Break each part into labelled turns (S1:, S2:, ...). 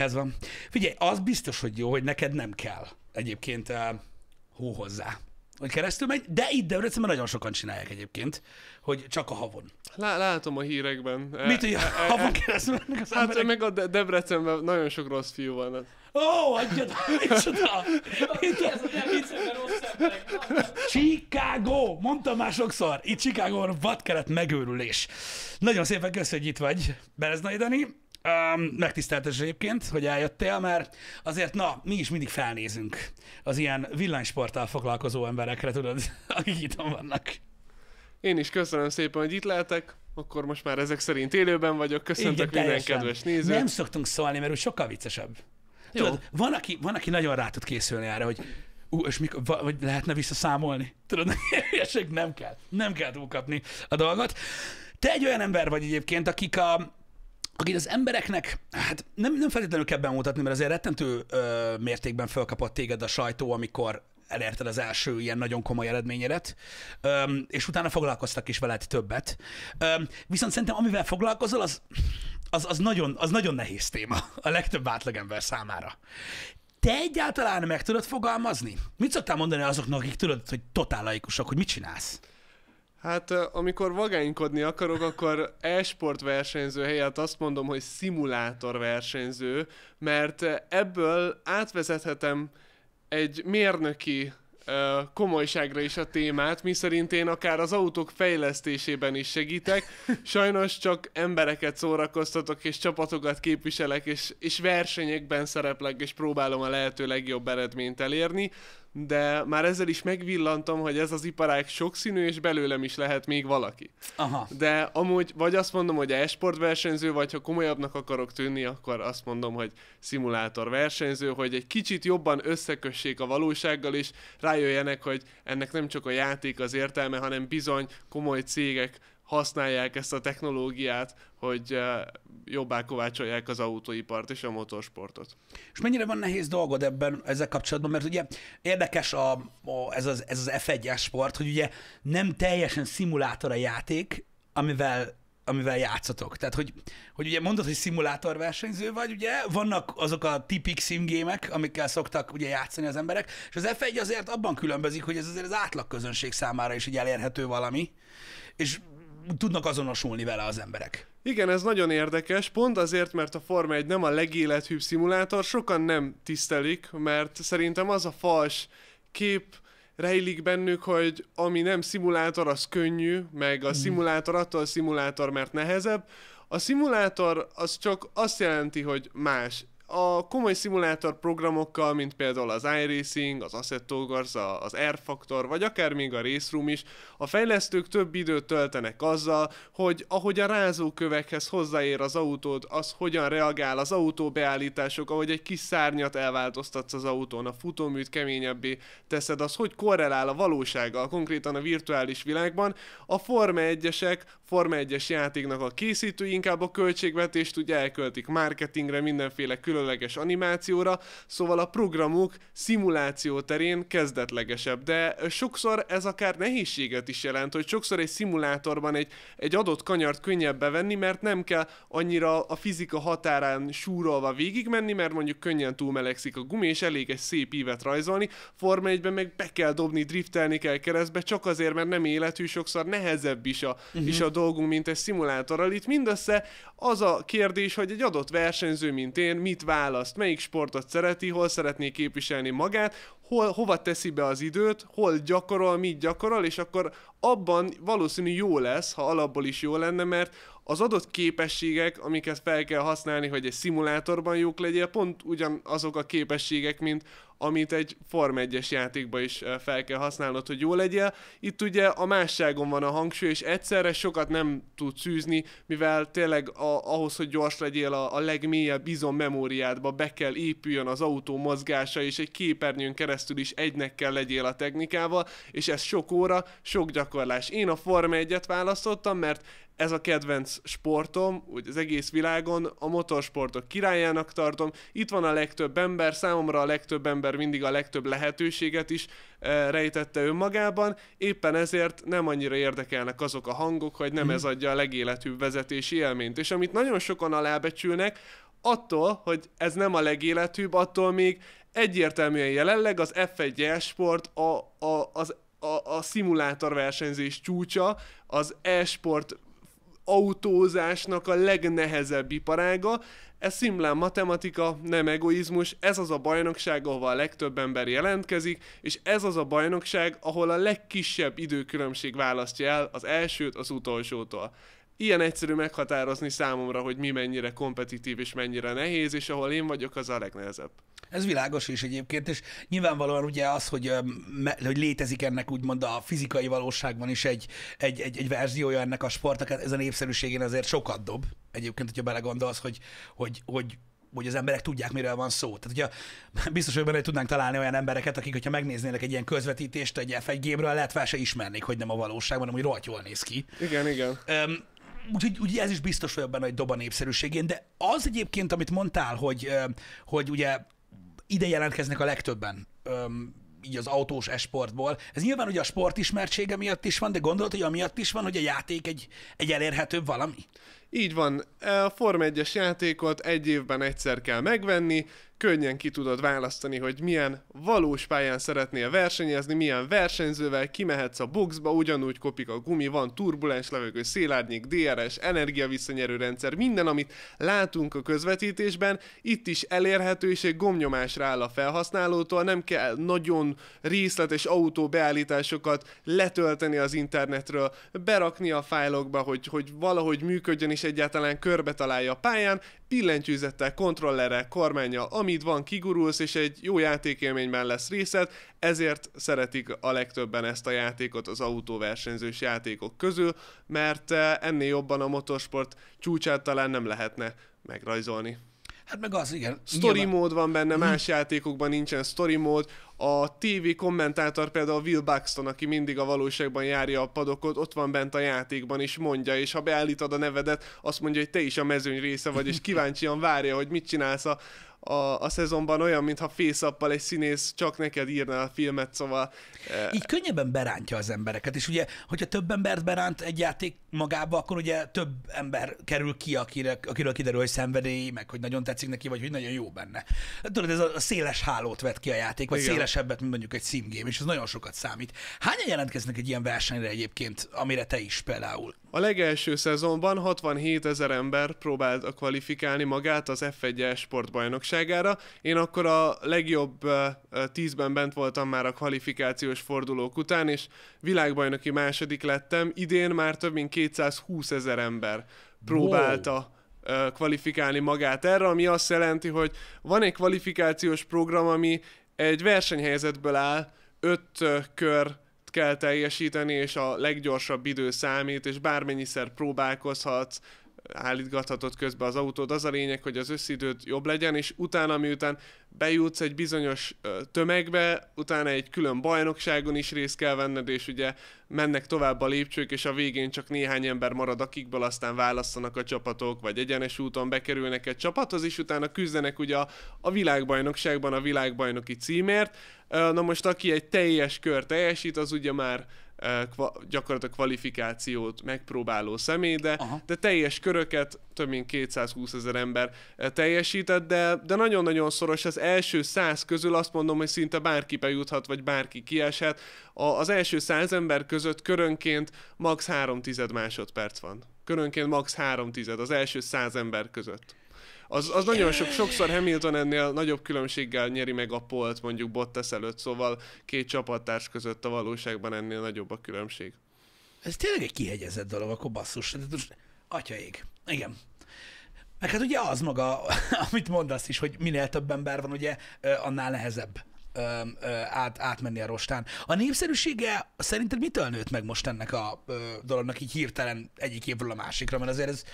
S1: Ez van. Figyelj, az biztos, hogy jó, hogy neked nem kell egyébként uh, eh, hó hozzá hogy keresztül megy, de itt Debrecenben nagyon sokan csinálják egyébként,
S2: hogy csak a havon. Lá- látom a hírekben. E, Mit, hogy a e, e, havon keresztül mennek az Hát meg a De- Debrecenben nagyon sok rossz fiú van. Ó, oh, adjad, micsoda! itt ez a
S1: rossz Chicago! Mondtam már sokszor, itt van. vadkeret megőrülés. Nagyon szépen köszönjük, hogy itt vagy, Bereznai Dani. Um, megtiszteltes egyébként, hogy eljöttél, mert azért, na, mi is mindig felnézünk az ilyen villanysporttal foglalkozó emberekre, tudod, akik itt vannak.
S2: Én is köszönöm szépen, hogy itt lehetek, akkor most már ezek szerint élőben vagyok, köszöntök Igen, minden kedves nézőt. Nem
S1: szoktunk szólni, mert úgy sokkal viccesebb. Jó. Tudod, van aki, van, aki nagyon rá tud készülni erre, hogy ú, és mikor, vagy lehetne visszaszámolni. Tudod, nem kell, nem kell túlkapni a dolgot. Te egy olyan ember vagy egyébként, akik a, akit az embereknek, hát nem, nem feltétlenül kell bemutatni, mert azért rettentő ö, mértékben felkapott téged a sajtó, amikor elérted az első ilyen nagyon komoly eredményedet, ö, és utána foglalkoztak is veled többet. Ö, viszont szerintem amivel foglalkozol, az, az, az, nagyon, az nagyon nehéz téma a legtöbb átlagember számára. Te egyáltalán meg tudod fogalmazni? Mit szoktál mondani azoknak, akik tudod, hogy totál laikusok, hogy mit csinálsz?
S2: Hát amikor vagánykodni akarok, akkor e-sport versenyző helyett azt mondom, hogy szimulátor versenyző, mert ebből átvezethetem egy mérnöki komolyságra is a témát, miszerint én akár az autók fejlesztésében is segítek, sajnos csak embereket szórakoztatok, és csapatokat képviselek, és, és versenyekben szereplek, és próbálom a lehető legjobb eredményt elérni, de már ezzel is megvillantam, hogy ez az iparág sokszínű, és belőlem is lehet még valaki. Aha. De amúgy, vagy azt mondom, hogy e-sport versenyző, vagy ha komolyabbnak akarok tűnni, akkor azt mondom, hogy szimulátor versenyző, hogy egy kicsit jobban összekössék a valósággal, és rájöjjenek, hogy ennek nem csak a játék az értelme, hanem bizony komoly cégek használják ezt a technológiát, hogy jobbá kovácsolják az autóipart és a motorsportot.
S1: És mennyire van nehéz dolgod ebben ezzel kapcsolatban, mert ugye érdekes a, a, ez, az, ez az F1-es sport, hogy ugye nem teljesen szimulátor a játék, amivel amivel játszatok. Tehát, hogy, hogy ugye mondod, hogy versenyző vagy, ugye vannak azok a tipik simgémek, amikkel szoktak ugye játszani az emberek, és az F1 azért abban különbözik, hogy ez azért az átlag közönség számára is így elérhető valami, és tudnak azonosulni vele az emberek.
S2: Igen, ez nagyon érdekes, pont azért, mert a Forma 1 nem a legélethűbb szimulátor, sokan nem tisztelik, mert szerintem az a fals kép rejlik bennük, hogy ami nem szimulátor, az könnyű, meg a mhm. szimulátor attól a szimulátor, mert nehezebb. A szimulátor az csak azt jelenti, hogy más a komoly szimulátor programokkal, mint például az iRacing, az Assetto az Air Factor, vagy akár még a Race Room is, a fejlesztők több időt töltenek azzal, hogy ahogy a rázókövekhez hozzáér az autód, az hogyan reagál az autó beállítások, ahogy egy kis szárnyat elváltoztatsz az autón, a futóműt keményebbé teszed, az hogy korrelál a valósággal, konkrétan a virtuális világban. A Forma 1-esek, Forma 1-es játéknak a készítő inkább a költségvetést ugye elköltik marketingre, mindenféle külön különleges animációra, szóval a programuk szimuláció terén kezdetlegesebb, de sokszor ez akár nehézséget is jelent, hogy sokszor egy szimulátorban egy, egy adott kanyart könnyebb bevenni, mert nem kell annyira a fizika határán súrolva végigmenni, mert mondjuk könnyen túlmelegszik a gumi, és elég egy szép ívet rajzolni, Forma 1 meg be kell dobni, driftelni kell keresztbe, csak azért, mert nem életű, sokszor nehezebb is a, uh-huh. is a dolgunk, mint egy szimulátorral. Itt mindössze az a kérdés, hogy egy adott versenyző, mint én, mit választ, melyik sportot szereti, hol szeretné képviselni magát, hol, hova teszi be az időt, hol gyakorol, mit gyakorol, és akkor abban valószínű jó lesz, ha alapból is jó lenne, mert az adott képességek, amiket fel kell használni, hogy egy szimulátorban jók legyél, pont ugyanazok a képességek, mint amit egy Form 1-es is eh, fel kell használnod, hogy jó legyél. Itt ugye a másságon van a hangsúly, és egyszerre sokat nem tud szűzni, mivel tényleg a, ahhoz, hogy gyors legyél, a, a legmélyebb bizon memóriádba be kell épüljön az autó mozgása, és egy képernyőn keresztül is egynek kell legyél a technikával, és ez sok óra, sok gyakorlás. Én a Form 1-et választottam, mert ez a kedvenc sportom, úgy az egész világon, a motorsportok királyának tartom, itt van a legtöbb ember, számomra a legtöbb ember mindig a legtöbb lehetőséget is e, rejtette önmagában, éppen ezért nem annyira érdekelnek azok a hangok, hogy nem mhm. ez adja a legéletűbb vezetési élményt. És amit nagyon sokan alábecsülnek, attól, hogy ez nem a legéletűbb, attól még egyértelműen jelenleg az F1 e sport a, a, az a, a szimulátor versenyzés csúcsa, az e-sport autózásnak a legnehezebb iparága. Ez szimlán matematika, nem egoizmus, ez az a bajnokság, ahova a legtöbb ember jelentkezik, és ez az a bajnokság, ahol a legkisebb időkülönbség választja el az elsőt az utolsótól. Ilyen egyszerű meghatározni számomra, hogy mi mennyire kompetitív és mennyire nehéz, és ahol én vagyok, az a legnehezebb.
S1: Ez világos is egyébként, és nyilvánvalóan ugye az, hogy, hogy létezik ennek úgymond a fizikai valóságban is egy, egy, egy, egy verziója ennek a sportnak, hát ez a népszerűségén azért sokat dob. Egyébként, hogyha belegondolsz, hogy, hogy, hogy hogy az emberek tudják, miről van szó. Tehát ugye biztos, hogy benne tudnánk találni olyan embereket, akik, hogyha megnéznének egy ilyen közvetítést egy F1 gémről, lehet fel se ismernék, hogy nem a valóságban, hanem hogy rohadt jól néz ki. Igen, igen. Um, úgyhogy ugye ez is biztos hogy benne, hogy doba népszerűségén, de az egyébként, amit mondtál, hogy, hogy ugye ide jelentkeznek a legtöbben öm, így az autós esportból. Ez nyilván ugye a sport ismertsége miatt is van, de gondolod, hogy amiatt is van, hogy
S2: a játék egy, egy elérhetőbb valami? Így van. A Form 1-es játékot egy évben egyszer kell megvenni, könnyen ki tudod választani, hogy milyen valós pályán szeretnél versenyezni, milyen versenyzővel, kimehetsz a boxba, ugyanúgy kopik a gumi, van turbulens levegő, szélárnyék, DRS, energiavisszanyerő rendszer, minden, amit látunk a közvetítésben, itt is elérhető, és egy gomnyomásra áll a felhasználótól, nem kell nagyon részletes autóbeállításokat letölteni az internetről, berakni a fájlokba, hogy, hogy valahogy működjön, és egyáltalán körbe találja a pályán, pillentyűzettel, kontrollerrel, kormányjal, ami amit van, kigurulsz, és egy jó játékélményben lesz részed, ezért szeretik a legtöbben ezt a játékot az autóversenyzős játékok közül, mert eh, ennél jobban a motorsport csúcsát talán nem lehetne megrajzolni. Hát meg az, igen. Story nyilván... mód van benne, mhm. más hmm. játékokban nincsen story mód. A TV kommentátor például Will Buxton, aki mindig a valóságban járja a padokot, ott van bent a játékban is mondja, és ha beállítod a nevedet, azt mondja, hogy te is a mezőny része vagy, és kíváncsian várja, hogy mit csinálsz a a, a szezonban olyan, mintha fészappal egy színész csak neked írná a filmet, szóval... Eh... Így
S1: könnyebben berántja az embereket, és ugye, hogyha több embert beránt egy játék magába, akkor ugye több ember kerül ki, akire, akiről kiderül, hogy szenvedély, meg hogy nagyon tetszik neki, vagy hogy nagyon jó benne. Tudod, ez a, széles hálót vet ki a játék, vagy Igen. szélesebbet, mint mondjuk egy sim game, és ez nagyon sokat számít. Hányan jelentkeznek egy ilyen versenyre egyébként, amire te is
S2: például a legelső szezonban 67 ezer ember próbált a kvalifikálni magát az f 1 e sportbajnokságára. Én akkor a legjobb 10-ben bent voltam már a kvalifikációs fordulók után, és világbajnoki második lettem. Idén már több mint 220 ezer ember próbálta wow kvalifikálni magát erre, ami azt jelenti, hogy van egy kvalifikációs program, ami egy versenyhelyzetből áll, öt kör kell teljesíteni, és a leggyorsabb idő számít, és bármennyiszer próbálkozhatsz, állítgathatod közbe az autód. Az a lényeg, hogy az összidőd jobb legyen, és utána, miután bejutsz egy bizonyos tömegbe, utána egy külön bajnokságon is részt kell venned, és ugye mennek tovább a lépcsők, és a végén csak néhány ember marad, akikből aztán választanak a csapatok, vagy egyenes úton bekerülnek egy csapathoz, és utána küzdenek ugye a, világbajnokságban a világbajnoki címért Na most aki egy teljes kör teljesít, az ugye már kva, gyakorlatilag kvalifikációt megpróbáló személy, de, de teljes köröket több mint 220 ezer ember teljesített, de, de nagyon-nagyon szoros az első száz közül azt mondom, hogy szinte bárki bejuthat, vagy bárki kieshet. A, az első száz ember között körönként max. 3 tized másodperc van. Körönként max. 3 tized az első száz ember között az, az nagyon sok, sokszor Hamilton ennél nagyobb különbséggel nyeri meg a polt mondjuk Bottas előtt, szóval két csapattárs között a valóságban ennél nagyobb a különbség.
S1: Ez tényleg egy kihegyezett dolog, akkor basszus. Atyaig. Igen. Meg hát ugye az maga, amit mondasz is, hogy minél több ember van, ugye, annál nehezebb át, átmenni a rostán. A népszerűsége szerinted mitől nőtt meg most ennek a dolognak így hirtelen egyik évről a másikra? Mert azért ez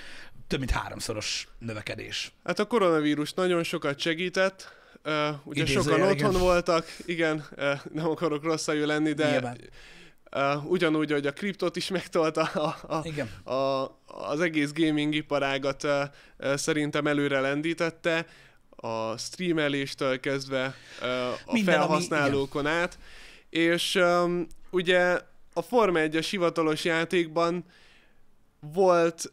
S1: több mint háromszoros növekedés.
S2: Hát a koronavírus nagyon sokat segített, uh, ugye Idézőjel, sokan otthon igen. voltak, igen, uh, nem akarok rosszul lenni, de Uh, ugyanúgy, hogy a kriptot is megtolta a, a, igen. a, az egész gaming iparágat uh, uh, szerintem előre lendítette, a streameléstől kezdve uh, a Minden, felhasználókon ami, át, és um, ugye a Forma 1-es hivatalos játékban volt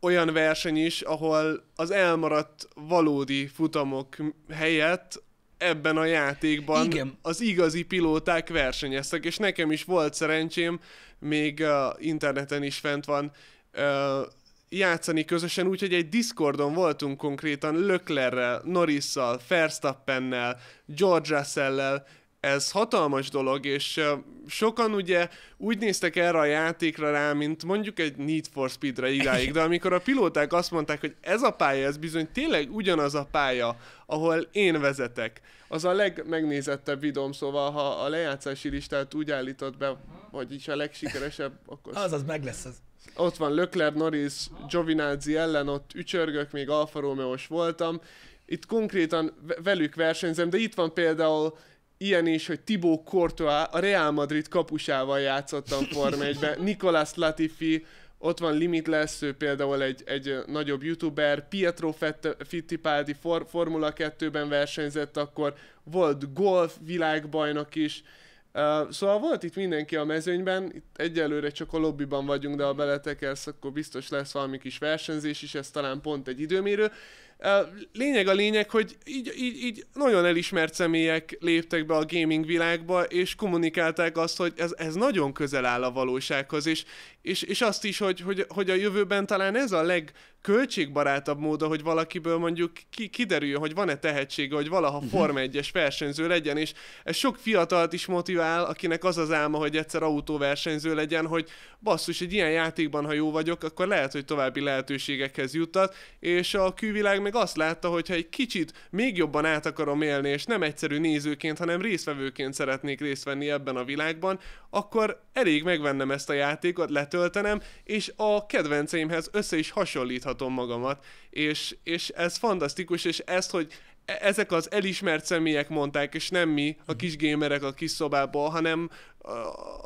S2: olyan verseny is, ahol az elmaradt valódi futamok helyett ebben a játékban Igen. az igazi pilóták versenyeztek, és nekem is volt szerencsém, még a interneten is fent van, játszani közösen, úgyhogy egy Discordon voltunk konkrétan Löklerrel, Norrisszal, Verstappennel, George Russell-lel, ez hatalmas dolog, és sokan ugye úgy néztek erre a játékra rá, mint mondjuk egy Need for Speed-re idáig, de amikor a pilóták azt mondták, hogy ez a pálya, ez bizony tényleg ugyanaz a pálya, ahol én vezetek, az a legmegnézettebb videóm, szóval ha a lejátszási listát úgy állítod be, hogy is a legsikeresebb, akkor... Az, az meg lesz az. Ott van Lökler, Norris, Giovinazzi ellen, ott ücsörgök, még Alfa Romeo-s voltam, itt konkrétan velük versenyzem, de itt van például ilyen is, hogy Tibó Courtois a Real Madrid kapusával játszottam Forma 1 Nicolas Latifi, ott van Limitless, ő például egy, egy nagyobb youtuber, Pietro Fittipaldi For, Formula 2-ben versenyzett akkor, volt golf világbajnok is, Uh, szóval volt itt mindenki a mezőnyben, itt egyelőre csak a lobbiban vagyunk, de ha beletekelsz, akkor biztos lesz valami kis versenyzés is, ez talán pont egy időmérő. Lényeg a lényeg, hogy így, így, így nagyon elismert személyek léptek be a gaming világba, és kommunikálták azt, hogy ez, ez nagyon közel áll a valósághoz, és és, és azt is, hogy, hogy, hogy a jövőben talán ez a legköltségbarátabb móda, hogy valakiből mondjuk ki, kiderüljön, hogy van-e tehetsége, hogy valaha mhm. Forma 1-es versenyző legyen, és ez sok fiatalt is motivál, akinek az az álma, hogy egyszer autóversenyző legyen, hogy basszus, egy ilyen játékban, ha jó vagyok, akkor lehet, hogy további lehetőségekhez juttat, és a külvilág meg azt látta, hogy ha egy kicsit még jobban át akarom élni, és nem egyszerű nézőként, hanem résztvevőként szeretnék részt venni ebben a világban, akkor elég megvennem ezt a játékot, letöltöm, töltenem, és a kedvenceimhez össze is hasonlíthatom magamat, és, és ez fantasztikus, és ezt, hogy e, ezek az elismert személyek mondták, és nem mi, a kis gémerek a kis szobában hanem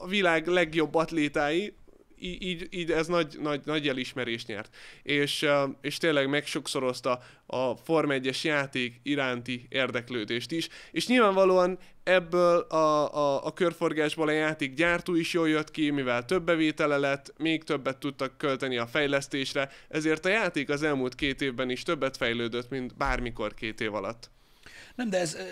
S2: a világ legjobb atlétái, így, így, így ez nagy, nagy, nagy elismerést nyert. És, és tényleg megsokszorozta a Form 1-es játék iránti érdeklődést is. És nyilvánvalóan Ebből a, a, a körforgásból a játék gyártó is jól jött ki, mivel több bevétele lett, még többet tudtak költeni a fejlesztésre, ezért a játék az elmúlt két évben is többet fejlődött, mint bármikor két év alatt.
S1: Nem, de ez eh,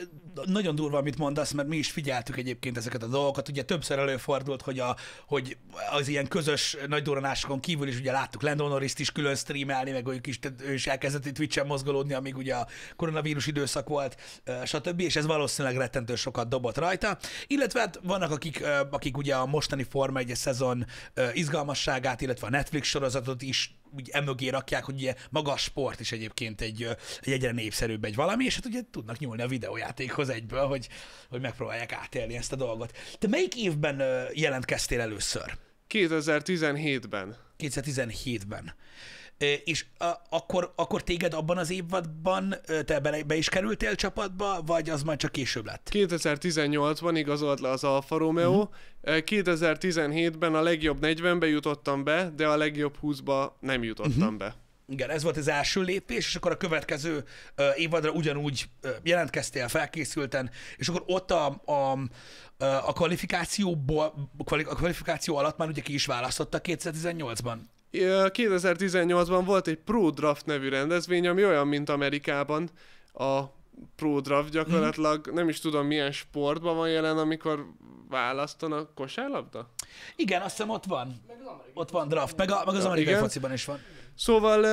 S1: nagyon durva, amit mondasz, mert mi is figyeltük egyébként ezeket a dolgokat. Ugye többször előfordult, hogy, a, hogy az ilyen közös nagy duranásokon kívül is ugye láttuk Lendonoriszt is külön streamelni, meg ők is, ő is elkezdett itt Twitch-en mozgolódni, amíg ugye a koronavírus időszak volt, eh, stb. És ez valószínűleg rettentő sokat dobott rajta. Illetve hát vannak, akik, eh, akik ugye a mostani Forma 1 szezon izgalmasságát, illetve a Netflix sorozatot is úgy emögé rakják, hogy ugye maga a sport is egyébként egy, egy egyre népszerűbb egy valami, és hát ugye tudnak nyúlni a videójátékhoz egyből, hogy, hogy megpróbálják átélni ezt a dolgot. Te melyik évben jelentkeztél először?
S2: 2017-ben.
S1: 2017-ben és a, akkor, akkor téged abban az évadban te be, be is kerültél csapatba, vagy az majd csak később lett?
S2: 2018-ban igazolt le az Alfa Romeo, mm-hmm. 2017-ben a legjobb 40-be jutottam be, de a legjobb 20-ba nem jutottam mm-hmm. be.
S1: Igen, ez volt az első lépés, és akkor a következő uh, évadra ugyanúgy uh, jelentkeztél felkészülten, és akkor ott a, a, a kvalifikációból, a kvalifikáció alatt már ugye ki is választotta 2018-ban.
S2: 2018-ban volt egy Pro Draft nevű rendezvény, ami olyan, mint Amerikában a Pro Draft gyakorlatilag, mhm. nem is tudom milyen sportban van jelen, amikor választanak kosárlabda? Igen, azt hiszem ott van. Ott van draft, meg, a, meg az amerikai Igen. fociban is van. Szóval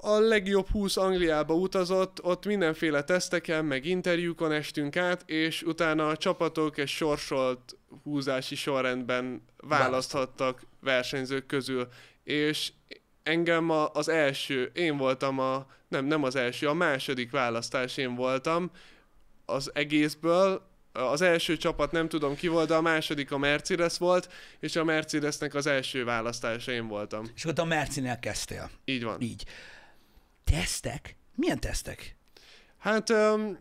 S2: a legjobb 20 Angliába utazott, ott mindenféle teszteken, meg interjúkon estünk át, és utána a csapatok egy sorsolt húzási sorrendben választhattak versenyzők közül és engem a, az első, én voltam a, nem, nem az első, a második választás én voltam az egészből, az első csapat nem tudom ki volt, de a második a Mercedes volt, és a Mercedesnek az első választása én voltam. És ott a Mercinél kezdtél. Így van. Így. Tesztek? Milyen tesztek? Hát öm,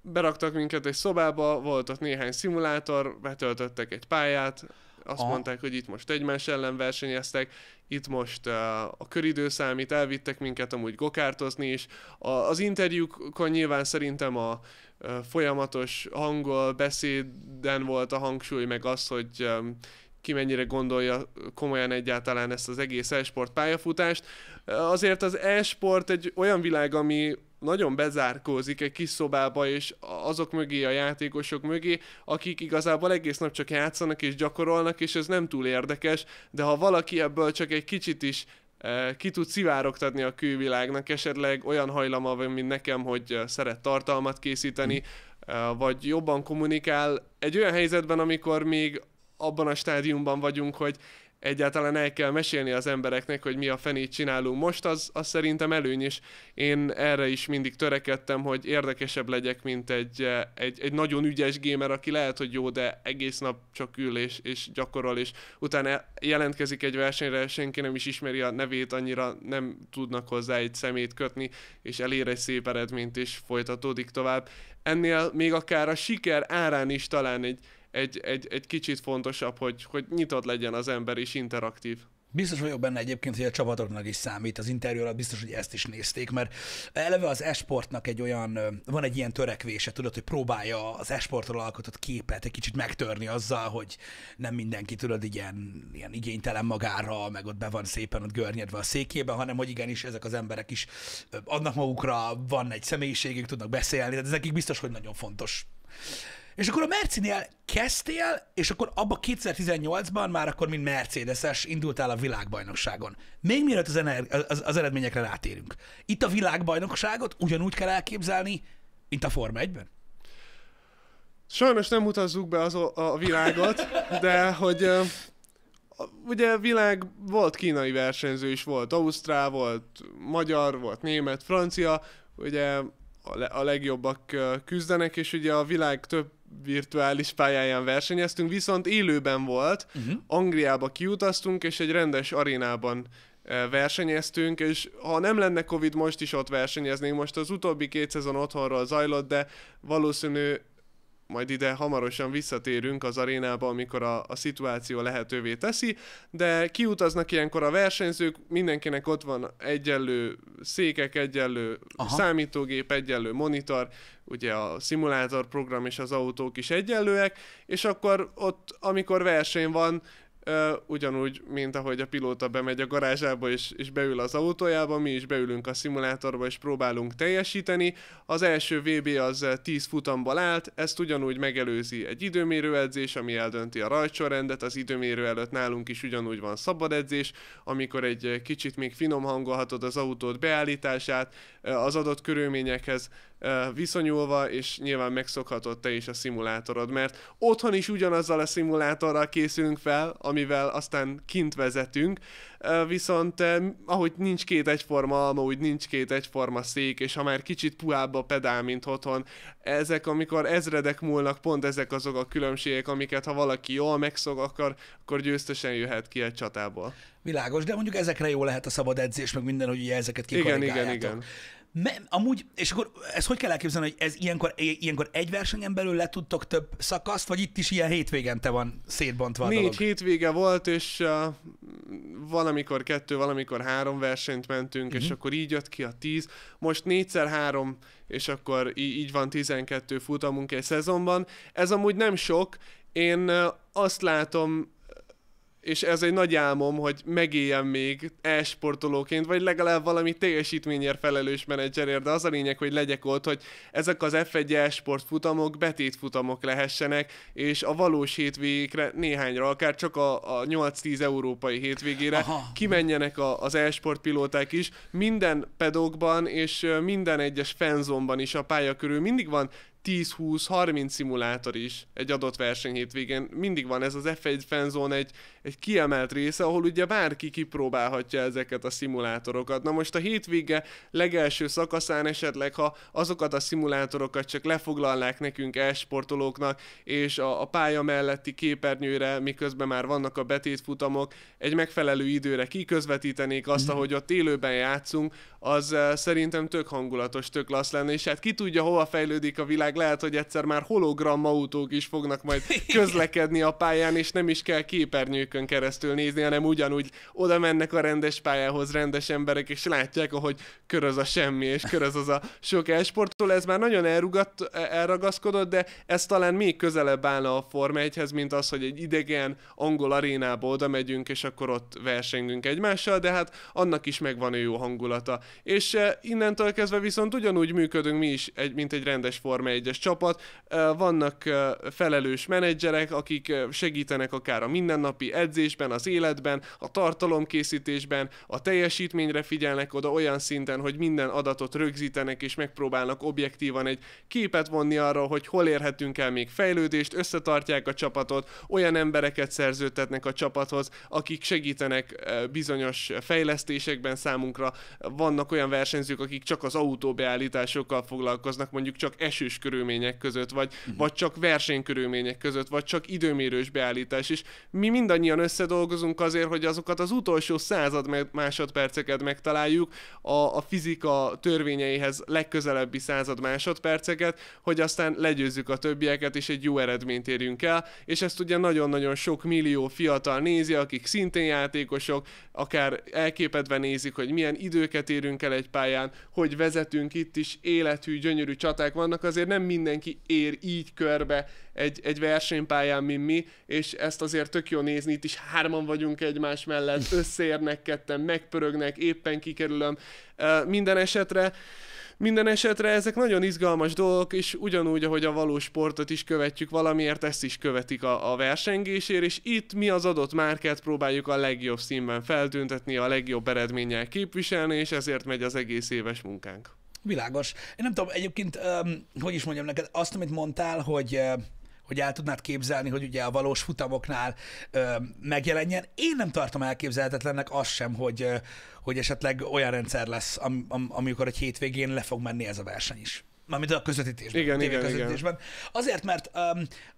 S2: beraktak minket egy szobába, volt ott néhány szimulátor, betöltöttek egy pályát, azt Aha. mondták, hogy itt most egymás ellen versenyeztek, itt most uh, a számít, elvittek minket amúgy gokártozni is. A, az interjúkon nyilván szerintem a uh, folyamatos hangol beszéden volt a hangsúly, meg az, hogy um, ki mennyire gondolja komolyan egyáltalán ezt az egész e-sport pályafutást. Azért az e-sport egy olyan világ, ami nagyon bezárkózik egy kis szobába, és azok mögé, a játékosok mögé, akik igazából egész nap csak játszanak és gyakorolnak, és ez nem túl érdekes, de ha valaki ebből csak egy kicsit is eh, ki tud szivárogtatni a külvilágnak, esetleg olyan hajlama van, mint nekem, hogy eh, szeret tartalmat készíteni, eh, vagy jobban kommunikál egy olyan helyzetben, amikor még abban a stádiumban vagyunk, hogy egyáltalán el kell mesélni az embereknek, hogy mi a fenét csinálunk most, az, az szerintem előny, és én erre is mindig törekedtem, hogy érdekesebb legyek, mint egy, eh, egy, egy nagyon ügyes gamer, aki lehet, hogy jó, de egész nap csak ül és, és gyakorol, és utána jelentkezik egy versenyre, senki nem is ismeri a nevét, annyira nem tudnak hozzá egy szemét kötni, és elér egy szép eredményt, és folytatódik tovább. Ennél még akár a siker árán is talán egy, egy, egy, egy kicsit fontosabb, hogy, hogy nyitott legyen az ember és interaktív.
S1: Biztos vagyok benne egyébként, hogy a csapatoknak is számít az interjú alatt, biztos, hogy ezt is nézték, mert eleve az esportnak egy olyan, van egy ilyen törekvése, tudod, hogy próbálja az esportról alkotott képet egy kicsit megtörni azzal, hogy nem mindenki tudod ilyen, ilyen igénytelen magára, meg ott be van szépen ott görnyedve a székében, hanem hogy igenis ezek az emberek is adnak magukra, van egy személyiségük, tudnak beszélni, tehát ezekig biztos, hogy nagyon fontos és akkor a Mercinél kezdtél, és akkor abba 2018-ban már akkor, mint Mercedes-es, indultál a világbajnokságon. Még mielőtt az, ener- az, az eredményekre rátérünk. Itt a világbajnokságot
S2: ugyanúgy kell elképzelni, mint a Forma 1-ben? Sajnos nem mutazzuk be az o- a világot, de hogy uh, ugye világ volt kínai versenyző is, volt ausztrál, volt magyar, volt német, francia, ugye a legjobbak küzdenek, és ugye a világ több virtuális pályáján versenyeztünk, viszont élőben volt, uh-huh. Angliába kiutaztunk, és egy rendes arénában e, versenyeztünk, és ha nem lenne Covid, most is ott versenyeznénk. Most az utóbbi két szezon otthonról zajlott, de valószínű majd ide hamarosan visszatérünk az arénába, amikor a, a szituáció lehetővé teszi, de kiutaznak ilyenkor a versenyzők, mindenkinek ott van egyenlő székek, egyenlő Aha. számítógép, egyenlő monitor, ugye a szimulátor program és az autók is egyenlőek, és akkor ott, amikor verseny van, ugyanúgy, mint ahogy a pilóta bemegy a garázsába és, és beül az autójába, mi is beülünk a szimulátorba és próbálunk teljesíteni. Az első VB az 10 futamban állt, ezt ugyanúgy megelőzi egy időmérő edzés, ami eldönti a rajtsorrendet, az időmérő előtt nálunk is ugyanúgy van szabad edzés, amikor egy kicsit még finom hangolhatod az autót beállítását, az adott körülményekhez viszonyulva, és nyilván megszokhatod te is a szimulátorod, mert otthon is ugyanazzal a szimulátorral készülünk fel, amivel aztán kint vezetünk, viszont ahogy nincs két egyforma alma, úgy nincs két egyforma szék, és ha már kicsit puhább a pedál, mint otthon, ezek, amikor ezredek múlnak, pont ezek azok a különbségek, amiket ha valaki jól megszok, akkor, akkor győztesen jöhet ki egy csatából.
S1: Világos, de mondjuk ezekre jó lehet a szabad edzés, meg minden, hogy ugye ezeket kikorrigáljátok. Igen, igen, igen. Me, amúgy, és akkor ez hogy kell elképzelni, hogy ez ilyenkor, ilyenkor egy versenyen belül le tudtok több szakaszt, vagy itt is ilyen hétvégente van szétbontva a Négy dolog?
S2: hétvége volt, és uh, valamikor kettő, valamikor három versenyt mentünk, mm-hmm. és mhm. akkor így jött ki a tíz. Most négyszer három, és akkor í- így van 12 futamunk egy szezonban. Ez amúgy nem sok. Én uh, azt látom és ez egy nagy álmom, hogy megéljem még e-sportolóként, vagy legalább valami teljesítményért felelős menedzserért, de az a lényeg, hogy legyek ott, hogy ezek az F1 e-sport futamok betét futamok lehessenek, és a valós hétvégékre néhányra, akár csak a, a 8-10 európai hétvégére Aha. kimenjenek a, az e-sport pilóták is, minden pedokban és minden egyes fenzonban is a pálya körül mindig van 10-20-30 szimulátor is egy adott hétvégén. Mindig van ez az F1 fanzone egy, egy kiemelt része, ahol ugye bárki kipróbálhatja ezeket a szimulátorokat. Na most a hétvége legelső szakaszán esetleg, ha azokat a szimulátorokat csak lefoglalnák nekünk elsportolóknak, és a, a pálya melletti képernyőre, miközben már vannak a betétfutamok, egy megfelelő időre kiközvetítenék azt, mhm. ahogy ott élőben játszunk, az eh, szerintem tök hangulatos, tök lasz lenne, és hát ki tudja, hova fejlődik a világ, lehet, hogy egyszer már hologram autók is fognak majd közlekedni a pályán, és nem is kell képernyőkön keresztül nézni, hanem ugyanúgy oda mennek a rendes pályához rendes emberek, és látják, ahogy köröz a semmi, és köröz az a sok esporttól, ez már nagyon elrugat elragaszkodott, de ez talán még közelebb áll a Forma 1-hez, mint az, hogy egy idegen angol arénába oda megyünk, és akkor ott versengünk egymással, de hát annak is megvan a jó hangulata és eh, innentől kezdve viszont ugyanúgy működünk mi is, mint egy rendes Forma 1-es csapat. Eh, vannak eh, felelős menedzserek, akik segítenek akár a mindennapi edzésben, az életben, a tartalomkészítésben, a teljesítményre figyelnek oda olyan szinten, hogy minden adatot rögzítenek és megpróbálnak objektívan egy képet vonni arról, hogy hol érhetünk el még fejlődést, összetartják a csapatot, olyan embereket szerződtetnek a csapathoz, akik segítenek bizonyos fejlesztésekben számunkra, van vannak olyan versenyzők, akik csak az autóbeállításokkal foglalkoznak, mondjuk csak esős körülmények között, vagy, uh-huh. vagy csak versenykörülmények között, vagy csak időmérős beállítás is. Mi mindannyian összedolgozunk azért, hogy azokat az utolsó század másodperceket megtaláljuk, a, a fizika törvényeihez legközelebbi század másodperceket, hogy aztán legyőzzük a többieket, és egy jó eredményt érjünk el, és ezt ugye nagyon-nagyon sok millió fiatal nézi, akik szintén játékosok, akár elképedve nézik, hogy milyen időket érünk nyerünk el egy pályán, hogy vezetünk itt is, életű, gyönyörű csaták vannak, azért nem mindenki ér így körbe egy, egy versenypályán, mint mi, és ezt azért tök jó nézni, itt is hárman vagyunk egymás mellett, összeérnek ketten, megpörögnek, éppen kikerülöm. Minden esetre minden esetre ezek nagyon izgalmas dolgok, és ugyanúgy, ahogy a valós sportot is követjük, valamiért ezt is követik a, a versengésért, és itt mi az adott márkát próbáljuk a legjobb színben feltüntetni, a legjobb eredménnyel képviselni, és ezért megy az egész éves munkánk.
S1: Világos. Én nem tudom, egyébként, um, hogy is mondjam neked, azt, amit mondtál, hogy uh hogy el tudnád képzelni, hogy ugye a valós futamoknál ö, megjelenjen. Én nem tartom elképzelhetetlennek azt sem, hogy, ö, hogy esetleg olyan rendszer lesz, am, am, amikor egy hétvégén le fog menni ez a verseny is. Mármint a közvetítésben. Igen, a igen, közvetítésben. Igen. Azért, mert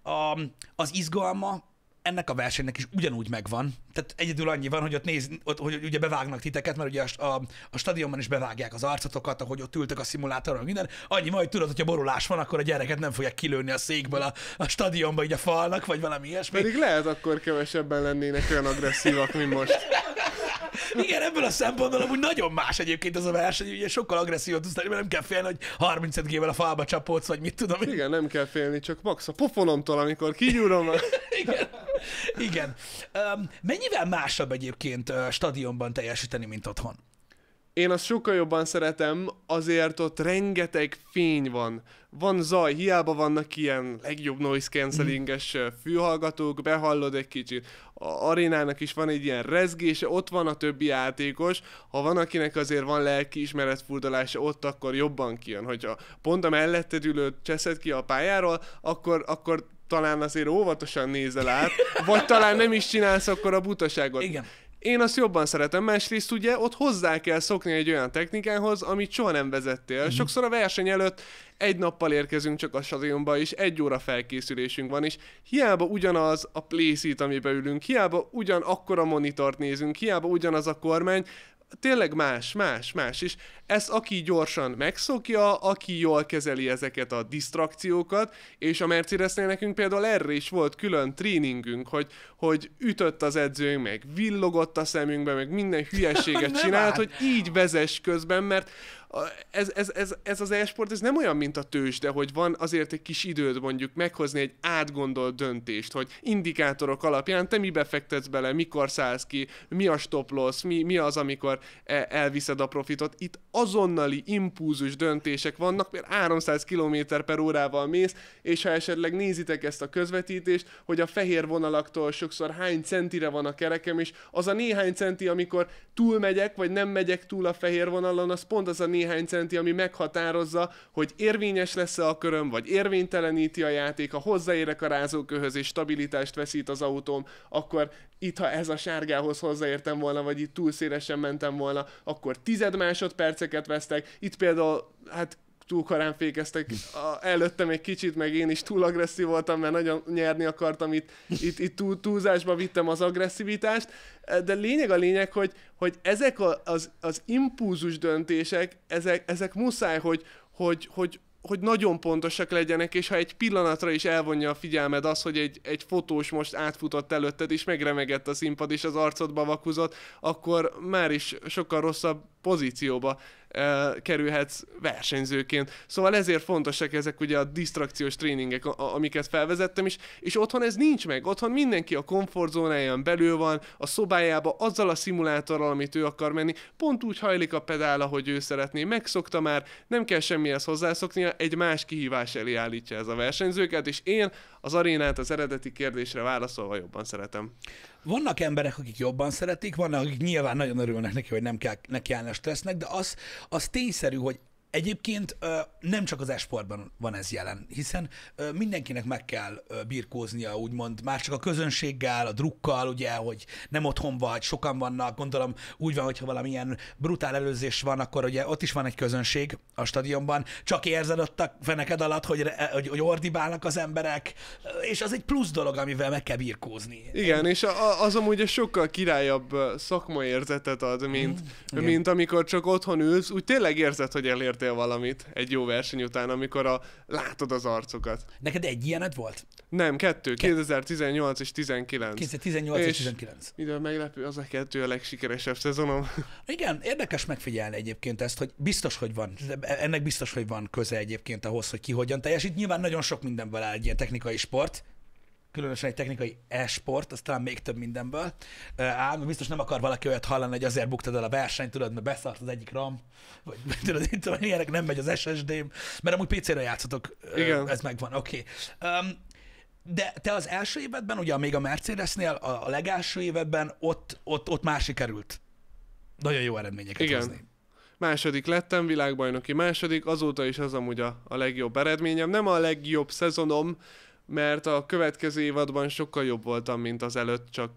S1: ö, a, az izgalma ennek a versenynek is ugyanúgy megvan. Tehát egyedül annyi van, hogy ott néz, ott, hogy ugye bevágnak titeket, mert ugye a, a, a stadionban is bevágják az arcotokat, ahogy ott ültek a szimulátoron, minden. Annyi majd tudod, hogyha borulás van, akkor a gyereket nem fogják kilőni a székből a, a stadionba, így a falnak, vagy valami ilyesmi. Pedig
S2: lehet akkor kevesebben lennének olyan agresszívak, mint most.
S1: Igen, ebből a szempontból amúgy nagyon más egyébként ez a verseny, ugye sokkal agresszívabb tudsz mert nem kell
S2: félni, hogy 35 g a falba csapódsz, vagy mit tudom Igen, nem kell félni, csak max a pofonomtól, amikor kinyúrom. A... Igen. Igen. Mennyivel másabb
S1: egyébként stadionban teljesíteni, mint otthon?
S2: Én azt sokkal jobban szeretem, azért ott rengeteg fény van. Van zaj, hiába vannak ilyen legjobb noise cancellinges fülhallgatók, behallod egy kicsit. A arénának is van egy ilyen rezgése, ott van a többi játékos. Ha van, akinek azért van lelki ismeretfurdalása ott, akkor jobban kijön. Hogyha pont a melletted ülőt cseszed ki a pályáról, akkor, akkor talán azért óvatosan nézel át, vagy talán nem is csinálsz akkor a butaságot. Igen. Én azt jobban szeretem, másrészt ugye ott hozzá kell szokni egy olyan technikához, amit soha nem vezettél. Mm. Sokszor a verseny előtt egy nappal érkezünk csak a stadionba, és egy óra felkészülésünk van, és hiába ugyanaz a playseat, amiben ülünk, hiába ugyanakkor a monitort nézünk, hiába ugyanaz a kormány, tényleg más, más, más, és ezt aki gyorsan megszokja, aki jól kezeli ezeket a distrakciókat, és a Mercedesnél nekünk például erre is volt külön tréningünk, hogy, hogy ütött az edzőnk, meg villogott a szemünkbe, meg minden hülyeséget csinált, hogy így vezess közben, mert ez, ez, ez, ez az e-sport, ez nem olyan, mint a tős, de hogy van azért egy kis időd mondjuk meghozni egy átgondolt döntést, hogy indikátorok alapján te mibe fektetsz bele, mikor szállsz ki, mi a stop loss, mi, mi az, amikor e-, elviszed a profitot. Itt azonnali impulzus döntések vannak, mert 300 km per órával mész, és ha esetleg nézitek ezt a közvetítést, hogy a fehér vonalaktól sokszor hány centire van a kerekem, és az a néhány centi, amikor túlmegyek, vagy nem megyek túl a fehér vonalon, az pont az a néhány centi, ami meghatározza, hogy érvényes lesz-e a köröm, vagy érvényteleníti a játék, ha hozzáérek a rázóköhöz és stabilitást veszít az autóm, akkor itt ha ez a sárgához hozzáértem volna, vagy itt túl szélesen mentem volna, akkor tized másodperceket vesztek. Itt például, hát túl korán fékeztek a, előttem egy kicsit, meg én is túl agresszív voltam, mert nagyon nyerni akartam, itt, itt, itt túl, túlzásba vittem az agresszivitást, de lényeg a lényeg, hogy, hogy ezek a, az, az impulzus döntések, ezek, ezek muszáj, hogy, hogy, hogy hogy nagyon pontosak legyenek, és ha egy pillanatra is elvonja a figyelmed az, hogy egy, egy fotós most átfutott előtted, és megremegett a színpad, és az arcodba vakuzott, akkor már is sokkal rosszabb pozícióba kerülhetsz versenyzőként. Szóval ezért fontosak ezek ugye a disztrakciós tréningek, amiket felvezettem is, és otthon ez nincs meg. Otthon mindenki a komfortzónáján belül van, a szobájába, azzal a szimulátorral, amit ő akar menni, pont úgy hajlik a pedál, ahogy ő szeretné. Megszokta már, nem kell semmihez hozzászoknia, egy más kihívás elé állítja ez a versenyzőket, és én az arénát az eredeti kérdésre válaszolva jobban szeretem.
S1: Vannak emberek, akik jobban szeretik, vannak, akik nyilván nagyon örülnek neki, hogy nem kell állni a stressznek, de az, az tényszerű, hogy Egyébként nem csak az esportban van ez jelen, hiszen mindenkinek meg kell birkóznia, úgymond, már csak a közönséggel, a drukkal, ugye, hogy nem otthon vagy, sokan vannak, gondolom úgy van, hogyha valamilyen brutál előzés van, akkor ugye ott is van egy közönség a stadionban, csak érzed ott a feneked alatt, hogy, hogy, hogy ordibálnak az emberek, és az egy plusz dolog, amivel meg kell birkózni.
S2: Igen, és az amúgy egy sokkal királyabb szakmai érzetet ad, mint, mm, mint amikor csak otthon ülsz, úgy tényleg érzed, hogy elért megnyertél valamit egy jó verseny után, amikor a, látod az arcokat.
S1: Neked egy ilyenet volt?
S2: Nem, kettő. 2018 és 19. 2018 és, és 19. Ide meglepő, az a kettő a legsikeresebb szezonom.
S1: Igen, érdekes megfigyelni egyébként ezt, hogy biztos, hogy van, ennek biztos, hogy van köze egyébként ahhoz, hogy ki hogyan teljesít. Nyilván nagyon sok mindenből áll egy ilyen technikai sport, különösen egy technikai e-sport, az talán még több mindenből áll, mert biztos nem akar valaki olyat hallani, hogy azért buktad el a versenyt, tudod, mert beszart az egyik RAM, vagy tudod, itt tudom, ilyenek nem megy az SSD-m, mert amúgy PC-re játszotok, Igen. ez megvan, oké. Okay. Um, de te az első évedben, ugye még a Mercedesnél, a, a legelső évedben ott, ott, ott már sikerült
S2: nagyon jó eredményeket Igen. hozni. Második lettem, világbajnoki második, azóta is az amúgy a, a legjobb eredményem. Nem a legjobb szezonom, mert a következő évadban sokkal jobb voltam, mint az előtt, csak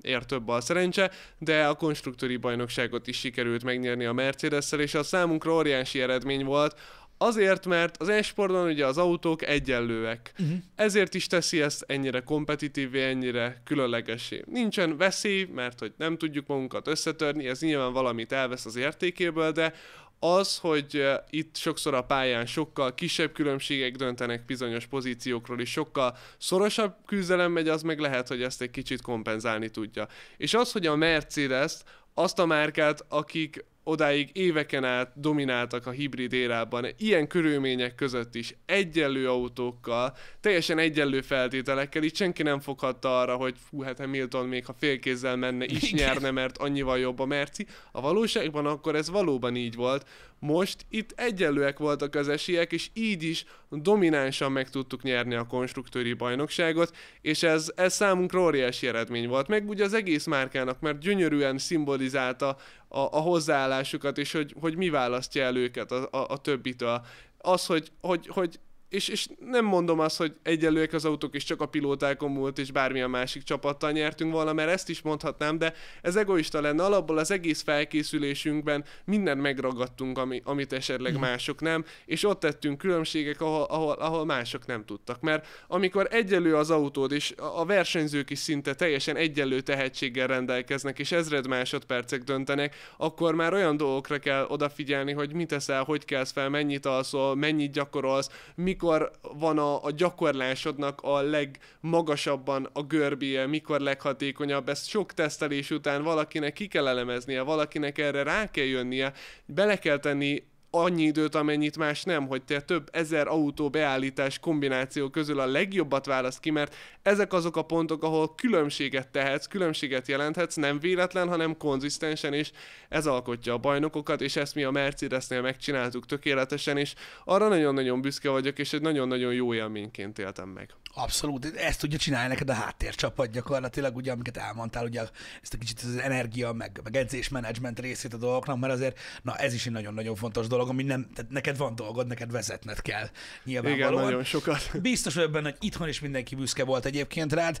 S2: ér több a szerencse, de a konstruktúri bajnokságot is sikerült megnyerni a mercedes és a számunkra óriási eredmény volt, Azért, mert az esportban ugye az autók egyenlőek. Uh-huh. Ezért is teszi ezt ennyire kompetitívvé, ennyire különlegesé. Nincsen veszély, mert hogy nem tudjuk magunkat összetörni, ez nyilván valamit elvesz az értékéből, de az, hogy itt sokszor a pályán sokkal kisebb különbségek döntenek bizonyos pozíciókról, és sokkal szorosabb küzdelem megy, az meg lehet, hogy ezt egy kicsit kompenzálni tudja. És az, hogy a Mercedes azt a márkát, akik odáig éveken át domináltak a hibrid érában, ilyen körülmények között is, egyenlő autókkal, teljesen egyenlő feltételekkel, így senki nem foghatta arra, hogy fú, hát Hamilton még ha félkézzel menne is nyerne, mert annyival jobb a merci. A valóságban akkor ez valóban így volt, most itt egyenlőek voltak az esélyek, és így is dominánsan meg tudtuk nyerni a konstruktőri bajnokságot, és ez, ez számunkra óriási eredmény volt. Meg ugye az egész márkának, mert gyönyörűen szimbolizálta a, a hozzáállásukat, és hogy, hogy mi választja el őket a, a, a többitől. Az, hogy, hogy, hogy és, és nem mondom azt, hogy egyenlőek az autók, és csak a pilótákon múlt, és bármilyen másik csapattal nyertünk volna, mert ezt is mondhatnám, de ez egoista lenne. Alapból az egész felkészülésünkben mindent megragadtunk, ami, amit esetleg mhm. mások nem, és ott tettünk különbségek, ahol, ahol, ahol mások nem tudtak. Mert amikor egyenlő az autód, és a versenyzők is szinte teljesen egyenlő tehetséggel rendelkeznek, és ezred másodpercek döntenek, akkor már olyan dolgokra kell odafigyelni, hogy mit teszel, hogy kelsz fel, mennyit alszol, mennyit gyakorolsz, mi mikor van a, a gyakorlásodnak a legmagasabban a görbie, mikor leghatékonyabb, ezt sok tesztelés után valakinek ki kell elemeznie, valakinek erre rá kell jönnie, bele kell tenni annyi időt, amennyit más nem, hogy te több ezer autó beállítás kombináció közül a legjobbat választ ki, mert ezek azok a pontok, ahol különbséget tehetsz, különbséget jelenthetsz, nem véletlen, hanem konzisztensen, és ez alkotja a bajnokokat, és ezt mi a Mercedesnél megcsináltuk tökéletesen, és arra nagyon-nagyon büszke vagyok, és egy nagyon-nagyon jó élményként éltem meg.
S1: Abszolút, ezt tudja csinálni neked a háttércsapat gyakorlatilag, ugye, amiket elmondtál, ugye ezt a kicsit az energia, meg, meg edzésmenedzsment részét a dolgoknak, mert azért, na ez is egy nagyon-nagyon fontos dolog, dolog, ami nem, tehát neked van dolgod, neked vezetned kell nyilvánvalóan. Igen, nagyon sokat. Biztos vagyok benne, hogy itthon is mindenki büszke volt egyébként rád,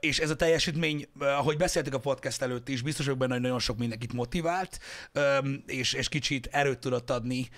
S1: és ez a teljesítmény, ahogy beszéltük a podcast előtt is, biztos vagyok benne, hogy nagyon sok mindenkit motivált, és, és kicsit erőt tudott adni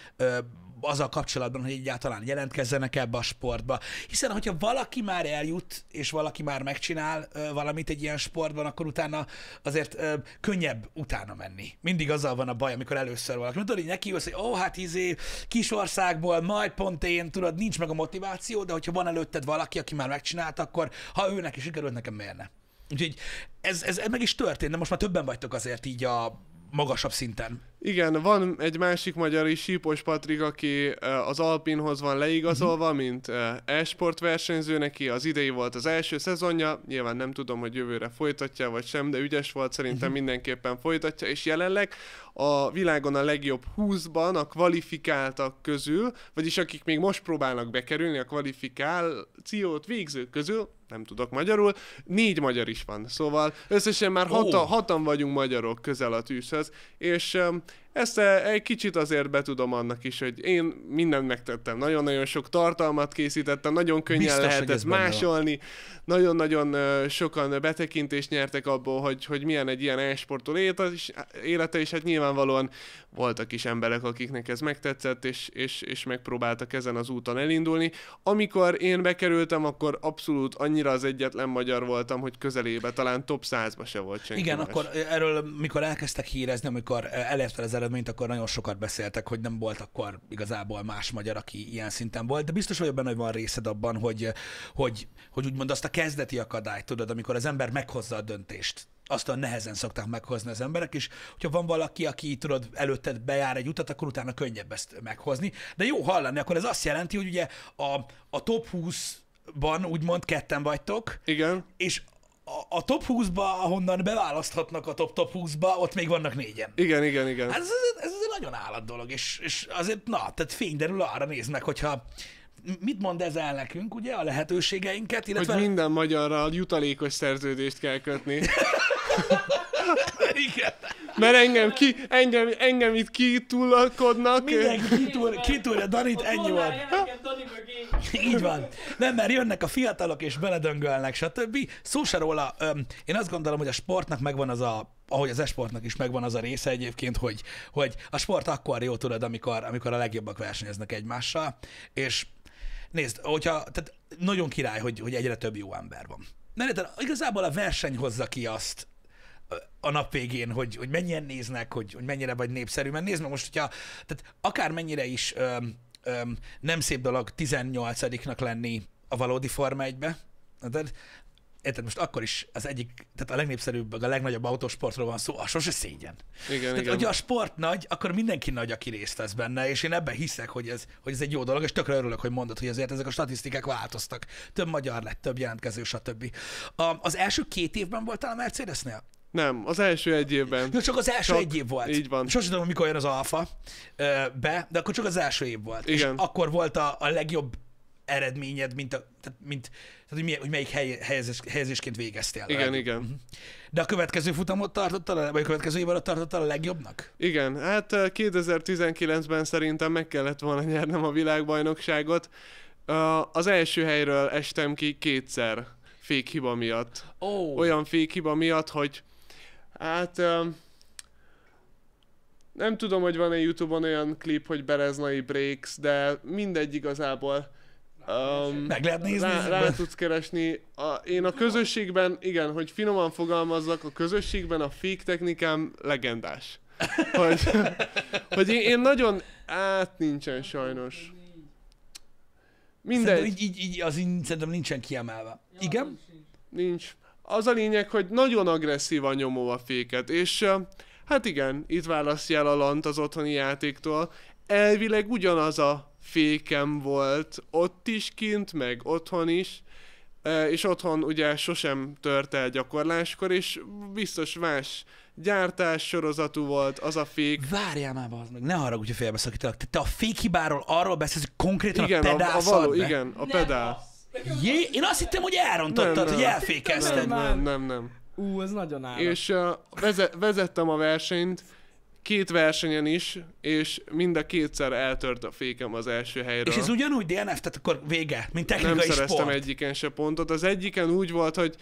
S1: azzal kapcsolatban, hogy egyáltalán jelentkezzenek ebbe a sportba. Hiszen, hogyha valaki már eljut, és valaki már megcsinál valamit egy ilyen sportban, akkor utána azért könnyebb utána menni. Mindig azzal van a baj, amikor először valaki. Tudod, hogy neki jössz, hogy ó, oh, hát izé, kis országból, majd pont én, tudod, nincs meg a motiváció, de hogyha van előtted valaki, aki már megcsinált, akkor ha őnek is sikerült, nekem miért ne? Úgyhogy ez, ez, ez meg is történt, de most már többen vagytok azért így a magasabb szinten.
S2: Igen, van egy másik magyar is, Sípos Patrik, aki az Alpinhoz van leigazolva, uh-huh. mint e-sport versenyző, neki az idei volt az első szezonja, nyilván nem tudom, hogy jövőre folytatja vagy sem, de ügyes volt, szerintem uh-huh. mindenképpen folytatja, és jelenleg a világon a legjobb 20-ban a kvalifikáltak közül, vagyis akik még most próbálnak bekerülni a kvalifikációt végzők közül, nem tudok magyarul. Négy magyar is van, szóval összesen már hata, hatan vagyunk magyarok közel a tűzhöz, és ezt e- egy kicsit azért betudom annak is, hogy én mindent megtettem. Nagyon-nagyon sok tartalmat készítettem, nagyon könnyen Biztos, ez másolni, nagyon-nagyon sokan betekintést nyertek abból, hogy, hogy milyen egy ilyen e-sportol élete, és hát nyilvánvalóan voltak is emberek, akiknek ez megtetszett, és, és, és megpróbáltak ezen az úton elindulni. Amikor én bekerültem, akkor abszolút annyira az egyetlen magyar voltam, hogy közelébe, talán top 100-ba se volt senki Igen, más. akkor
S1: erről, mikor elkezdtek hírezni, amikor elérte az eredményt, akkor nagyon sokat beszéltek, hogy nem volt akkor igazából más magyar, aki ilyen szinten volt, de biztos vagyok benne, hogy van részed abban, hogy, hogy, hogy úgymond azt a kezdeti akadályt, tudod, amikor az ember meghozza a döntést, azt a nehezen szokták meghozni az emberek, és hogyha van valaki, aki tudod, előtted bejár egy utat, akkor utána könnyebb ezt meghozni. De jó hallani, akkor ez azt jelenti, hogy ugye a, a top 20 ban úgymond ketten vagytok. Igen. És a, a top 20-ba, ahonnan beválaszthatnak a top-top 20-ba, ott még vannak négyen.
S2: Igen, igen, igen. ez, ez, ez
S1: egy nagyon állat dolog, és, és azért, na, tehát fény derül arra néznek, hogyha mit mond ez el nekünk, ugye, a lehetőségeinket, illetve... Hogy
S2: minden magyarral jutalékos szerződést kell kötni. Igen. Mert engem, ki, engem, engem itt kitulakodnak. Mindenki kitúr, kitúrja
S1: Danit, ennyi van. Így van. Nem, mert jönnek a fiatalok és beledöngölnek, stb. Szó se róla. Öm, én azt gondolom, hogy a sportnak megvan az a ahogy az esportnak is megvan az a része egyébként, hogy, hogy a sport akkor jó, tudod, amikor, amikor a legjobbak versenyeznek egymással, és nézd, hogyha, tehát nagyon király, hogy, hogy egyre több jó ember van. Mert igazából a verseny hozza ki azt, a nap végén, hogy, hogy mennyien néznek, hogy, hogy mennyire vagy népszerű. Mert nézd meg most, hogyha tehát akár mennyire is öm, öm, nem szép dolog 18-nak lenni a valódi Forma 1 tehát érted, most akkor is az egyik, tehát a legnépszerűbb, a legnagyobb autósportról van szó, a sose szégyen.
S2: Igen, tehát, igen. hogyha a
S1: sport nagy, akkor mindenki nagy, aki részt vesz benne, és én ebben hiszek, hogy ez, hogy ez egy jó dolog, és tökre örülök, hogy mondod, hogy azért ezek a statisztikák változtak. Több magyar lett, több jelentkező, stb. A, az első két évben voltál a Mercedesnél?
S2: Nem, az első egy évben. Jó, csak
S1: az első csak egy év volt. Így van. Sosem tudom, mikor jön az alfa be, de akkor csak az első év volt. Igen. És akkor volt a, a legjobb eredményed, mint, a, tehát, mint tehát, hogy, mi, hogy melyik hely,
S2: helyezés, helyezésként
S1: végeztél. Igen, rá. igen. Mhm. De a következő futamot tartottál, vagy a következő évben tartottál a legjobbnak?
S2: Igen, hát 2019-ben szerintem meg kellett volna nyernem a világbajnokságot. Az első helyről estem ki kétszer fékhiba miatt. Oh. Olyan fékhiba miatt, hogy Hát... Um, nem tudom, hogy van-e Youtube-on olyan klip, hogy Bereznai Breaks, de mindegy igazából. Um, Meg lehet nézni. Rá, rá tudsz keresni. A, én a közösségben, igen, hogy finoman fogalmazzak, a közösségben a fake technikám legendás. hogy, hogy én, én nagyon át nincsen sajnos.
S1: Mindegy. Szerintem így, így, így az így, szerintem nincsen kiemelve. Ja,
S2: Igen? Nincs az a lényeg, hogy nagyon agresszívan nyomó a féket, és hát igen, itt választja el a lant az otthoni játéktól. Elvileg ugyanaz a fékem volt ott is kint, meg otthon is, és otthon ugye sosem tört el gyakorláskor, és biztos más gyártás sorozatú volt, az a fék. Várjál már, az meg, ne haragudj, hogy félbeszakítalak. Te a fékhibáról arról beszélsz,
S1: hogy konkrétan igen, a pedál a, a való, be. Igen, a pedál. Nem,
S2: Jé, én azt hittem, hogy elrontottad, nem, nem. hogy elfékezted. Nem, nem, nem. nem. Ú, ez nagyon állat. És uh, vezet, vezettem a versenyt, két versenyen is, és mind a kétszer eltört a fékem az első helyről. És ez ugyanúgy DNF, tehát akkor vége, mint technikai Nem szereztem sport. egyiken se pontot. Az egyiken úgy volt, hogy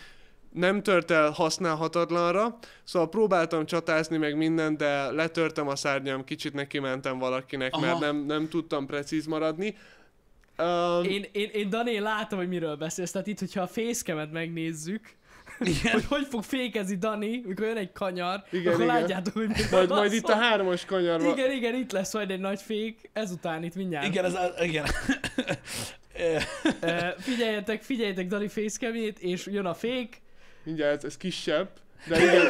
S2: nem tört el használhatatlanra, szóval próbáltam csatázni meg mindent, de letörtem a szárnyam, kicsit neki mentem valakinek, Aha. mert nem, nem tudtam precíz maradni. Um, én, én, én Dani, látom, hogy miről beszélsz. Tehát itt, hogyha a fészkemet megnézzük, igen. hogy hogy fog fékezni Dani, mikor jön egy kanyar, igen, akkor igen. látjátok, hogy mi majd, majd itt a hármas van. Igen, igen, itt lesz majd egy nagy fék, ezután itt mindjárt. Igen, ez a, igen. figyeljetek, figyeljetek Dani fészkemét, és jön a fék. Mindjárt, ez, ez kisebb, de igen,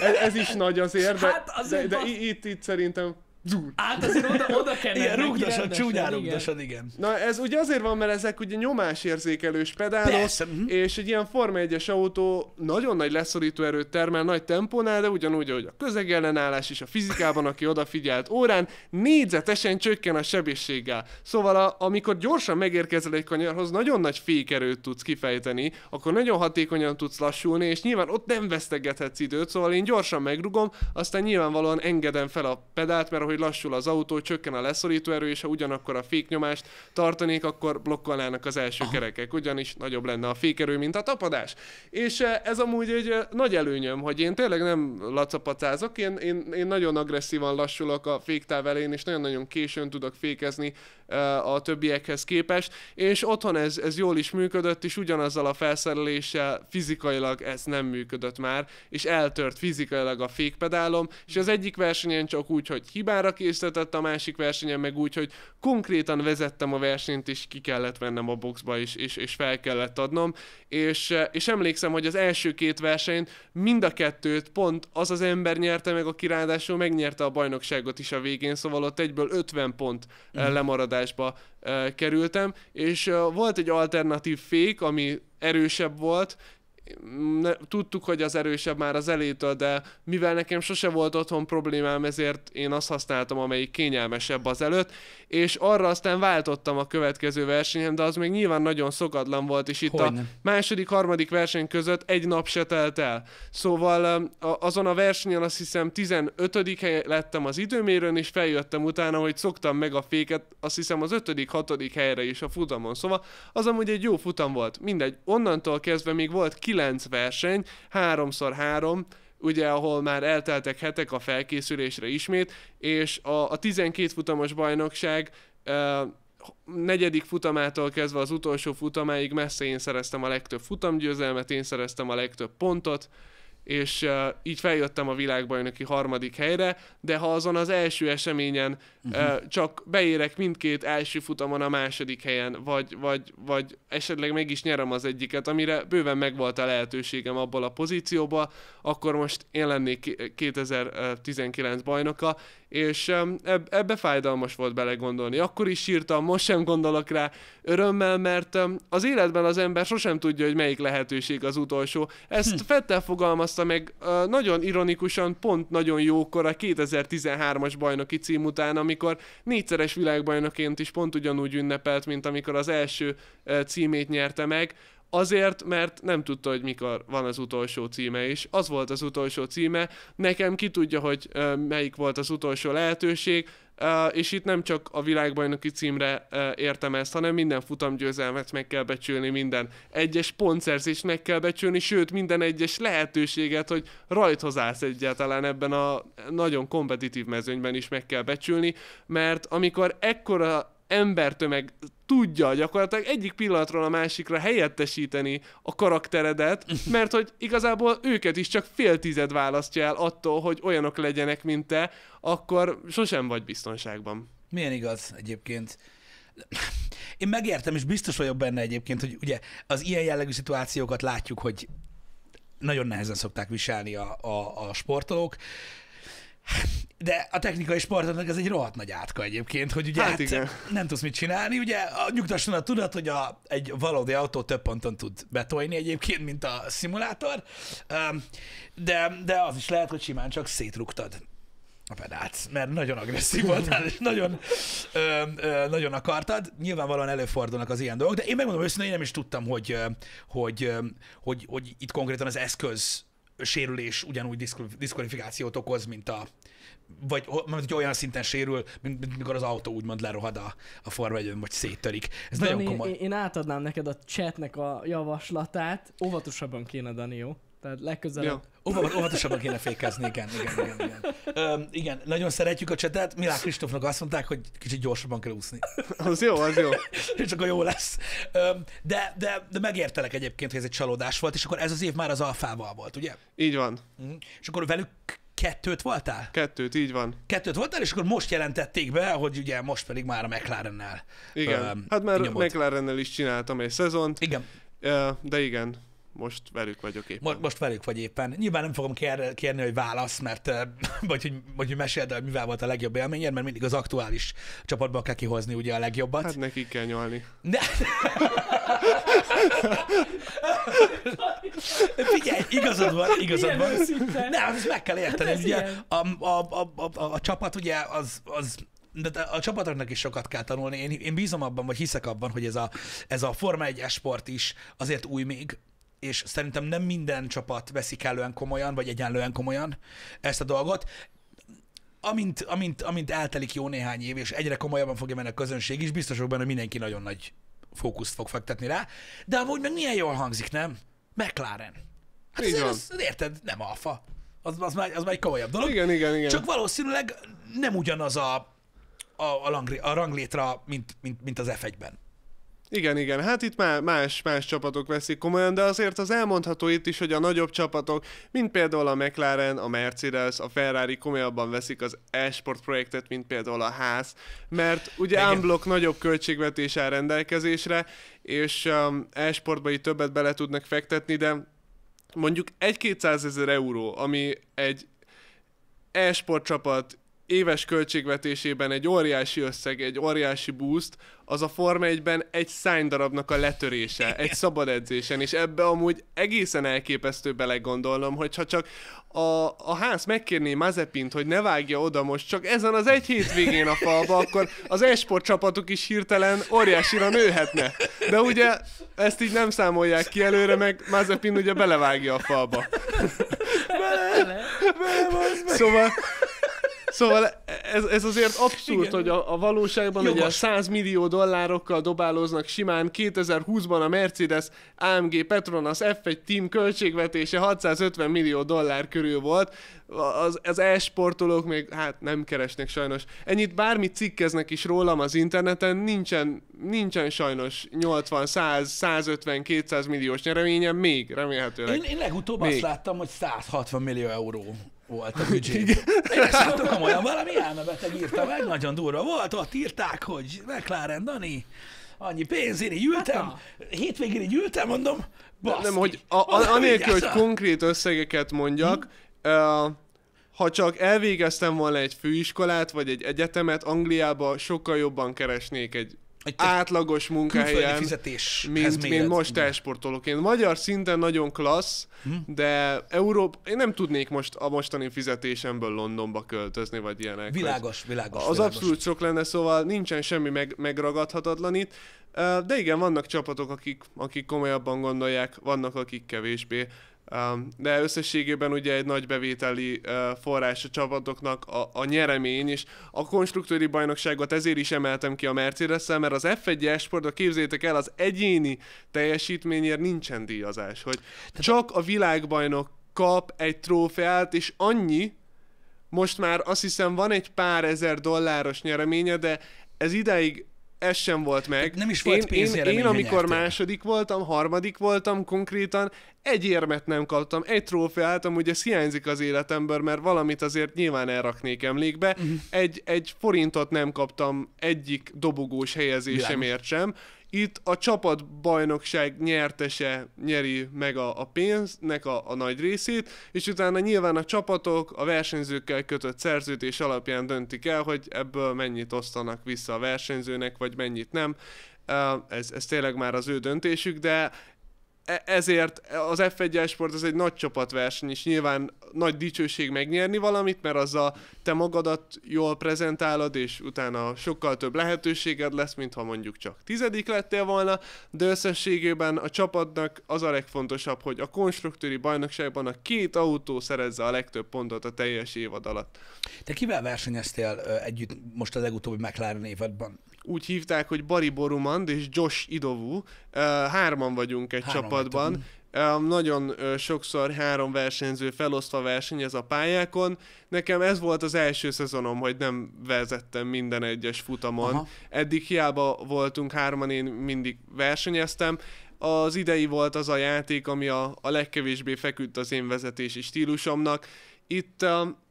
S2: ez, ez is nagy azért, de, hát azért de, de, de az... itt, itt szerintem Hát azért oda, oda kell Igen, rugdosod, csúnyán rugdosod, igen. Na ez ugye azért van, mert ezek ugye nyomásérzékelős pedálok, Persze. Mhm. és egy ilyen Forma 1 autó nagyon nagy leszorító erőt termel, nagy tempónál, de ugyanúgy, hogy a közegellenállás és a fizikában, aki odafigyelt órán, négyzetesen csökken a sebességgel. Szóval a, amikor gyorsan megérkezel egy kanyarhoz, nagyon nagy fékerőt tudsz kifejteni, akkor nagyon hatékonyan tudsz lassulni, és nyilván ott nem vesztegethetsz időt, szóval én gyorsan megrugom, aztán nyilvánvalóan engedem fel a pedált, mert ahogy hogy lassul az autó, csökken a erő, és ha ugyanakkor a féknyomást tartanék, akkor blokkolnának az első Aha. kerekek, ugyanis nagyobb lenne a fékerő, mint a tapadás. És eh, ez amúgy egy eh, nagy előnyöm, hogy én tényleg nem lacapacázok, én, én, én nagyon agresszívan lassulok a féktáv elén, és nagyon-nagyon későn tudok fékezni, a többiekhez képest, és otthon ez, ez jól is működött, és ugyanazzal a felszereléssel fizikailag ez nem működött már, és eltört fizikailag a fékpedálom, és az egyik versenyen csak úgy, hogy hibára készített, a másik versenyen meg úgy, hogy konkrétan vezettem a versenyt, és ki kellett vennem a boxba, és, és, és fel kellett adnom, és, és emlékszem, hogy az első két versenyt mind a kettőt pont az az ember nyerte meg, aki ráadásul megnyerte a bajnokságot is a végén, szóval ott egyből 50 pont mm. lemaradás ö, kerültem, és volt egy alternatív fék, ami erősebb volt, mm, ne, tudtuk, hogy az erősebb már az elétől, de mivel nekem sose volt otthon problémám, ezért én azt használtam, amelyik kényelmesebb az előtt, és arra aztán váltottam a következő versenyem, de az még nyilván nagyon szokatlan volt, és itt Hogyne. a második, harmadik verseny között egy nap se telt el. Szóval um, azon a versenyen azt hiszem 15 helyen lettem az időmérőn, és feljöttem utána, hogy szoktam meg a féket, azt hiszem az 5 6 helyre is a futamon. Szóval az amúgy egy jó futam volt. Mindegy, onnantól kezdve még volt 9 verseny, 3x3, ugye ahol már elteltek hetek a felkészülésre ismét, és a, a 12 futamos bajnokság e, negyedik futamától kezdve az utolsó futamáig messze én szereztem a legtöbb futamgyőzelmet, én szereztem a legtöbb pontot, és uh, így feljöttem a világbajnoki harmadik helyre, de ha azon az első eseményen uh-huh. uh, csak beérek mindkét első futamon a második helyen, vagy, vagy, vagy esetleg meg is nyerem az egyiket, amire bőven megvolt a lehetőségem abból a pozícióba, akkor most én lennék 2019 bajnoka, és um, ebbe fájdalmas volt belegondolni. Akkor is sírtam, most sem gondolok rá örömmel, mert um, az életben az ember sosem tudja, hogy melyik lehetőség az utolsó. Ezt hm. Fettel fogalmaz hozta meg uh, nagyon ironikusan, pont nagyon jókor a 2013-as bajnoki cím után, amikor négyszeres világbajnoként is pont ugyanúgy ünnepelt, mint amikor az első uh, címét nyerte meg, Azért, mert nem tudta, hogy mikor van az utolsó címe is. Az volt az utolsó címe. Nekem ki tudja, hogy melyik volt az utolsó lehetőség és itt nem csak a világbajnoki címre értem ezt, hanem minden futamgyőzelmet meg kell becsülni, minden egyes pontszerzést meg kell becsülni, sőt minden egyes lehetőséget, hogy rajthoz állsz egyáltalán ebben a nagyon kompetitív mezőnyben is meg kell becsülni, mert amikor ekkora embertömeg tudja gyakorlatilag egyik pillanatról a másikra helyettesíteni a karakteredet, mert hogy igazából őket is csak fél tized választja el attól, hogy olyanok legyenek, mint te, akkor sosem vagy biztonságban.
S1: Milyen igaz egyébként. Én megértem, és biztos vagyok benne egyébként, hogy ugye az ilyen jellegű szituációkat látjuk, hogy nagyon nehezen szokták viselni a, a, a sportolók. De a technikai sportnak ez egy rohadt nagy átka egyébként, hogy ugye hát hát igen. nem tudsz mit csinálni. Ugye a, nyugtasson a tudat, hogy a, egy valódi autó több ponton tud betolni egyébként, mint a szimulátor, de, de az is lehet, hogy simán csak szétrugtad a pedált, mert nagyon agresszív voltál, és nagyon, ö, ö, nagyon akartad. Nyilvánvalóan előfordulnak az ilyen dolgok, de én megmondom őszintén, én nem is tudtam, hogy, hogy, hogy, hogy itt konkrétan az eszköz sérülés ugyanúgy diszkvalifikációt okoz, mint a vagy hogy olyan szinten sérül, mint, mint mikor az autó úgymond lerohad a, a forvegyőn, vagy széttörik. Ez Dani, nagyon komoly.
S2: Én, átadnám neked a chatnek a javaslatát. Óvatosabban kéne, Danió. Tehát legközelebb ja. Óvat, óvatosabban
S1: kéne fékezni, igen, igen, igen. igen. Öm, igen, nagyon szeretjük a csetet. Milák Kristófnak azt mondták, hogy kicsit gyorsabban kell úszni. Az jó, az jó. és akkor jó lesz. Öm, de, de, de megértelek egyébként, hogy ez egy csalódás volt, és akkor ez az év már az alfával volt, ugye?
S2: Így van. Mm-hmm.
S1: És akkor velük kettőt voltál?
S2: Kettőt, így van.
S1: Kettőt voltál, és akkor most jelentették be, hogy ugye most pedig már a McLarennel.
S2: Igen, um, hát már a McLarennel is csináltam egy szezont. Igen. De igen, most velük vagyok éppen.
S1: Most, most velük vagy éppen. Nyilván nem fogom kér, kérni, hogy válasz, mert vagy hogy, vagy hogy meséld el, mivel volt a legjobb élményed, mert mindig az aktuális csapatban kell kihozni ugye a legjobbat. Hát
S2: nekik kell nyolni. Ne.
S1: Figyelj, igazad van, igazad van. Nem, ezt meg kell érteni. Ez ugye a, a, a, a, a, csapat ugye az, az de a csapatoknak is sokat kell tanulni. Én, én bízom abban, vagy hiszek abban, hogy ez a, ez a Forma 1 sport is azért új még, és szerintem nem minden csapat veszik elően komolyan, vagy egyenlően komolyan ezt a dolgot. Amint, amint, amint eltelik jó néhány év, és egyre komolyabban fogja menni a közönség is, biztos vagyok benne, hogy mindenki nagyon nagy fókuszt fog fektetni rá. De amúgy meg milyen jól hangzik, nem? McLaren. Hát Így azért az, érted, nem alfa. Az, az, már, az már egy komolyabb dolog. Igen, igen, igen. Csak valószínűleg nem ugyanaz a, a, a, langri, a ranglétra, mint, mint, mint az F1-ben.
S2: Igen, igen, hát itt már más, más csapatok veszik komolyan, de azért az elmondható itt is, hogy a nagyobb csapatok, mint például a McLaren, a Mercedes, a Ferrari komolyabban veszik az e-sport projektet, mint például a ház, mert ugye unblock nagyobb költségvetés áll rendelkezésre, és um, e-sportba így többet bele tudnak fektetni, de mondjuk egy 200 ezer euró, ami egy e-sport csapat éves költségvetésében egy óriási összeg, egy óriási boost, az a Forma 1-ben egy darabnak a letörése, Igen. egy szabad edzésen, és ebbe amúgy egészen elképesztő belegondolnom, hogyha csak a, a ház megkérné Mazepint, hogy ne vágja oda most csak ezen az egy hétvégén a falba, akkor az esport csapatuk is hirtelen óriásira nőhetne. De ugye ezt így nem számolják ki előre, meg Mazepin ugye belevágja a falba. Bele, bele, bele, szóval Szóval ez, ez azért abszurd, Igen. hogy a, a valóságban Jogos. ugye 100 millió dollárokkal dobálóznak simán. 2020-ban a Mercedes AMG Petronas F1 team költségvetése 650 millió dollár körül volt. Az, az e-sportolók még hát nem keresnek sajnos. Ennyit bármit cikkeznek is rólam az interneten, nincsen, nincsen sajnos 80, 100, 150, 200 milliós nyereményem még remélhetőleg. Én, én
S1: legutóbb még. azt láttam, hogy 160 millió euró volt a büdzsé.
S2: Én ezt mondtam, komolyan valami elmebeteg
S1: írta meg, nagyon durva volt, ott írták, hogy McLaren Dani, annyi pénz, én így hát ültem, hát, hétvégén így ültem, mondom, baszki. Nem, hogy a, a, anélkül, hogy
S2: konkrét összegeket mondjak, hm? uh, ha csak elvégeztem volna egy főiskolát, vagy egy egyetemet, Angliába sokkal jobban keresnék egy egy átlagos munkahelyen, mint, mint most elsportolok. Én magyar szinten nagyon klassz, hm? de Európa, én nem tudnék most a mostani fizetésemből Londonba költözni, vagy ilyenek. Világos, világos. Az világos. abszolút sok lenne, szóval nincsen semmi meg, megragadhatatlan itt. De igen, vannak csapatok, akik, akik komolyabban gondolják, vannak, akik kevésbé. De összességében ugye egy nagy bevételi forrás a csapatoknak a, a nyeremény, és a konstruktőri bajnokságot ezért is emeltem ki a mercedes mert az F1 a képzétek el, az egyéni teljesítményért nincsen díjazás, hogy csak a világbajnok kap egy trófeát, és annyi, most már azt hiszem van egy pár ezer dolláros nyereménye, de ez ideig ez sem volt meg. Nem is volt én, én, én amikor nyertél. második voltam, harmadik voltam konkrétan, egy érmet nem kaptam, egy trófeát, amúgy ez hiányzik az életemből, mert valamit azért nyilván elraknék emlékbe. Uh-huh. Egy, egy forintot nem kaptam egyik dobogós helyezésemért sem. Itt a csapat bajnokság nyertese nyeri meg a, a pénznek a, a nagy részét, és utána nyilván a csapatok a versenyzőkkel kötött szerződés alapján döntik el, hogy ebből mennyit osztanak vissza a versenyzőnek, vagy mennyit nem. Ez, ez tényleg már az ő döntésük, de E, ezért az F1 sport az egy nagy csapatverseny, és nyilván nagy dicsőség megnyerni valamit, mert az a te magadat jól prezentálod, és utána sokkal több lehetőséged lesz, mintha mondjuk csak tizedik lettél volna, de összességében a csapatnak az a legfontosabb, hogy a konstruktőri bajnokságban a két autó szerezze a legtöbb pontot a teljes évad alatt.
S1: Te kivel versenyeztél együtt most a legutóbbi McLaren évadban?
S2: úgy hívták, hogy Bari Borumand és Josh Idovu. Hárman vagyunk egy Három csapatban. Vettem. Nagyon sokszor három versenyző felosztva versenyez a pályákon. Nekem ez volt az első szezonom, hogy nem vezettem minden egyes futamon. Aha. Eddig hiába voltunk hárman, én mindig versenyeztem. Az idei volt az a játék, ami a, a legkevésbé feküdt az én vezetési stílusomnak. Itt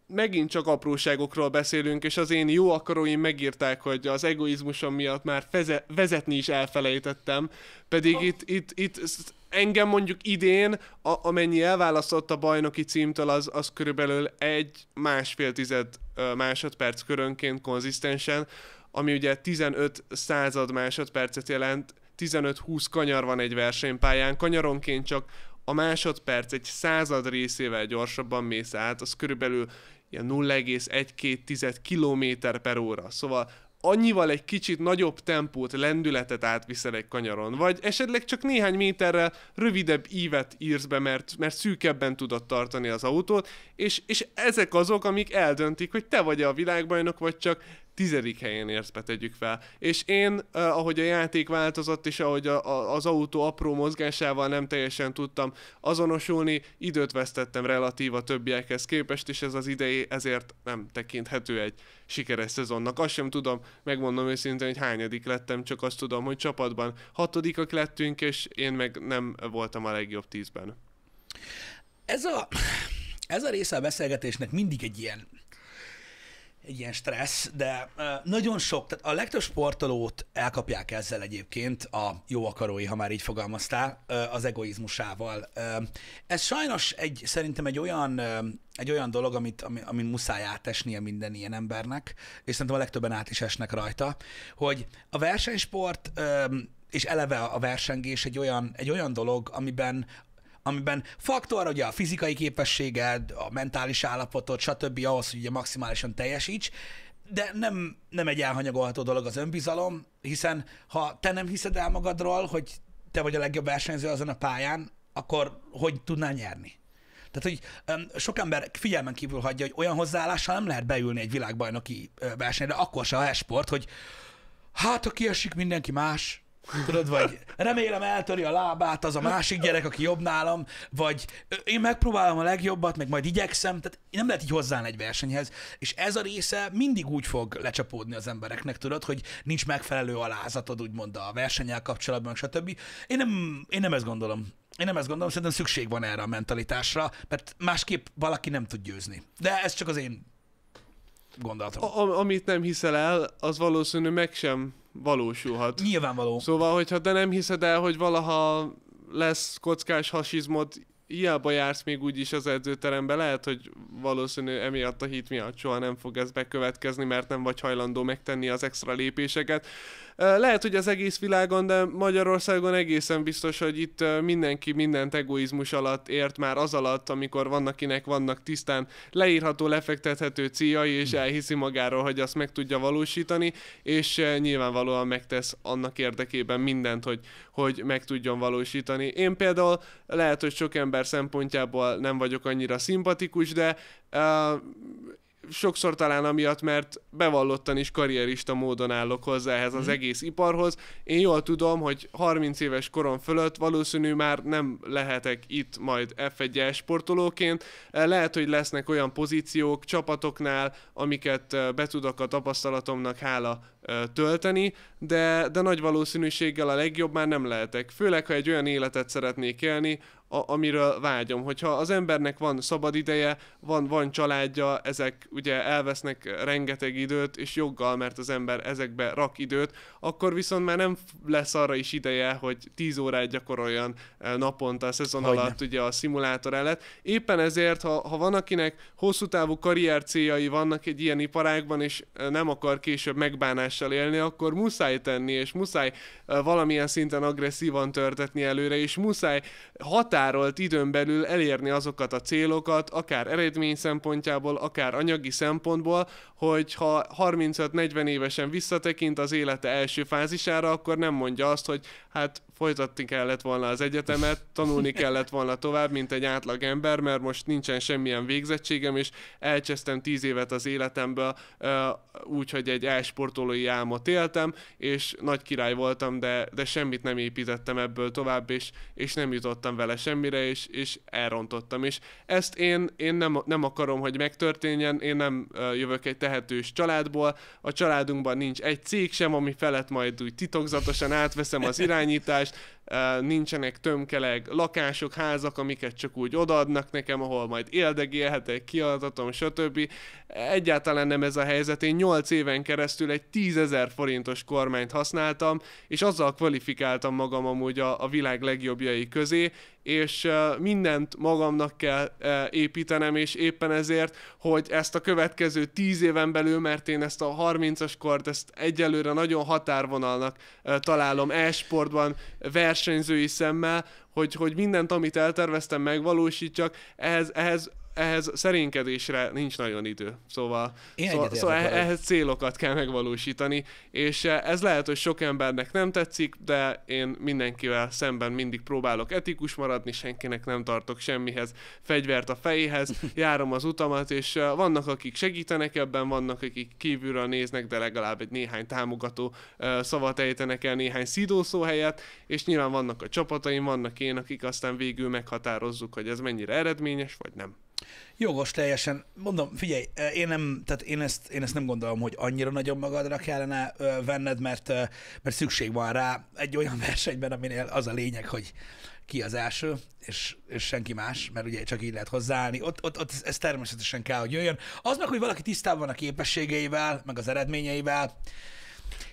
S2: megint csak apróságokról beszélünk, és az én jó akaróim megírták, hogy az egoizmusom miatt már feze- vezetni is elfelejtettem, pedig oh. itt, itt, itt engem mondjuk idén, a, amennyi elválasztott a bajnoki címtől, az, az körülbelül egy másfél tized másodperc körönként konzisztensen, ami ugye 15 század másodpercet jelent, 15-20 kanyar van egy versenypályán, kanyaronként csak a másodperc egy század részével gyorsabban mész át, az körülbelül ilyen 0,1-2 km per óra. Szóval annyival egy kicsit nagyobb tempót, lendületet átviszel egy kanyaron, vagy esetleg csak néhány méterrel rövidebb ívet írsz be, mert, mert szűkebben tudod tartani az autót, és, és ezek azok, amik eldöntik, hogy te vagy a világbajnok, vagy csak tizedik helyen érsz be, tegyük fel. És én, eh, ahogy a játék változott, és ahogy a, a, az autó apró mozgásával nem teljesen tudtam azonosulni, időt vesztettem relatív a többiekhez képest, és ez az idei ezért nem tekinthető egy sikeres szezonnak. Azt sem tudom, megmondom őszintén, hogy hányadik lettem, csak azt tudom, hogy csapatban hatodikak lettünk, és én meg nem voltam a legjobb tízben.
S1: Ez a, ez a része a beszélgetésnek mindig egy ilyen egy ilyen stressz, de nagyon sok, tehát a legtöbb sportolót elkapják ezzel egyébként a jó akarói, ha már így fogalmaztál, az egoizmusával. Ez sajnos egy, szerintem egy olyan, egy olyan dolog, amit, ami, amin muszáj átesnie minden ilyen embernek, és szerintem a legtöbben át is esnek rajta, hogy a versenysport és eleve a versengés egy olyan, egy olyan dolog, amiben amiben faktor ugye a fizikai képességed, a mentális állapotod, stb. ahhoz, hogy ugye maximálisan teljesíts, de nem, nem egy elhanyagolható dolog az önbizalom, hiszen ha te nem hiszed el magadról, hogy te vagy a legjobb versenyző azon a pályán, akkor hogy tudnál nyerni? Tehát, hogy um, sok ember figyelmen kívül hagyja, hogy olyan hozzáállással nem lehet beülni egy világbajnoki versenyre, akkor se a e-sport, hogy hát, ha kiesik mindenki más, Tudod, vagy remélem eltöri a lábát az a másik gyerek, aki jobb nálam, vagy én megpróbálom a legjobbat, meg majd igyekszem, tehát nem lehet így hozzá egy versenyhez. És ez a része mindig úgy fog lecsapódni az embereknek, tudod, hogy nincs megfelelő alázatod, úgymond a versenyel kapcsolatban, stb. Én nem, én nem ezt gondolom. Én nem ezt gondolom, szerintem szükség van erre a mentalitásra, mert másképp valaki nem tud győzni. De ez csak az én
S2: gondolatom. A, amit nem hiszel el, az valószínű meg sem valósulhat. Nyilvánvaló. Szóval, hogyha te nem hiszed el, hogy valaha lesz kockás hasizmod hiába jársz még úgyis az edzőterembe, lehet, hogy valószínű emiatt a hit miatt soha nem fog ez bekövetkezni, mert nem vagy hajlandó megtenni az extra lépéseket. Lehet, hogy az egész világon, de Magyarországon egészen biztos, hogy itt mindenki mindent egoizmus alatt ért már az alatt, amikor vannak akinek vannak tisztán leírható, lefektethető céljai, és hm. elhiszi magáról, hogy azt meg tudja valósítani, és nyilvánvalóan megtesz annak érdekében mindent, hogy, hogy meg tudjon valósítani. Én például lehet, hogy sok ember PR szempontjából nem vagyok annyira szimpatikus, de uh, sokszor talán amiatt, mert bevallottan is karrierista módon állok hozzá ehhez az mhm. egész iparhoz. Én jól tudom, hogy 30 éves korom fölött valószínű már nem lehetek itt majd F1 sportolóként. Lehet, hogy lesznek olyan pozíciók csapatoknál, amiket be tudok a tapasztalatomnak hála tölteni, de, de nagy valószínűséggel a legjobb már nem lehetek. Főleg, ha egy olyan életet szeretnék élni, a, amiről vágyom. Hogyha az embernek van szabad ideje, van, van családja, ezek ugye elvesznek rengeteg időt, és joggal, mert az ember ezekbe rak időt, akkor viszont már nem lesz arra is ideje, hogy 10 órát gyakoroljon e, naponta a szezon Hogyne. alatt ugye a szimulátor elett. Éppen ezért, ha, ha van akinek hosszú távú karrier céljai vannak egy ilyen iparágban, és e, nem akar később megbánással élni, akkor muszáj tenni, és muszáj e, valamilyen szinten agresszívan törtetni előre, és muszáj határ eltárolt időn belül elérni azokat a célokat, akár eredmény szempontjából, akár anyagi szempontból, hogy ha 35-40 évesen visszatekint az élete első fázisára, akkor nem mondja azt, hogy hát folytatni kellett volna az egyetemet, tanulni kellett volna tovább, mint egy átlag ember, mert most nincsen semmilyen végzettségem, és elcsesztem 10 évet az életemből úgyhogy egy elsportolói álmot éltem, és nagy király voltam, de, de semmit nem építettem ebből tovább, és, és nem jutottam vele semmire, és, és elrontottam. És ezt én, én nem, nem akarom, hogy megtörténjen, én nem jövök egy tehetős családból, a családunkban nincs egy cég sem, ami felett majd úgy titokzatosan átveszem az irányítást, nincsenek tömkeleg lakások, házak, amiket csak úgy odaadnak nekem, ahol majd éldegélhetek, kiadatom, stb. Egyáltalán nem ez a helyzet. Én 8 éven keresztül egy 10.000 forintos kormányt használtam, és azzal kvalifikáltam magam amúgy a, a világ legjobbjai közé, és mindent magamnak kell építenem, és éppen ezért, hogy ezt a következő tíz éven belül, mert én ezt a 30-as kort, ezt egyelőre nagyon határvonalnak találom e-sportban, vers versenyzői szemmel, hogy, hogy mindent, amit elterveztem, megvalósítsak, ehhez, ehhez ehhez szerénykedésre nincs nagyon idő. Szóval, szóval, szóval eh- ehhez célokat kell megvalósítani, és eh, ez lehet, hogy sok embernek nem tetszik, de én mindenkivel szemben mindig próbálok etikus maradni, senkinek nem tartok semmihez fegyvert a fejéhez, járom az utamat, és eh, vannak, akik segítenek ebben, vannak, akik kívülről néznek, de legalább egy néhány támogató eh, szavat ejtenek el néhány szidószó helyett, és nyilván vannak a csapataim, vannak én, akik aztán végül meghatározzuk, hogy ez mennyire eredményes, vagy nem.
S1: Jogos teljesen. Mondom, figyelj, eh, én, nem, tehát én, ezt, én ezt nem gondolom, hogy annyira nagyon magadra kellene eh, venned, mert, eh, mert szükség van rá egy olyan versenyben, aminél az a lényeg, hogy ki az első, és, és senki más, mert ugye csak így lehet hozzáállni. Ott, ott, ott ez természetesen kell, hogy jöjjön. Az meg, hogy valaki tisztában van a képességeivel, meg az eredményeivel,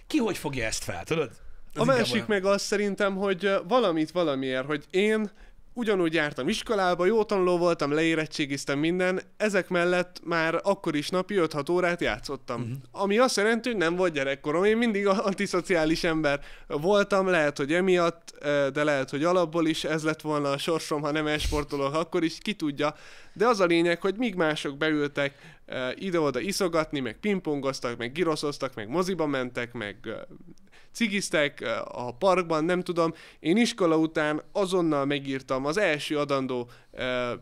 S2: ki hogy fogja ezt fel, tudod? Ez a másik olyan... meg az szerintem, hogy valamit valamiért, hogy én ugyanúgy jártam iskolába, jó tanuló voltam, leérettségiztem minden, ezek mellett már akkor is napi 5-6 órát játszottam. Uh-huh. Ami azt jelenti, hogy nem volt gyerekkorom, én mindig antiszociális ember voltam, lehet, hogy emiatt, de lehet, hogy alapból is ez lett volna a sorsom, ha nem esportolok, akkor is ki tudja. De az a lényeg, hogy míg mások beültek ide-oda iszogatni, meg pingpongoztak, meg giroszoztak, meg moziba mentek, meg cigiztek a parkban, nem tudom. Én iskola után azonnal megírtam az első adandó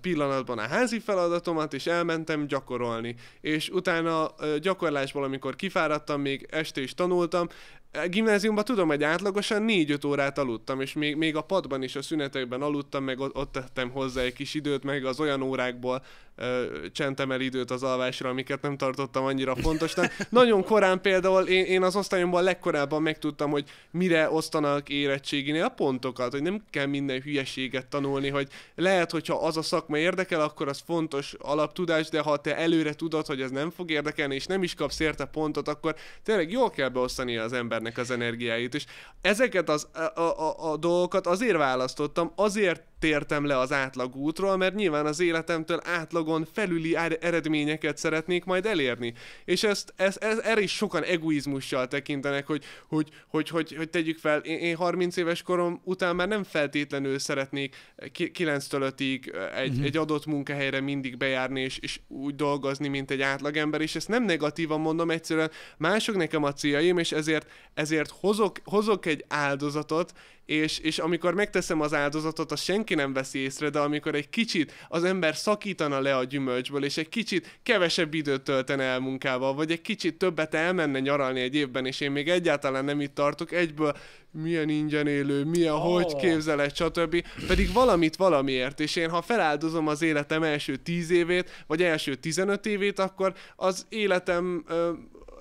S2: pillanatban a házi feladatomat, és elmentem gyakorolni. És utána gyakorlásból, amikor kifáradtam, még este is tanultam, a gimnáziumban tudom, hogy átlagosan 4-5 órát aludtam, és még, még a padban is a szünetekben aludtam, meg ott, ott tettem hozzá egy kis időt, meg az olyan órákból ö, csentem el időt az alvásra, amiket nem tartottam annyira fontosnak. Nagyon korán például én, én az osztályomban legkorábban megtudtam, hogy mire osztanak érettséginél a pontokat, hogy nem kell minden hülyeséget tanulni, hogy lehet, hogyha az a szakma érdekel, akkor az fontos alaptudás, de ha te előre tudod, hogy ez nem fog érdekelni, és nem is kapsz érte pontot, akkor tényleg jól kell beosztani az embernek az energiáit. És ezeket az, a, a, a dolgokat azért választottam, azért tértem le az útról, mert nyilván az életemtől átlagon felüli er- eredményeket szeretnék majd elérni. És ezt, ez, ez, erre is sokan egoizmussal tekintenek, hogy, hogy, hogy, hogy, hogy tegyük fel, én, én 30 éves korom után már nem feltétlenül szeretnék 9-től eh, 5-ig eh, egy, uh-huh. egy adott munkahelyre mindig bejárni és, és úgy dolgozni, mint egy átlagember, és ezt nem negatívan mondom, egyszerűen mások nekem a céljaim, és ezért, ezért hozok, hozok egy áldozatot, és, és amikor megteszem az áldozatot, azt senki nem veszi észre, de amikor egy kicsit az ember szakítana le a gyümölcsből, és egy kicsit kevesebb időt töltene el munkával, vagy egy kicsit többet elmenne nyaralni egy évben, és én még egyáltalán nem itt tartok, egyből milyen ingyen élő, milyen, oh. hogy képzeled, stb. Pedig valamit valamiért, és én ha feláldozom az életem első tíz évét, vagy első 15 évét, akkor az életem ö,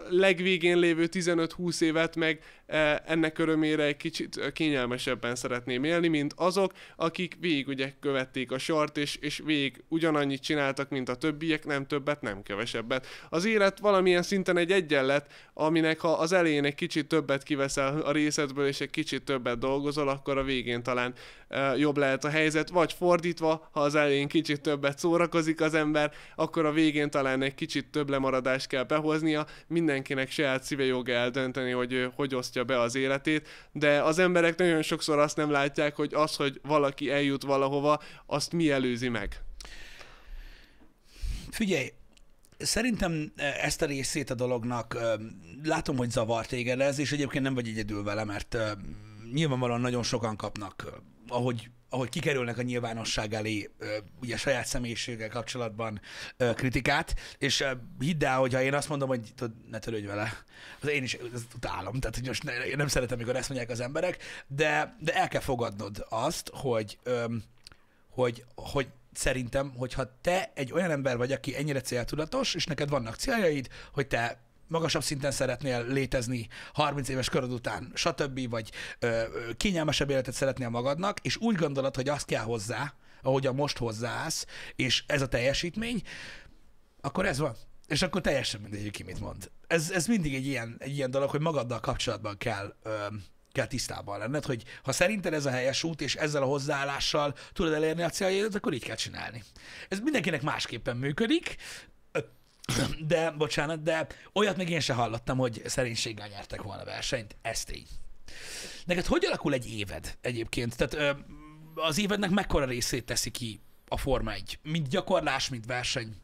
S2: legvégén lévő 15-20 évet meg, E, ennek örömére egy kicsit e, kényelmesebben szeretném élni, mint azok, akik végig ugye követték a sort, és, és végig ugyanannyit csináltak, mint a többiek, nem többet, nem kevesebbet. Az élet valamilyen szinten egy egyenlet, aminek ha az elején egy kicsit többet kiveszel a részedből, és egy kicsit többet dolgozol, akkor a végén talán e, jobb lehet a helyzet, vagy fordítva, ha az elején kicsit többet szórakozik az ember, akkor a végén talán egy kicsit több lemaradást kell behoznia, mindenkinek saját szíve joga eldönteni, hogy hogy osztja mutatja be az életét, de az emberek nagyon sokszor azt nem látják, hogy az, hogy valaki eljut valahova, azt mi előzi meg.
S1: Figyelj, szerintem e, ezt a részét a dolognak e, látom, hogy zavar téged ez, és egyébként nem vagy egyedül vele, mert e, nyilvánvalóan nagyon sokan kapnak ahogy ahogy kikerülnek a nyilvánosság elé ugye saját személyiséggel kapcsolatban kritikát, és hidd el, hogyha én azt mondom, hogy tud, ne törődj vele, az én is utálom, tehát hogy most ne, én nem szeretem, amikor ezt mondják az emberek, de, de el kell fogadnod azt, hogy, hogy, hogy szerintem, hogyha te egy olyan ember vagy, aki ennyire céltudatos, és neked vannak céljaid, hogy te magasabb szinten szeretnél létezni 30 éves korod után, stb., vagy ö, kényelmesebb életet szeretnél magadnak, és úgy gondolod, hogy azt kell hozzá, ahogy a most hozzáállsz, és ez a teljesítmény, akkor ez van. És akkor teljesen mindegy, ki mit mond. Ez, ez mindig egy ilyen, egy ilyen dolog, hogy magaddal kapcsolatban kell, ö, kell tisztában lenned, hogy ha szerinted ez a helyes út, és ezzel a hozzáállással tudod elérni a céljaidat, akkor így kell csinálni. Ez mindenkinek másképpen működik, de, bocsánat, de olyat még én se hallottam, hogy szerénységgel nyertek volna versenyt. Ez tény. Neked hogy alakul egy éved egyébként? Tehát ö, az évednek mekkora részét teszi ki a
S2: Forma 1?
S1: Mint gyakorlás, mint verseny?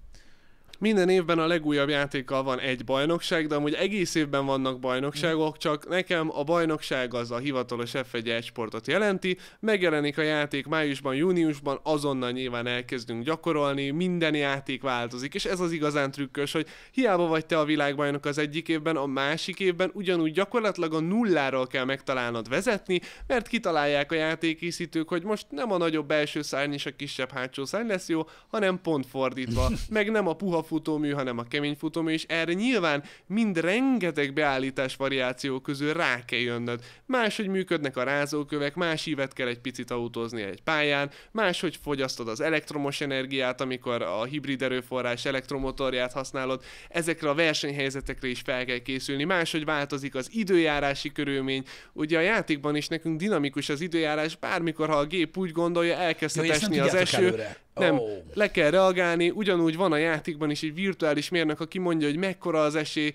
S2: minden évben a legújabb játékkal van egy bajnokság, de amúgy egész évben vannak bajnokságok, csak nekem a bajnokság az a hivatalos F1 sportot jelenti. Megjelenik a játék májusban, júniusban, azonnal nyilván elkezdünk gyakorolni, minden játék változik, és ez az igazán trükkös, hogy hiába vagy te a világbajnok az egyik évben, a másik évben ugyanúgy gyakorlatilag a nulláról kell megtalálnod vezetni, mert kitalálják a játékészítők, hogy most nem a nagyobb belső szárny és a kisebb hátsó szárny lesz jó, hanem pont fordítva, meg nem a puha futómű, hanem a kemény futómű, és erre nyilván mind rengeteg beállítás variáció közül rá kell jönnöd. Máshogy működnek a rázókövek, más ívet kell egy picit autózni egy pályán, máshogy fogyasztod az elektromos energiát, amikor a hibrid erőforrás elektromotorját használod, ezekre a versenyhelyzetekre is fel kell készülni, máshogy változik az időjárási körülmény. Ugye a játékban is nekünk dinamikus az időjárás, bármikor, ha a gép úgy gondolja, elkezdhet esni az eső. Előre. Nem, oh. le kell reagálni, ugyanúgy van a játékban is egy virtuális mérnök, aki mondja, hogy mekkora az esély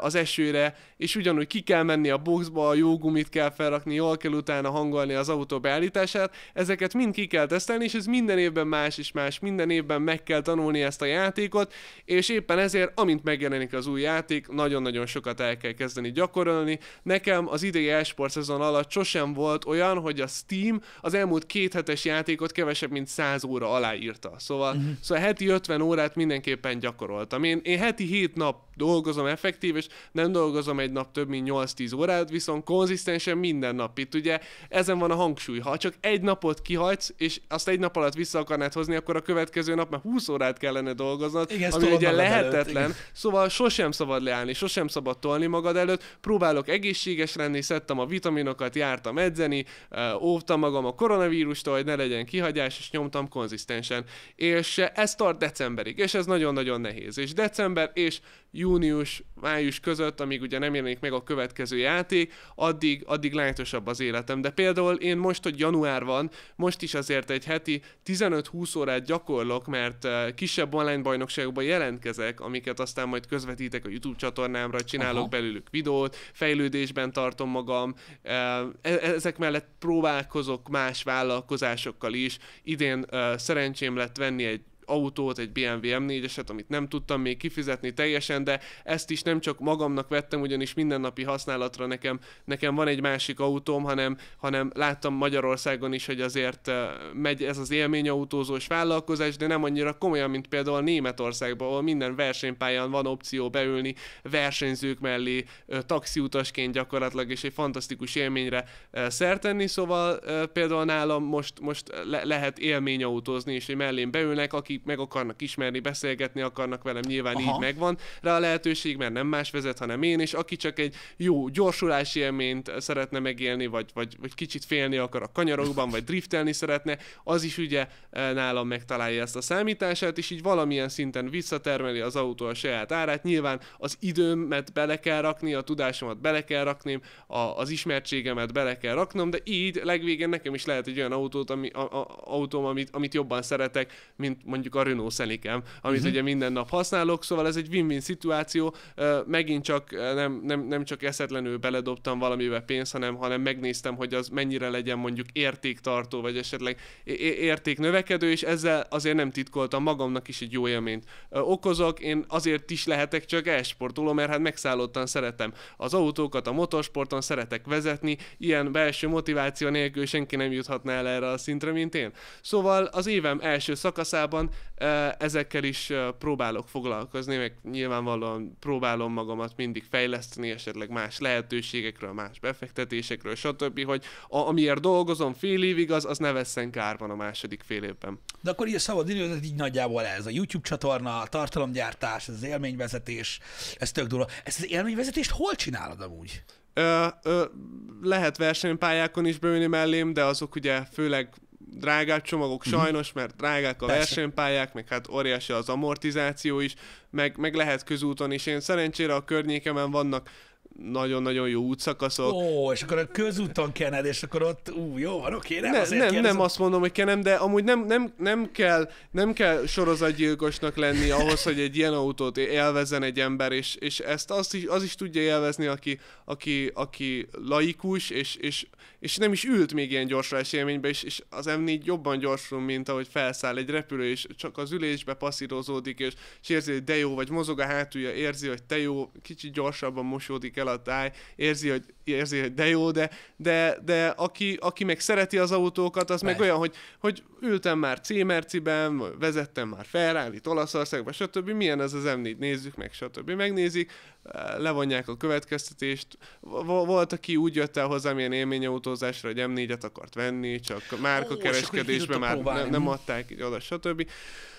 S2: az esőre, és ugyanúgy ki kell menni a boxba, a jó gumit kell felrakni, jól kell utána hangolni az autó beállítását, ezeket mind ki kell tesztelni, és ez minden évben más és más, minden évben meg kell tanulni ezt a játékot, és éppen ezért, amint megjelenik az új játék, nagyon-nagyon sokat el kell kezdeni gyakorolni. Nekem az idei esport szezon alatt sosem volt olyan, hogy a Steam az elmúlt két hetes játékot kevesebb, mint 100 óra alá írta. Szóval, uh-huh. szóval heti 50 órát mindenképpen gyakoroltam. Én, én heti 7 nap dolgozom effektív, és nem dolgozom egy nap több mint 8-10 órát, viszont konzisztensen minden nap. Itt ugye ezen van a hangsúly. Ha csak egy napot kihagysz, és azt egy nap alatt vissza akarnád hozni, akkor a következő nap már 20 órát kellene dolgoznod, igen, ami ugye lehetetlen. Előtt, Szóval sosem szabad leállni, sosem szabad tolni magad előtt. Próbálok egészséges lenni, szedtem a vitaminokat, jártam edzeni, óvtam magam a koronavírustól, hogy ne legyen kihagyás, és nyomtam konzisztensen nincsen. És eh, ez tart decemberig, és ez nagyon-nagyon nehéz. És december és június, május között, amíg ugye nem jelenik meg a következő játék, addig, addig lájtosabb az életem. De például én most, hogy január van, most is azért egy heti 15-20 órát gyakorlok, mert eh, kisebb online bajnokságokba jelentkezek, amiket aztán majd közvetítek a YouTube csatornámra, csinálok Aha. belőlük videót, fejlődésben tartom magam, eh, e-, ezek mellett próbálkozok más vállalkozásokkal is. Idén szerencsé szerencsém lett venni egy autót, egy BMW M4-eset, amit nem tudtam még kifizetni teljesen, de ezt is nem csak magamnak vettem, ugyanis mindennapi használatra nekem, nekem van egy másik autóm, hanem, hanem láttam Magyarországon is, hogy azért eh, megy ez az élményautózós vállalkozás, de nem annyira komolyan, mint például Németországban, ahol minden versenypályán van opció beülni versenyzők mellé eh, taxiutasként gyakorlatilag, és egy fantasztikus élményre eh, szertenni, szóval például nálam most, most le- lehet élményautózni, és hogy mellén beülnek, aki akik meg akarnak ismerni, beszélgetni akarnak velem, nyilván Aha. így megvan rá a lehetőség, mert nem más vezet, hanem én, és aki csak egy jó gyorsulási élményt szeretne megélni, vagy, vagy, vagy kicsit félni akar a kanyarokban, vagy driftelni szeretne, az is ugye e, nálam megtalálja ezt a számítását, és így valamilyen szinten visszatermeli az autó a saját árát. Nyilván az időmet bele kell rakni, a tudásomat bele kell rakni, a, az ismertségemet bele kell raknom, de így legvégén nekem is lehet egy olyan autót, ami, a, a, autóm, amit, amit jobban szeretek, mint mondjuk mondjuk a Renault Szenikem, amit uh-huh. ugye minden nap használok, szóval ez egy win-win szituáció, megint csak nem, nem, nem csak eszetlenül beledobtam valamibe pénzt, hanem, hanem megnéztem, hogy az mennyire legyen mondjuk értéktartó, vagy esetleg értéknövekedő, és ezzel azért nem titkoltam magamnak is egy jó élményt okozok, én azért is lehetek csak elsportoló, mert hát megszállottan szeretem az autókat, a motorsporton szeretek vezetni, ilyen belső motiváció nélkül senki nem juthatna el erre a szintre, mint én. Szóval az évem első szakaszában ezekkel is próbálok foglalkozni, meg nyilvánvalóan próbálom magamat mindig fejleszteni, esetleg más lehetőségekről, más befektetésekről, stb., hogy a, amiért dolgozom fél évig, az, az ne veszem kárban a második fél évben.
S1: De akkor így a szabad ez így nagyjából ez, a YouTube csatorna, a tartalomgyártás, ez az élményvezetés, ez tök durva. Ezt az élményvezetést hol csinálod amúgy?
S2: Ö, ö, lehet versenypályákon is bőni mellém, de azok ugye főleg drágák csomagok mhm. sajnos, mert drágák a Persze. versenypályák, meg hát óriási az amortizáció is, meg, meg lehet közúton is. Én szerencsére a környékemen vannak nagyon-nagyon jó útszakaszok.
S1: Ó, és akkor a közúton kened, és akkor ott, ú, jó van, oké, nem, ne, nem, nem azt
S2: mondom, hogy kenem, de amúgy nem, nem, nem, kell, nem kell sorozatgyilkosnak lenni ahhoz, hogy egy ilyen autót élvezzen egy ember, és, és ezt azt is, az is tudja élvezni, aki, aki, aki laikus, és, és, és nem is ült még ilyen gyorsra eseménybe, és, és az M4 jobban gyorsul, mint ahogy felszáll egy repülő, és csak az ülésbe passzírozódik, és, és érzi, hogy de jó, vagy mozog a hátulja, érzi, hogy te jó, kicsit gyorsabban mosódik el el a táj, érzi, hogy, érzi, hogy de jó, de, de, de aki, aki meg szereti az autókat, az Persze. meg olyan, hogy, hogy ültem már Cémerciben, vezettem már ferrari Olaszországban, stb. Milyen ez az M4, nézzük meg, stb. Megnézik, levonják a következtetést. Volt, aki úgy jött el hozzám ilyen élményautózásra, hogy M4-et akart venni, csak márka a kereskedésben már nem, nem adták így oda, stb.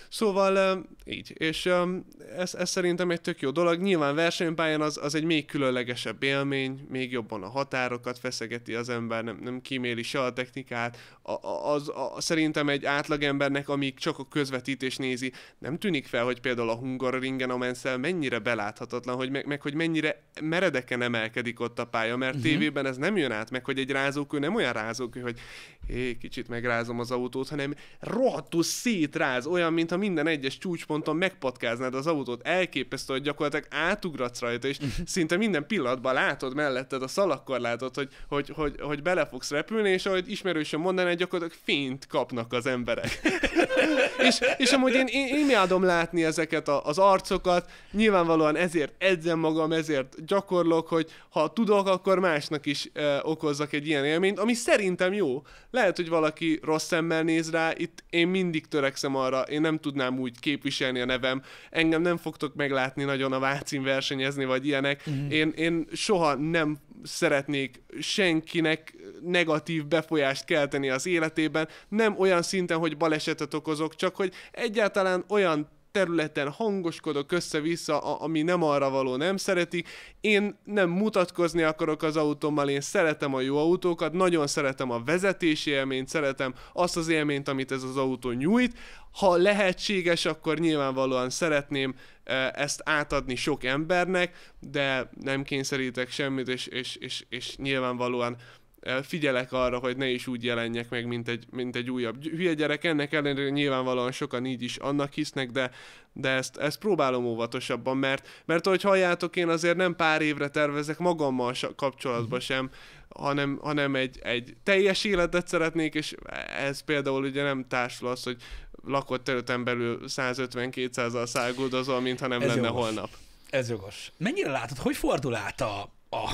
S2: Szóval így, és ez, ez szerintem egy tök jó dolog. Nyilván versenypályán az, az egy még különlegesebb élmény, még jobban a határokat feszegeti az ember, nem, nem kíméli se a technikát. A, az a, szerintem egy átlagembernek, amíg csak a közvetítés nézi, nem tűnik fel, hogy például a Hungaroringen a menszel mennyire beláthatatlan, hogy meg, meg hogy mennyire meredeken emelkedik ott a pálya, mert uh-huh. tévében ez nem jön át, meg hogy egy rázókő nem olyan rázókő, hogy hé, kicsit megrázom az autót, hanem rohadtul szétráz, olyan, mint mintha minden egyes csúcsponton megpatkáznád az autót. Elképesztő, hogy gyakorlatilag átugratsz rajta, és szinte minden pillanatban látod melletted a szalakkorlátot, hogy, hogy, hogy, hogy bele fogsz repülni, és ahogy ismerősen mondaná, gyakorlatilag fényt kapnak az emberek. és, és amúgy én, én imádom látni ezeket a, az arcokat, nyilvánvalóan ezért edzem magam, ezért gyakorlok, hogy ha tudok, akkor másnak is e, okozzak egy ilyen élményt, ami szerintem jó. Lehet, hogy valaki rossz szemmel néz rá, itt én mindig törekszem arra, én nem tudnám úgy képviselni a nevem. Engem nem fogtok meglátni nagyon a Vácin versenyezni, vagy ilyenek. Mm. Én, én soha nem szeretnék senkinek negatív befolyást kelteni az életében, nem olyan szinten, hogy balesetet okozok, csak hogy egyáltalán olyan területen hangoskodok össze-vissza, ami nem arra való, nem szeretik. Én nem mutatkozni akarok az autómmal, én szeretem a jó autókat, nagyon szeretem a vezetési élményt, szeretem azt az élményt, amit ez az autó nyújt. Ha lehetséges, akkor nyilvánvalóan szeretném e, ezt átadni sok embernek, de nem kényszerítek semmit, és, és, és, és nyilvánvalóan figyelek arra, hogy ne is úgy jelenjek meg, mint egy, mint egy újabb hülye gyerek. Ennek ellenére nyilvánvalóan sokan így is annak hisznek, de, de ezt, ezt próbálom óvatosabban, mert, mert ahogy halljátok, én azért nem pár évre tervezek magammal kapcsolatban mhm. sem, hanem, hanem egy, egy teljes életet szeretnék, és ez például ugye nem társul az, hogy lakott területen belül 150-200-al száguldozol, mintha nem ez lenne jogos. holnap.
S1: Ez jogos. Mennyire látod, hogy fordul át a, a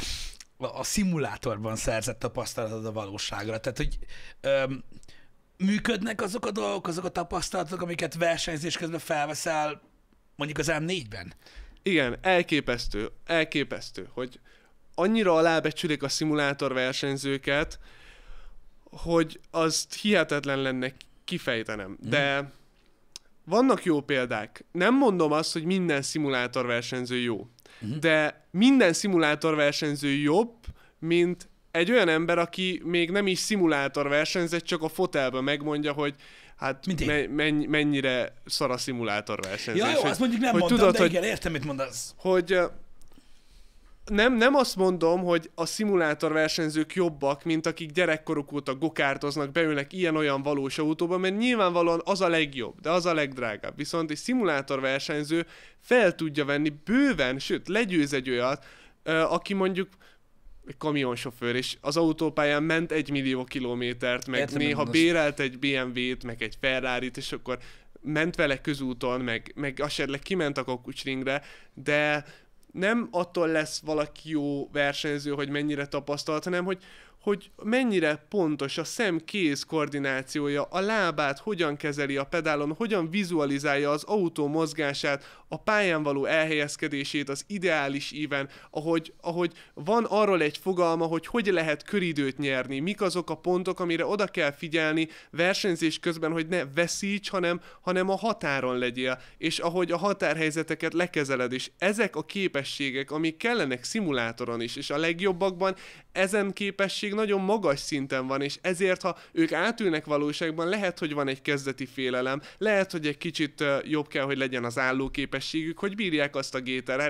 S1: a szimulátorban szerzett tapasztalatod a valóságra. Tehát, hogy öm, működnek azok a dolgok, azok a tapasztalatok, amiket versenyzés közben felveszel mondjuk az M4-ben?
S2: Igen, elképesztő, elképesztő, hogy annyira alábecsülik a szimulátor versenyzőket, hogy azt hihetetlen lenne kifejtenem. Mm. De vannak jó példák. Nem mondom azt, hogy minden szimulátor versenyző jó. Mhm. de minden versenyző jobb, mint egy olyan ember, aki még nem is szimulátor versenyzett, csak a fotelben megmondja, hogy hát me- men- mennyire szar a szimulátor versenyzés. Ja, jó, hogy, azt mondjuk nem hogy mondtam, tudod, de hogy, igen, értem, mit mondasz. Hogy, hogy nem, nem azt mondom, hogy a szimulátor versenyzők jobbak, mint akik gyerekkoruk óta gokártoznak, beülnek ilyen-olyan valós autóba, mert nyilvánvalóan az a legjobb, de az a legdrágább. Viszont egy szimulátor versenyző fel tudja venni bőven, sőt, legyőz egy olyat, aki mondjuk egy kamionsofőr, és az autópályán ment egy millió kilométert, meg Értem, néha mondasz. bérelt egy BMW-t, meg egy Ferrari-t, és akkor ment vele közúton, meg, meg esetleg kiment a kokucsringre, de nem attól lesz valaki jó versenyző, hogy mennyire tapasztalt, hanem hogy hogy mennyire pontos a szem-kéz koordinációja, a lábát hogyan kezeli a pedálon, hogyan vizualizálja az autó mozgását, a pályán való elhelyezkedését, az ideális íven, ahogy, ahogy van arról egy fogalma, hogy hogy lehet köridőt nyerni, mik azok a pontok, amire oda kell figyelni versenyzés közben, hogy ne veszíts, hanem, hanem a határon legyél, és ahogy a határhelyzeteket lekezeled, és ezek a képességek, amik kellenek szimulátoron is, és a legjobbakban ezen képesség még nagyon magas szinten van, és ezért, ha ők átülnek valóságban, lehet, hogy van egy kezdeti félelem, lehet, hogy egy kicsit jobb kell, hogy legyen az állóképességük, hogy bírják azt a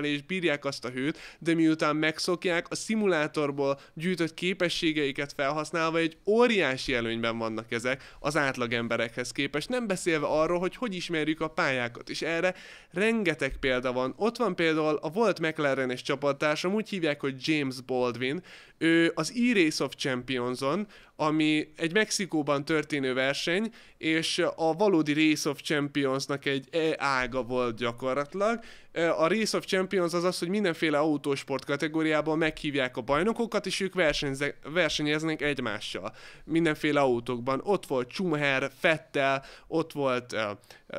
S2: és bírják azt a hőt, de miután megszokják, a szimulátorból gyűjtött képességeiket felhasználva egy óriási előnyben vannak ezek az átlag emberekhez képest, nem beszélve arról, hogy hogy ismerjük a pályákat, és erre rengeteg példa van. Ott van például a volt McLaren-es csapattársam, úgy hívják, hogy James Baldwin, ő az e of of Champions-on, ami egy Mexikóban történő verseny, és a valódi Race of Championsnak egy e ága volt gyakorlatilag. E, a Race of Champions az az, hogy mindenféle autósport kategóriában meghívják a bajnokokat, és ők versenyeznek egymással. Mindenféle autókban. Ott volt Schumacher, Fettel, ott volt uh, uh,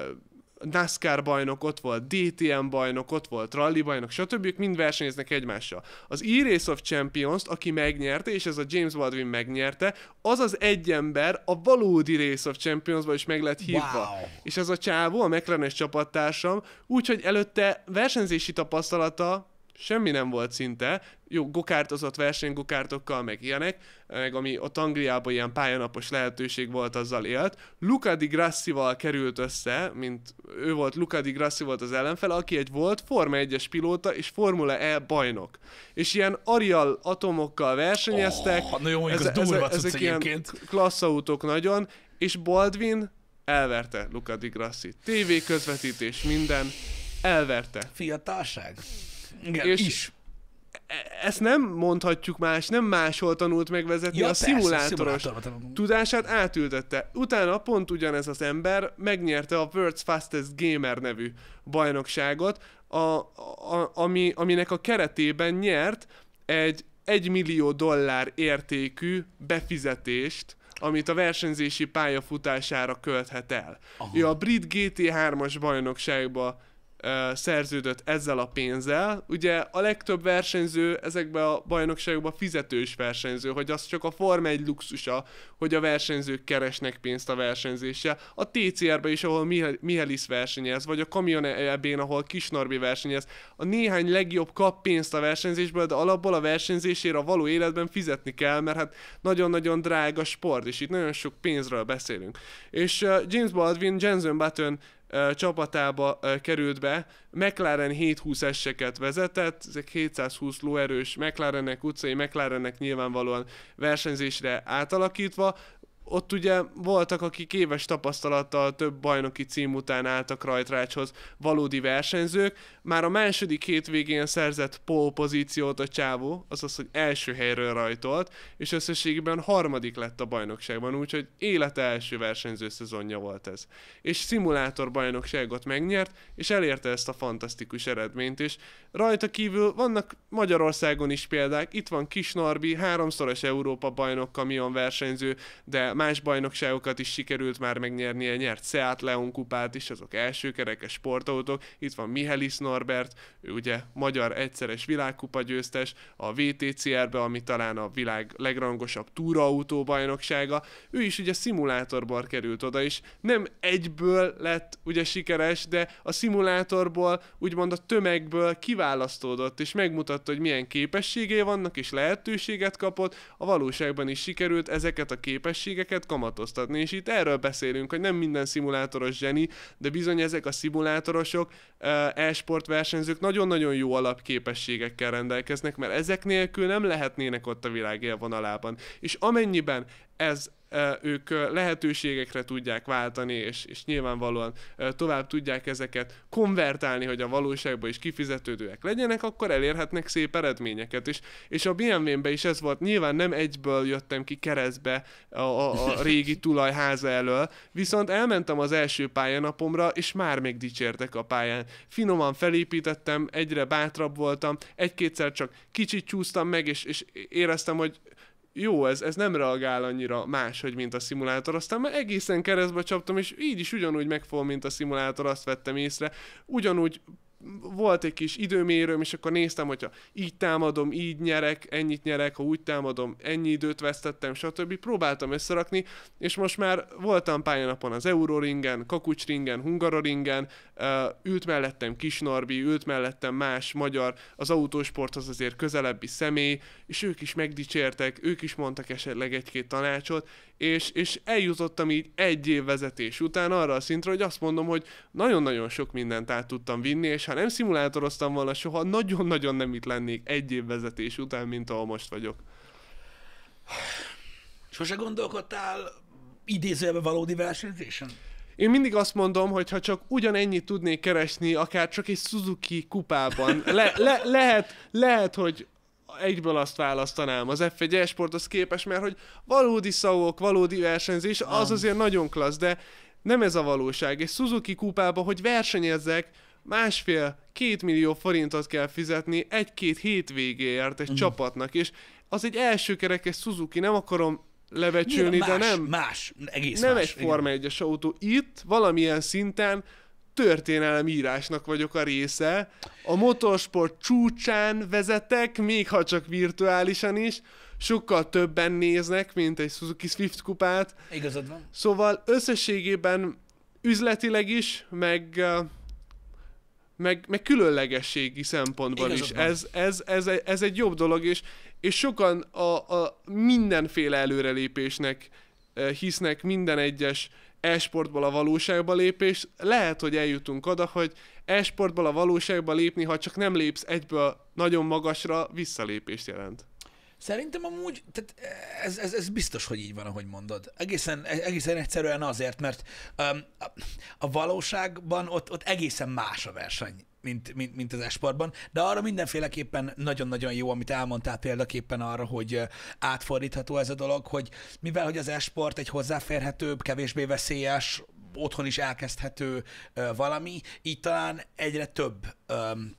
S2: NASCAR bajnok, ott volt DTM bajnok, ott volt rally bajnok, stb. Ők mind versenyeznek egymással. Az E-Race of Champions-t, aki megnyerte, és ez a James Baldwin megnyerte, az az egy ember a valódi Race of champions is meg lett hívva. Wow. És ez a csávó, a McLaren-es csapattársam, úgyhogy előtte versenyzési tapasztalata semmi nem volt szinte, jó, gokártozott verseny gokártokkal, meg ilyenek, meg ami ott Angliában ilyen pályanapos lehetőség volt, azzal élt. Luca di Grassival került össze, mint ő volt, Luca di Grassi volt az ellenfel, aki egy volt Forma 1-es pilóta és Formula E bajnok. És ilyen Arial atomokkal versenyeztek. Oh, na jó, ez, ez, durva ezek ilyen klasszautók nagyon, és Baldwin elverte Luca di Grassi. TV közvetítés, minden, elverte. Fiatalság. Igen, és is. E-, ezt nem mondhatjuk más, nem máshol tanult megvezetni, ja, a persze, szimulátoros tudását átültette. Utána pont ugyanez az ember megnyerte a World's Fastest Gamer nevű bajnokságot, a, a, ami, aminek a keretében nyert egy 1 millió dollár értékű befizetést, amit a versenyzési pályafutására költhet el. Aha. Ő a brit GT3-as bajnokságba szerződött ezzel a pénzzel. Ugye a legtöbb versenyző ezekbe a bajnokságokban fizetős versenyző, hogy az csak a Forma egy luxusa, hogy a versenyzők keresnek pénzt a versenyzése. A TCR-be is, ahol Mihelis versenyez, vagy a Kamion ebén, ahol ahol Kisnorbi versenyez, a néhány legjobb kap pénzt a versenyzésből, de alapból a versenyzésére a való életben fizetni kell, mert hát nagyon-nagyon drága sport, és itt nagyon sok pénzről beszélünk. És James Baldwin, Jensen Button csapatába került be, McLaren 720-eseket vezetett, ezek 720 lóerős McLarenek, utcai McLarenek nyilvánvalóan versenyzésre átalakítva, ott ugye voltak, akik éves tapasztalattal több bajnoki cím után álltak rajtrácshoz valódi versenyzők. Már a második végén szerzett pole pozíciót a csávó, azaz, hogy első helyről rajtolt, és összességében harmadik lett a bajnokságban, úgyhogy élete első versenyző szezonja volt ez. És szimulátor bajnokságot megnyert, és elérte ezt a fantasztikus eredményt, és rajta kívül vannak Magyarországon is példák, itt van Kis Norbi, háromszoros Európa bajnok kamion versenyző, de más bajnokságokat is sikerült már megnyernie, nyert Seat Leon kupát is, azok első kerekes sportautók. Itt van Mihelis Norbert, ő ugye magyar egyszeres világkupa győztes, a VTCR-be, ami talán a világ legrangosabb túraautó bajnoksága. Ő is ugye szimulátorból került oda, és nem egyből lett ugye sikeres, de a szimulátorból, úgymond a tömegből kiválasztódott, és megmutatta, hogy milyen képességei vannak, és lehetőséget kapott. A valóságban is sikerült ezeket a képességeket költségeket kamatoztatni. És itt erről beszélünk, hogy nem minden szimulátoros zseni, de bizony ezek a szimulátorosok, e-sport versenyzők nagyon-nagyon jó alapképességekkel rendelkeznek, mert ezek nélkül nem lehetnének ott a világ élvonalában. És amennyiben ez ők lehetőségekre tudják váltani, és, és nyilvánvalóan tovább tudják ezeket konvertálni, hogy a valóságban is kifizetődőek legyenek, akkor elérhetnek szép eredményeket. És, és a bmw be is ez volt, nyilván nem egyből jöttem ki keresztbe a, a, a régi tulajháza elől, viszont elmentem az első pályanapomra, és már még dicsértek a pályán. Finoman felépítettem, egyre bátrabb voltam, egy-kétszer csak kicsit csúsztam meg, és, és éreztem, hogy jó, ez, ez nem reagál annyira máshogy, mint a szimulátor. Aztán már egészen keresztbe csaptam, és így is ugyanúgy megfog, mint a szimulátor, azt vettem észre. Ugyanúgy volt egy kis időmérőm, és akkor néztem, hogyha így támadom, így nyerek, ennyit nyerek, ha úgy támadom, ennyi időt vesztettem, stb. Próbáltam összerakni, és most már voltam pályanapon az Euroringen, Kakucsringen, Hungaroringen, ült mellettem Kis Norbi, ült mellettem más magyar, az autósporthoz azért közelebbi személy, és ők is megdicsértek, ők is mondtak esetleg egy-két tanácsot, és, és eljutottam így egy év vezetés után arra a szintre, hogy azt mondom, hogy nagyon-nagyon sok mindent át tudtam vinni, és ha nem szimulátoroztam volna soha, nagyon-nagyon nem itt lennék egy év vezetés után, mint ahol most vagyok. Sose gondolkodtál idézőjelben valódi versenyzésen? Én mindig azt mondom, hogy ha csak ugyanennyit tudnék keresni, akár csak egy Suzuki kupában, le, le, lehet, lehet, hogy egyből azt választanám. Az F1 e-sport az képes, mert hogy valódi szavok, valódi versenyzés, az azért nagyon klassz, de nem ez a valóság. És Suzuki kupába, hogy versenyezzek, másfél-két millió forintot kell fizetni egy-két hétvégéért egy mm. csapatnak, és az egy első kerekes Suzuki, nem akarom levecsülni, más, de nem... Más, egész Nem más, egy Forma 1-es autó. Itt valamilyen szinten történelem írásnak vagyok a része. A motorsport csúcsán vezetek, még ha csak virtuálisan is. Sokkal többen néznek, mint egy Suzuki Swift kupát. Igazad van. Szóval összességében üzletileg is, meg meg, meg különlegességi szempontból Igazad is. Ez, ez, ez, ez egy jobb dolog, és, és sokan a, a mindenféle előrelépésnek hisznek minden egyes uh, e-sportból a valóságba lépés, lehet, hogy eljutunk oda, hogy e-sportból a valóságba lépni, ha csak nem lépsz egyből nagyon magasra, visszalépést jelent.
S1: Szerintem amúgy, tehát ez, ez, ez biztos, hogy így van, ahogy mondod. Egészen, egészen egyszerűen azért, mert um, a, a valóságban ott, ott egészen más a verseny mint, mint, mint az esportban, de arra mindenféleképpen nagyon-nagyon jó, amit elmondtál példaképpen arra, hogy átfordítható ez a dolog, hogy mivel hogy az esport egy hozzáférhetőbb, kevésbé veszélyes otthon is elkezdhető valami, így talán egyre több,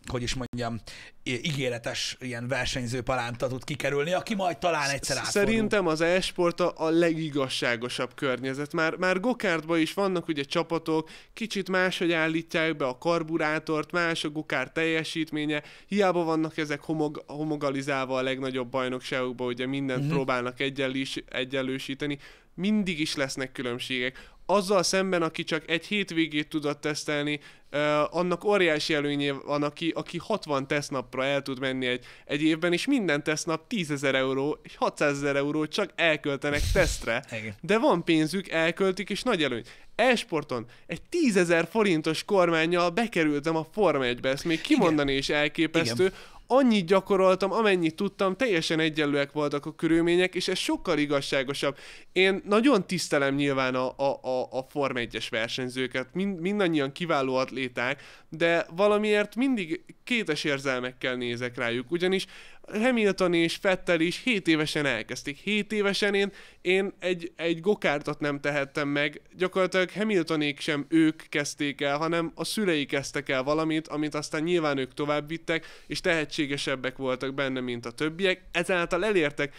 S1: hogy is mondjam, ígéretes ilyen versenyző palánta tud kikerülni, aki majd talán egyszer átfordul.
S2: Szerintem az e-sport a, legigazságosabb környezet. Már, már gokártban is vannak ugye csapatok, kicsit máshogy állítják be a karburátort, más a gokár teljesítménye, hiába vannak ezek homog, homogalizálva a legnagyobb bajnokságokban, ugye mindent mm-hmm. próbálnak egyenlis, egyenlősíteni, mindig is lesznek különbségek azzal szemben, aki csak egy hétvégét tudott tesztelni, uh, annak óriási előnye van, aki, aki 60 tesztnapra el tud menni egy, egy évben, és minden tesztnap 10 ezer euró, 600 ezer euró csak elköltenek tesztre. De van pénzük, elköltik, és nagy előny. Esporton egy 10 ezer forintos kormányjal bekerültem a Forma 1-be, ezt még kimondani Igen. is elképesztő, Igen annyit gyakoroltam, amennyit tudtam, teljesen egyenlőek voltak a körülmények, és ez sokkal igazságosabb. Én nagyon tisztelem nyilván a, a, a, a Form 1-es versenyzőket, Mind, mindannyian kiváló atléták, de valamiért mindig kétes érzelmekkel nézek rájuk, ugyanis Hamilton és Fettel is 7 évesen elkezdték. 7 évesen én, én egy, egy gokártat nem tehettem meg. Gyakorlatilag Hamiltonék sem ők kezdték el, hanem a szülei kezdtek el valamit, amit aztán nyilván ők tovább vittek, és tehetségesebbek voltak benne, mint a többiek. Ezáltal elértek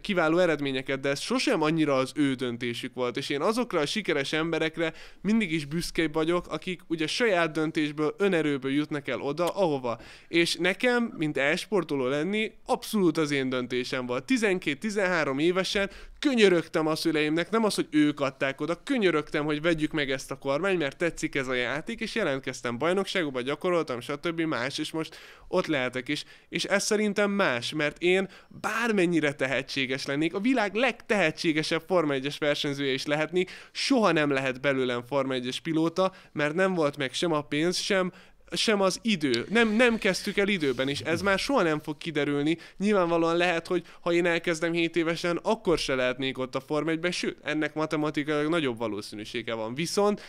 S2: kiváló eredményeket, de ez sosem annyira az ő döntésük volt, és én azokra a sikeres emberekre mindig is büszke vagyok, akik ugye saját döntésből, önerőből jutnak el oda, ahova. És nekem, mint elsportoló lenni, abszolút az én döntésem volt. 12-13 évesen könyörögtem a szüleimnek, nem az, hogy ők adták oda, könyörögtem, hogy vegyük meg ezt a kormány, mert tetszik ez a játék, és jelentkeztem bajnokságba, gyakoroltam, stb. más, és most ott lehetek is. És ez szerintem más, mert én bármennyire tehetséges lennék, a világ legtehetségesebb Forma 1-es versenyzője is lehetnék, soha nem lehet belőlem Forma 1-es pilóta, mert nem volt meg sem a pénz, sem sem az idő. Nem, nem kezdtük el időben, és ez már soha nem fog kiderülni. Nyilvánvalóan lehet, hogy ha én elkezdem 7 évesen, akkor se lehetnék ott a Form 1 sőt, ennek matematikailag nagyobb valószínűsége van. Viszont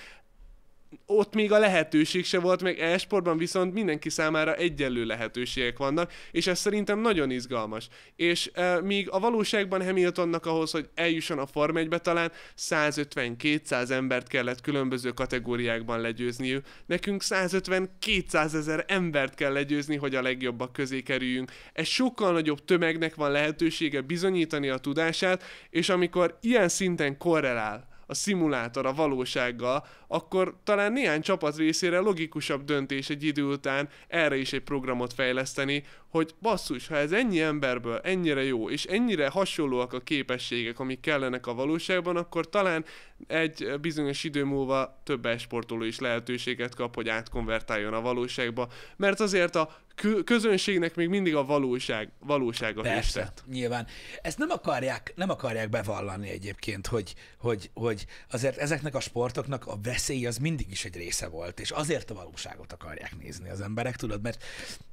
S2: ott még a lehetőség se volt, meg e-sportban viszont mindenki számára egyenlő lehetőségek vannak, és ez szerintem nagyon izgalmas. És e, míg a valóságban Hamiltonnak ahhoz, hogy eljusson a Form 1 talán 150-200 embert kellett különböző kategóriákban legyőzniük, nekünk 150-200 ezer embert kell legyőzni, hogy a legjobbak közé kerüljünk. Ez sokkal nagyobb tömegnek van lehetősége bizonyítani a tudását, és amikor ilyen szinten korrelál a szimulátor a valósággal, akkor talán néhány csapat részére logikusabb döntés egy idő után erre is egy programot fejleszteni, hogy basszus, ha ez ennyi emberből ennyire jó, és ennyire hasonlóak a képességek, amik kellenek a valóságban, akkor talán egy bizonyos idő múlva több esportoló is lehetőséget kap, hogy átkonvertáljon a valóságba, mert azért a közönségnek még mindig a valóság, valóság a Persze,
S1: nyilván. Ezt nem akarják, nem akarják bevallani egyébként, hogy, hogy, hogy azért ezeknek a sportoknak a veszély az mindig is egy része volt, és azért a valóságot akarják nézni az emberek, tudod, mert,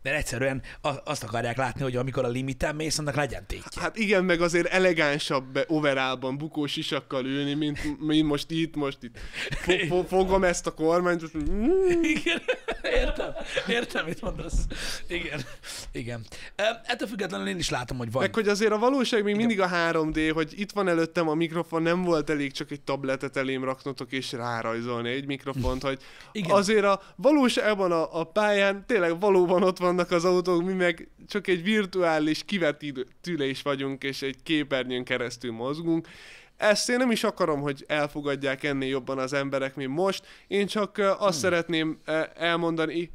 S1: mert egyszerűen a, azt akarják látni, hogy amikor a limiten mész, annak legyen tétje.
S2: Hát igen, meg azért elegánsabb overában bukós isakkal ülni, mint, mint most itt, most itt. Fogom ezt a kormányt, és... Igen,
S1: értem, értem, mit mondasz. Igen, igen. Ettől függetlenül én is látom, hogy van. Meg
S2: hogy azért a valóság még igen. mindig a 3D, hogy itt van előttem a mikrofon, nem volt elég csak egy tabletet elém raknotok és rárajzolni egy mikrofont, hogy igen. azért a valóságban a, a pályán tényleg valóban ott vannak az autók, mi meg meg csak egy virtuális kivetítülés vagyunk, és egy képernyőn keresztül mozgunk. Ezt én nem is akarom, hogy elfogadják ennél jobban az emberek, mint most. Én csak azt hmm. szeretném elmondani,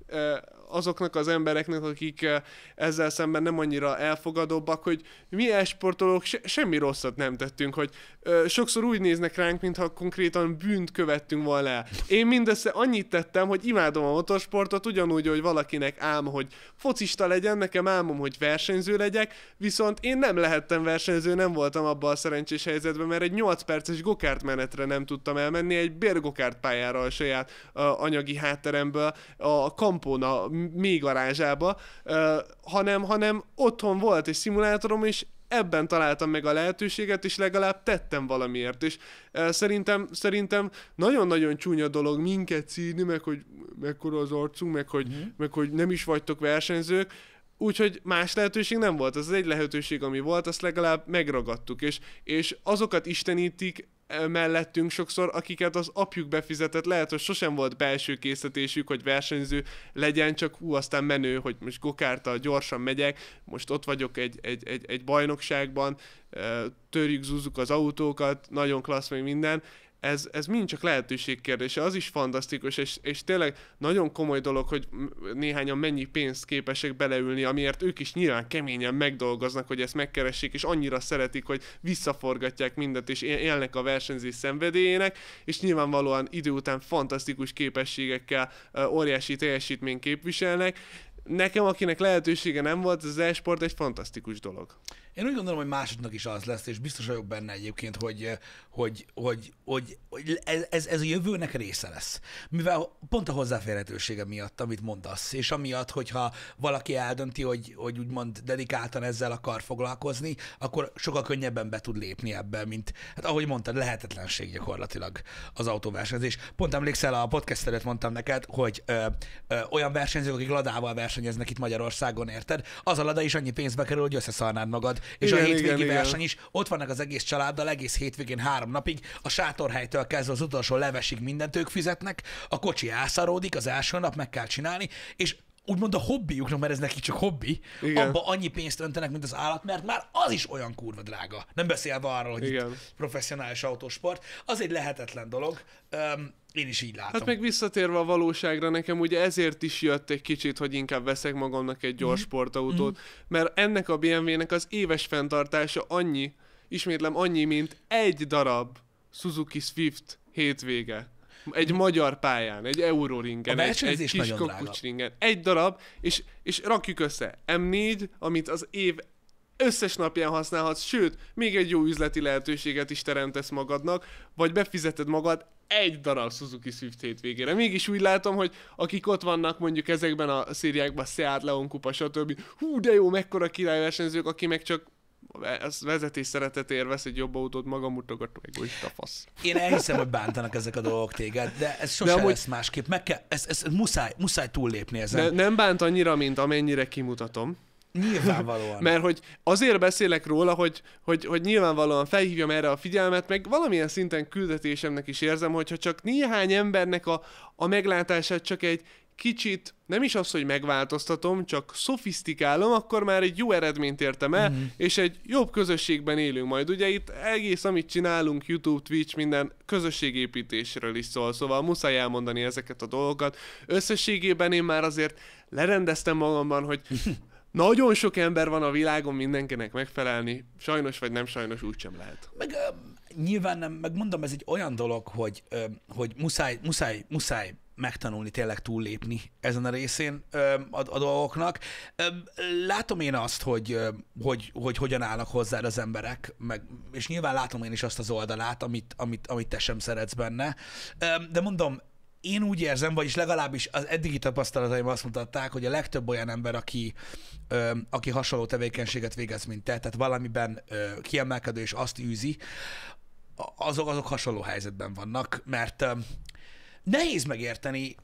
S2: azoknak az embereknek, akik eh, ezzel szemben nem annyira elfogadóbbak, hogy mi esportolók se, semmi rosszat nem tettünk, hogy ö, eh, sokszor úgy néznek ránk, mintha konkrétan bűnt követtünk volna el. Én mindössze annyit tettem, hogy imádom a motorsportot, ugyanúgy, hogy valakinek álma, hogy focista legyen, nekem álmom, hogy versenyző legyek, viszont én nem lehettem versenyző, nem voltam abban a szerencsés helyzetben, mert egy 8 perces gokárt menetre nem tudtam elmenni, egy bérgokárt pályára a saját a, eh, anyagi hátteremből, a kampóna még garázsába, hanem, hanem otthon volt egy szimulátorom, és ebben találtam meg a lehetőséget, és legalább tettem valamiért, és szerintem, szerintem nagyon-nagyon csúnya dolog minket színi, meg hogy mekkora az arcunk, meg hogy, mm. meg hogy nem is vagytok versenyzők, Úgyhogy más lehetőség nem volt, az egy lehetőség, ami volt, azt legalább megragadtuk, és, és azokat istenítik e, mellettünk sokszor, akiket az apjuk befizetett, lehet, hogy sosem volt belső készítésük, hogy versenyző legyen, csak ú, aztán menő, hogy most gokárta gyorsan megyek, most ott vagyok egy, egy, egy, egy bajnokságban, e, törjük, zúzzuk az autókat, nagyon klassz meg minden, ez, ez mind csak lehetőség kérdése, az is fantasztikus, és, és tényleg nagyon komoly dolog, hogy néhányan mennyi pénzt képesek beleülni, amiért ők is nyilván keményen megdolgoznak, hogy ezt megkeressék, és annyira szeretik, hogy visszaforgatják mindet, és élnek a versenyzés szenvedélyének, és nyilvánvalóan idő után fantasztikus képességekkel óriási teljesítményt képviselnek. Nekem, akinek lehetősége nem volt, az e-sport egy fantasztikus dolog.
S1: Én úgy gondolom, hogy másodnak is az lesz, és biztos vagyok benne egyébként, hogy, hogy, hogy, hogy, hogy ez, ez a jövőnek része lesz. Mivel pont a hozzáférhetősége miatt, amit mondasz, és amiatt, hogyha valaki eldönti, hogy, hogy úgymond dedikáltan ezzel akar foglalkozni, akkor sokkal könnyebben be tud lépni ebbe, mint, hát ahogy mondtad, lehetetlenség gyakorlatilag az autóversenyzés. Pont emlékszel, a podcast előtt mondtam neked, hogy ö, ö, olyan versenyzők, akik ladával versenyeznek itt Magyarországon, érted? Az a lada is annyi pénzbe kerül, hogy összeszarnád magad, és igen, a hétvégi igen, verseny igen. is. Ott vannak az egész családdal egész hétvégén három napig, a sátorhelytől kezdve az utolsó levesig mindent ők fizetnek, a kocsi elszaródik, az első nap meg kell csinálni, és úgymond a hobbiuknak, mert ez nekik csak hobbi, Igen. abba annyi pénzt öntenek, mint az állat, mert már az is olyan kurva drága. Nem beszélve arról, hogy Igen. itt professzionális autósport. Az egy lehetetlen dolog. Um, én is így látom. Hát
S2: meg visszatérve a valóságra, nekem ugye ezért is jött egy kicsit, hogy inkább veszek magamnak egy gyors mm. sportautót, mm. mert ennek a BMW-nek az éves fenntartása annyi, ismétlem annyi, mint egy darab Suzuki Swift hétvége egy magyar pályán, egy euróringen, egy, egy kis kakucsringen. Egy darab, és, és rakjuk össze. M4, amit az év összes napján használhatsz, sőt, még egy jó üzleti lehetőséget is teremtesz magadnak, vagy befizeted magad egy darab Suzuki Swift hétvégére. Mégis úgy látom, hogy akik ott vannak mondjuk ezekben a szériákban, Seat, Leon Kupa, stb. Hú, de jó, mekkora királyversenyzők, aki meg csak ez vezetés szeretet érvesz egy jobb autót, maga mutogat meg, úgy fasz.
S1: Én elhiszem, hogy bántanak ezek a dolgok téged, de ez sosem de amúgy... lesz másképp. Meg kell, ez, ez, ez muszáj, muszáj túllépni ezen. De
S2: nem bánt annyira, mint amennyire kimutatom. Nyilvánvalóan. Mert hogy azért beszélek róla, hogy, hogy, hogy nyilvánvalóan felhívjam erre a figyelmet, meg valamilyen szinten küldetésemnek is érzem, hogyha csak néhány embernek a, a meglátását csak egy kicsit, nem is az, hogy megváltoztatom, csak szofisztikálom, akkor már egy jó eredményt értem el, mm. és egy jobb közösségben élünk majd. Ugye itt egész, amit csinálunk, YouTube, Twitch, minden közösségépítésről is szól, szóval muszáj elmondani ezeket a dolgokat. Összességében én már azért lerendeztem magamban, hogy nagyon sok ember van a világon, mindenkinek megfelelni, sajnos vagy nem sajnos úgysem lehet. Meg
S1: nyilván nem, megmondom, ez egy olyan dolog, hogy, hogy muszáj, muszáj, muszáj megtanulni tényleg túllépni ezen a részén a, a dolgoknak. látom én azt, hogy, hogy, hogy hogyan állnak hozzá az emberek, meg, és nyilván látom én is azt az oldalát, amit, amit, amit te sem szeretsz benne. de mondom, én úgy érzem, vagyis legalábbis az eddigi tapasztalataim azt mutatták, hogy a legtöbb olyan ember, aki, ö, aki hasonló tevékenységet végez, mint te, tehát valamiben ö, kiemelkedő és azt űzi, azok, azok hasonló helyzetben vannak, mert nehéz megérteni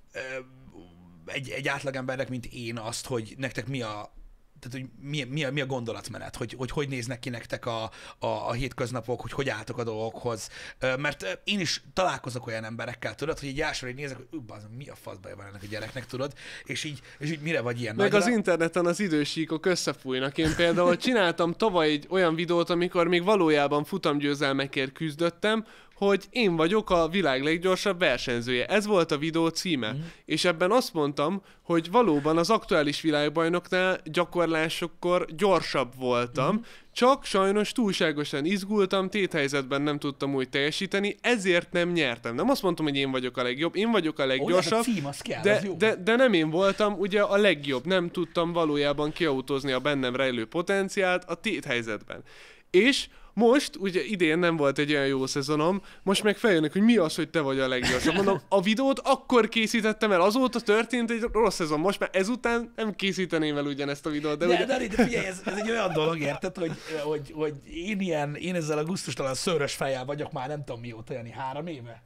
S1: egy, egy átlagembernek, mint én azt, hogy nektek mi a, tehát, hogy mi, mi, mi a gondolatmenet, hogy, hogy hogy néznek ki nektek a, a, a hétköznapok, hogy hogy álltok a dolgokhoz. Mert én is találkozok olyan emberekkel, tudod, hogy egy elsőre nézek, hogy az, mi a baj van
S2: ennek a gyereknek, tudod, és így, és így mire vagy ilyen Meg nagyra? az interneten az idősíkok összefújnak. Én például csináltam tavaly egy olyan videót, amikor még valójában futamgyőzelmekért küzdöttem, hogy én vagyok a világ leggyorsabb versenyzője. Ez volt a videó címe. Mm. És ebben azt mondtam, hogy valóban az aktuális világbajnoknál gyakorlásokkor gyorsabb voltam, mm. Csak sajnos túlságosan izgultam, téthelyzetben nem tudtam úgy teljesíteni, ezért nem nyertem. Nem azt mondtam, hogy én vagyok a legjobb, én vagyok a hát leggyorsabb, Ó,
S1: cím, az kell, de, az jó.
S2: de, de nem én voltam ugye a legjobb. Nem tudtam valójában kiautózni a bennem rejlő potenciált a téthelyzetben. És most, ugye idén nem volt egy olyan jó szezonom, most meg feljönnek, hogy mi az, hogy te vagy a leggyorsabb. Szóval mondom, a videót akkor készítettem el, azóta történt egy rossz szezon. Most már ezután nem készíteném el ugyanezt a videót. De, de, ugye... de, de figyelj, ez,
S1: ez, egy olyan dolog, érted, hogy, hogy, hogy én ilyen, én ezzel a gusztustalan szörös fejjel vagyok már nem tudom mióta, Jani, három éve.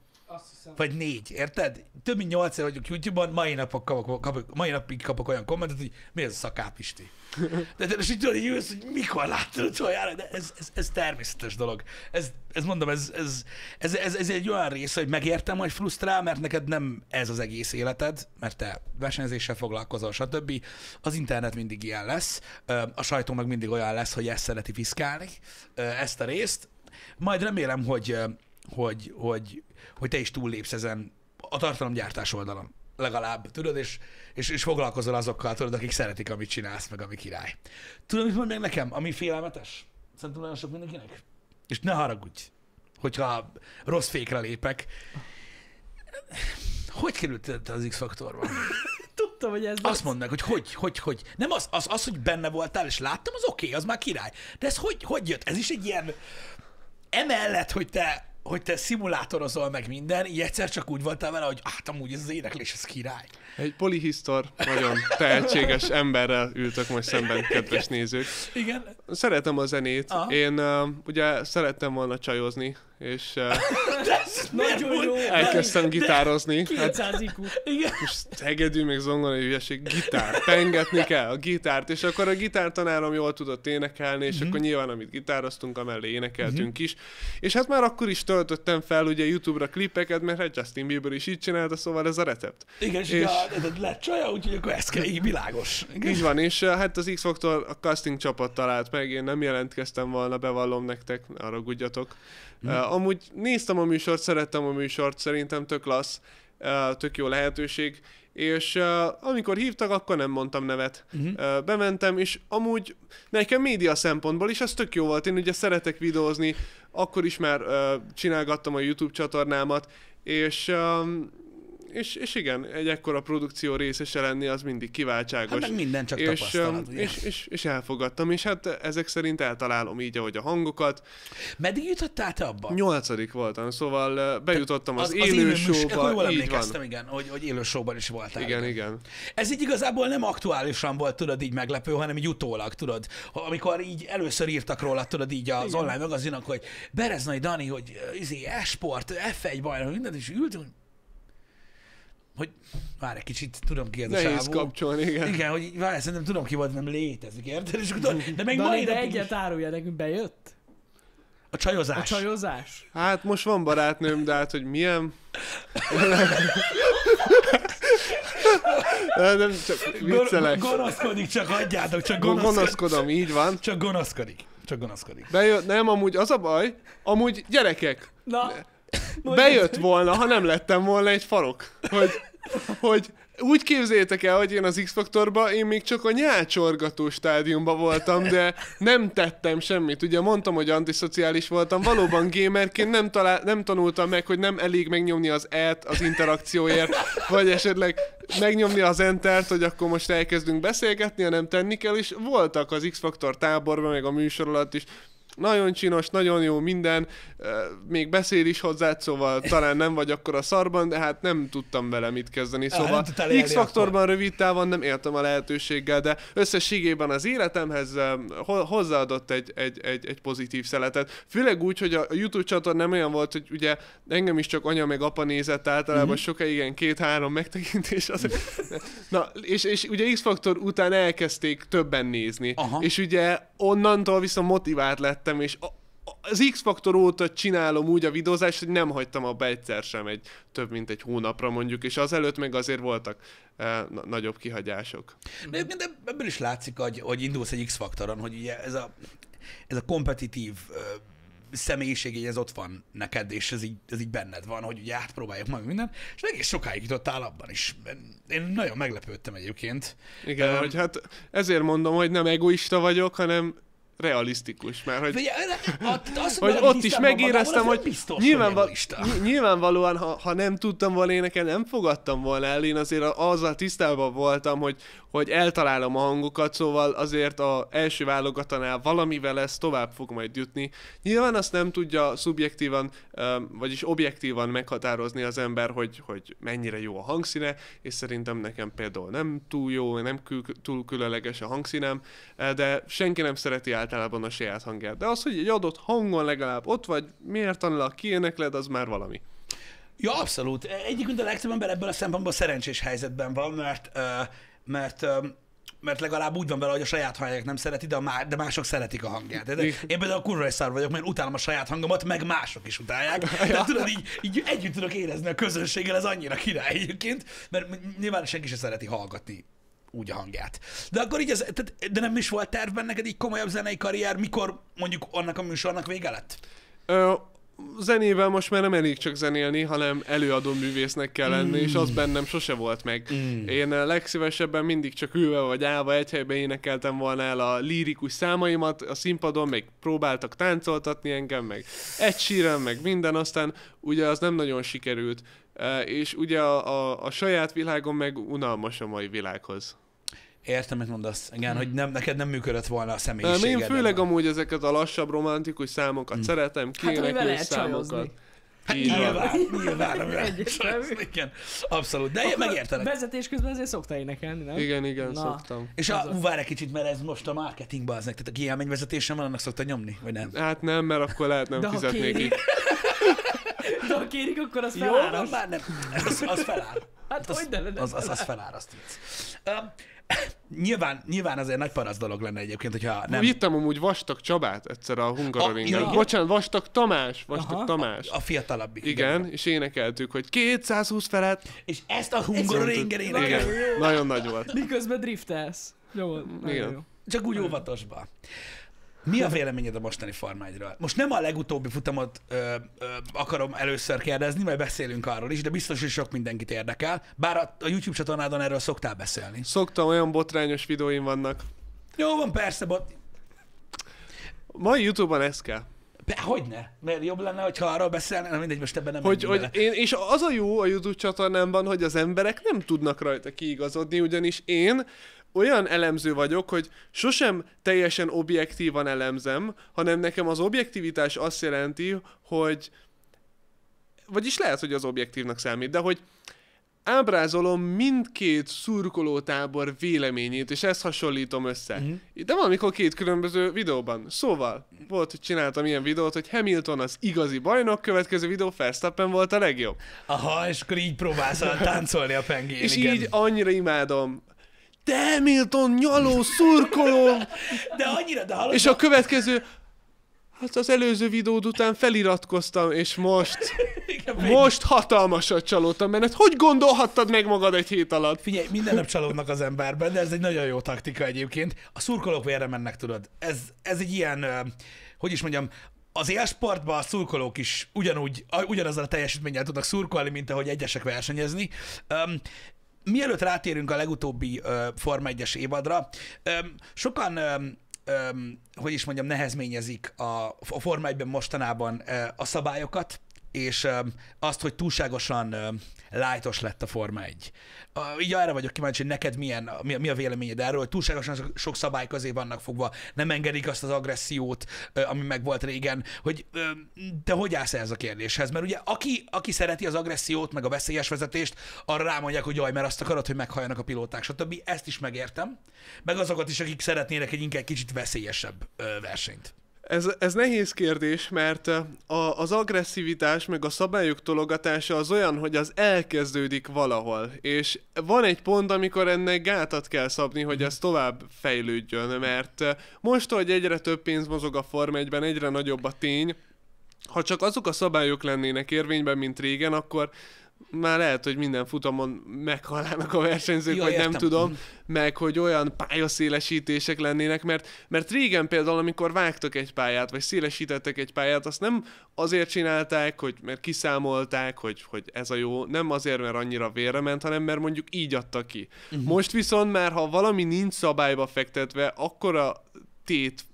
S1: Vagy négy, érted? Több mint nyolcszer vagyok youtube ban mai, napok kapok, kapok, mai napig kapok olyan kommentet, hogy mi ez a szakápisti. De, de és így tudod, jössz, hogy mikor láttad utoljára, de ez, ez, ez természetes dolog. Ez, ez mondom, ez, ez, ez, ez, ez, egy olyan része, hogy megértem, hogy frusztrál, mert neked nem ez az egész életed, mert te versenyzéssel foglalkozol, stb. Az internet mindig ilyen lesz, a sajtó meg mindig olyan lesz, hogy ezt szereti fiskálni, ezt a részt. Majd remélem, hogy, hogy, hogy hogy te is túllépsz ezen a tartalomgyártás oldalon legalább, tudod, és, és, és foglalkozol azokkal, tudod, akik szeretik, amit csinálsz, meg ami király. Tudod, mit mondják nekem, ami félelmetes? Szerintem nagyon sok mindenkinek. És ne haragudj, hogyha rossz fékre lépek. Hogy került az X-faktorba? Tudtam, hogy ez Azt mondnak, hogy hogy, hogy, hogy. Nem az, az, az, hogy benne voltál, és láttam, az oké, okay, az már király. De ez hogy, hogy jött? Ez is egy ilyen, emellett, hogy te hogy te szimulátorozol meg minden, így egyszer csak úgy voltál vele, hogy hát amúgy ez az éneklés, ez király.
S2: Egy polihisztor, nagyon tehetséges emberrel ültök most szemben, kedves nézők. Igen, Szeretem a zenét. Aha. Én uh, ugye szerettem volna csajozni, és uh, de
S1: ez nagyon jó. elkezdtem gitározni. 200 hát- IQ.
S2: Igen. Most hegedű, még zongora, hülyeség, gitár. Pengetni kell a gitárt, és akkor a gitártanárom jól tudott énekelni, és mm-hmm. akkor nyilván amit gitároztunk, amellé énekeltünk mm-hmm. is. És hát már akkor is töltöttem fel ugye YouTube-ra klipeket, mert hát Justin Bieber is így csinálta, szóval ez a recept. Igen, és, és...
S1: lett csaja, úgyhogy akkor ez kell, így világos. Igen. Így
S2: van, és hát az X-Factor a casting csapat talált meg én nem jelentkeztem volna, bevallom nektek, ne haragudjatok. Mm. Uh, amúgy néztem a műsort, szerettem a műsort, szerintem tök lassz, uh, tök jó lehetőség, és uh, amikor hívtak, akkor nem mondtam nevet. Mm-hmm. Uh, bementem, és amúgy nekem média szempontból is az tök jó volt. Én ugye szeretek videózni, akkor is már uh, csinálgattam a YouTube csatornámat, és um, és, és igen, egy ekkora produkció részese lenni az mindig kiváltságos. Hát minden csak és, um, És, és, és elfogadtam, és hát ezek szerint eltalálom így, ahogy a hangokat. Meddig jutottál te abban? Nyolcadik voltam, szóval uh, bejutottam az, az, az élő az showba. Akkor jól emlékeztem, van.
S1: igen, hogy, hogy élő showban is voltál. Igen, igen. Ez így igazából nem aktuálisan volt, tudod, így meglepő, hanem így utólag, tudod. Amikor így először írtak róla, tudod, így az igen. online magazinok, hogy Bereznai Dani, hogy izé, esport, F1 bajnok, mindent, és ültünk, hogy várj egy kicsit, tudom ki ez Nehéz a sávú. kapcsolni, igen. Igen, hogy várj, szerintem tudom ki volt, nem létezik, érted? És akkor, de még mai de egyet is.
S2: árulja nekünk, bejött? A csajozás. A csajozás. Hát most van barátnőm, de hát, hogy milyen... nem csak viccelek. Gon- gonoszkodik,
S1: csak adjátok, csak gonoszkodik. Gonoszkodom, így
S2: van. Csak gonoszkodik. Csak gonoszkodik. Bejött, nem, amúgy az a baj, amúgy gyerekek. Na. Bejött volna, ha nem lettem volna egy farok. Hogy, hogy úgy képzétek el, hogy én az X-Faktorba, én még csak a nyácsorgató stádiumban voltam, de nem tettem semmit. Ugye mondtam, hogy antiszociális voltam, valóban gamerként nem, talál, nem tanultam meg, hogy nem elég megnyomni az E-t az interakcióért, vagy esetleg megnyomni az Entert, hogy akkor most elkezdünk beszélgetni, hanem tenni kell, és voltak az X-Faktor táborban, meg a műsor alatt is nagyon csinos, nagyon jó minden, még beszél is hozzá, szóval talán nem vagy akkor a szarban, de hát nem tudtam vele mit kezdeni, szóval X-faktorban rövid távon nem éltem a lehetőséggel, de összességében az életemhez hozzáadott egy, egy, egy, egy pozitív szeletet. Főleg úgy, hogy a YouTube csatorna nem olyan volt, hogy ugye engem is csak anya meg apa nézett általában mm-hmm. sokáig, igen, két-három megtekintés. Az... Na, és, és ugye X-faktor után elkezdték többen nézni, Aha. és ugye onnantól viszont motivált lett lettem, és a, az X-faktor óta csinálom úgy a videózást, hogy nem hagytam a egyszer sem egy több mint egy hónapra mondjuk, és azelőtt meg azért voltak e, na- nagyobb kihagyások.
S1: De, de ebből is látszik, hogy, hogy indulsz egy X-faktoron, hogy ugye ez a, ez a kompetitív személyiség, ez ott van neked, és ez így, ez így benned van, hogy ugye átpróbáljuk meg mindent, és egész sokáig jutottál abban is. Én
S2: nagyon meglepődtem egyébként. Igen, um, hogy hát ezért mondom, hogy nem egoista vagyok, hanem realisztikus, mert hogy, az, hogy ott is megéreztem, hogy biztos, nyilvánval, nyilvánvalóan, ha, ha nem tudtam volna énekelni, nem fogadtam volna el, én azért azzal tisztában voltam, hogy, hogy eltalálom a hangokat, szóval azért a első válogatanál valamivel ez tovább fog majd jutni. Nyilván azt nem tudja szubjektívan, vagyis objektívan meghatározni az ember, hogy, hogy mennyire jó a hangszíne, és szerintem nekem például nem túl jó, nem kül, túl különleges a hangszínem, de senki nem szereti általában általában a saját hangját. De az, hogy egy adott hangon legalább ott vagy, miért tanulak, kiénekled, az már valami. Ja, abszolút.
S1: Egyikünk a legtöbb ember ebből a szempontból szerencsés helyzetben van, mert, mert mert legalább úgy van vele, hogy a saját hangját nem szereti, de, má- de mások szeretik a hangját. De én például kurva szar vagyok, mert utálom a saját hangomat, meg mások is utálják. De tudod, így, így együtt tudok érezni a közönséggel, ez annyira király egyébként, mert nyilván senki sem szereti hallgatni úgy a hangját. De akkor így ez, tehát, de nem is volt tervben neked így komolyabb zenei karrier, mikor mondjuk annak a műsornak vége lett?
S2: Ö, zenével most már nem elég csak zenélni, hanem előadó művésznek kell lenni, mm. és az mm. bennem sose volt meg. Mm. Én legszívesebben mindig csak ülve vagy állva egy helyben énekeltem volna el a lírikus számaimat, a színpadon még próbáltak táncoltatni engem, meg egy sírem, meg minden, aztán ugye az nem nagyon sikerült. És ugye a, a, a saját világom meg unalmas a mai világhoz.
S1: Értem, mit mondasz. Igen, hmm. hogy nem, neked nem működött volna a személyiséged. én
S2: főleg ebben. amúgy ezeket a lassabb romantikus számokat hmm. szeretem, kénekű hát, számokat. Hát nyilván, nyilván,
S1: Igen, abszolút. De én megértelek. Vezetés közben azért szokta énekelni, nem? Igen, igen, Na. szoktam. És a, a... várj egy kicsit, mert ez most a marketingben az nektek. Tehát aki vezetésem van, annak szokta nyomni, vagy nem?
S2: Hát nem, mert akkor lehet nem De fizetnék itt.
S1: De ha kérik, akkor az feláraszt. Jó, bár nem. Az, az felár. Hát, hát az, hogy ne, ne, az, az, az feláraszt. Uh, Nyilván, nyilván azért nagy parasz dolog lenne egyébként, hogyha nem...
S2: Vittem amúgy Vastag Csabát egyszer a Hungaroringen. Ja, Bocsánat, Vastag Tamás, Vastag Aha, Tamás. A, a fiatalabbik. Igen, igen, és énekeltük, hogy 220 felett. És ezt a Hungaroringen énekeltük. Igen, nagyon nagy volt.
S1: Miközben driftelsz. Jó, volt, igen. Jó. Csak úgy óvatosba. Mi a véleményed a mostani farmágyról? Most nem a legutóbbi futamot ö, ö, akarom először kérdezni, majd beszélünk arról is, de biztos, hogy sok mindenkit érdekel. Bár a, a YouTube csatornádon
S2: erről szoktál beszélni. Szoktam, olyan botrányos videóim vannak. Jó van, persze, bot... Mai YouTube-ban ez kell. De hogy ne? Mert jobb lenne, ha arról beszélne,
S1: nem mindegy, most ebben nem hogy, hogy én,
S2: És az a jó a YouTube csatornámban, hogy az emberek nem tudnak rajta kiigazodni, ugyanis én olyan elemző vagyok, hogy sosem teljesen objektívan elemzem, hanem nekem az objektivitás azt jelenti, hogy vagyis lehet, hogy az objektívnak számít, de hogy ábrázolom mindkét szurkolótábor véleményét, és ezt hasonlítom össze. Uh-huh. De valamikor amikor két különböző videóban. Szóval, volt, hogy csináltam ilyen videót, hogy Hamilton az igazi bajnok, következő videó Verstappen volt a legjobb. Aha, és akkor így próbálsz táncolni a pengén. és igen. így annyira imádom te Hamilton nyaló, szurkoló! De annyira, de hallottam. És a következő, hát az előző videód után feliratkoztam, és most, Igen, most hatalmasat csalódtam benned. Hogy gondolhattad meg magad egy hét alatt?
S1: Figyelj, minden nap csalódnak az emberben, de ez egy nagyon jó taktika egyébként. A szurkolók vére mennek, tudod. Ez, ez egy ilyen, hogy is mondjam, az élsportban a szurkolók is ugyanúgy, ugyanazzal a teljesítménnyel tudnak szurkolni, mint ahogy egyesek versenyezni mielőtt rátérünk a legutóbbi ö, Forma 1 évadra, ö, sokan ö, öm, hogy is mondjam, nehezményezik a, a Forma 1 mostanában ö, a szabályokat, és azt, hogy túlságosan lájtos lett a Forma 1. Így arra vagyok kíváncsi, hogy neked milyen, mi, a véleményed erről, hogy túlságosan sok szabály közé vannak fogva, nem engedik azt az agressziót, ami meg volt régen, hogy te hogy állsz ez a kérdéshez? Mert ugye aki, aki szereti az agressziót, meg a veszélyes vezetést, arra rámondják, hogy jaj, mert azt akarod, hogy meghalljanak a pilóták, stb. Ezt is megértem. Meg azokat is, akik szeretnének egy inkább kicsit veszélyesebb
S2: versenyt. Ez, ez nehéz kérdés, mert a, az agresszivitás meg a szabályok tologatása az olyan, hogy az elkezdődik valahol, és van egy pont, amikor ennek gátat kell szabni, hogy mhm. ez tovább fejlődjön, mert most, hogy egyre több pénz mozog a Form 1-ben, egyre nagyobb a tény, ha csak azok a szabályok lennének érvényben, mint régen, akkor már lehet, hogy minden futamon meghalnának a versenyzők, ja, vagy értem. nem tudom, meg hogy olyan pályaszélesítések lennének, mert, mert régen például, amikor vágtak egy pályát, vagy szélesítettek egy pályát, azt nem azért csinálták, hogy mert kiszámolták, hogy, hogy ez a jó, nem azért, mert annyira vérre ment, hanem mert mondjuk így adta ki. Uh-huh. Most viszont már, ha valami nincs szabályba fektetve, akkor a tét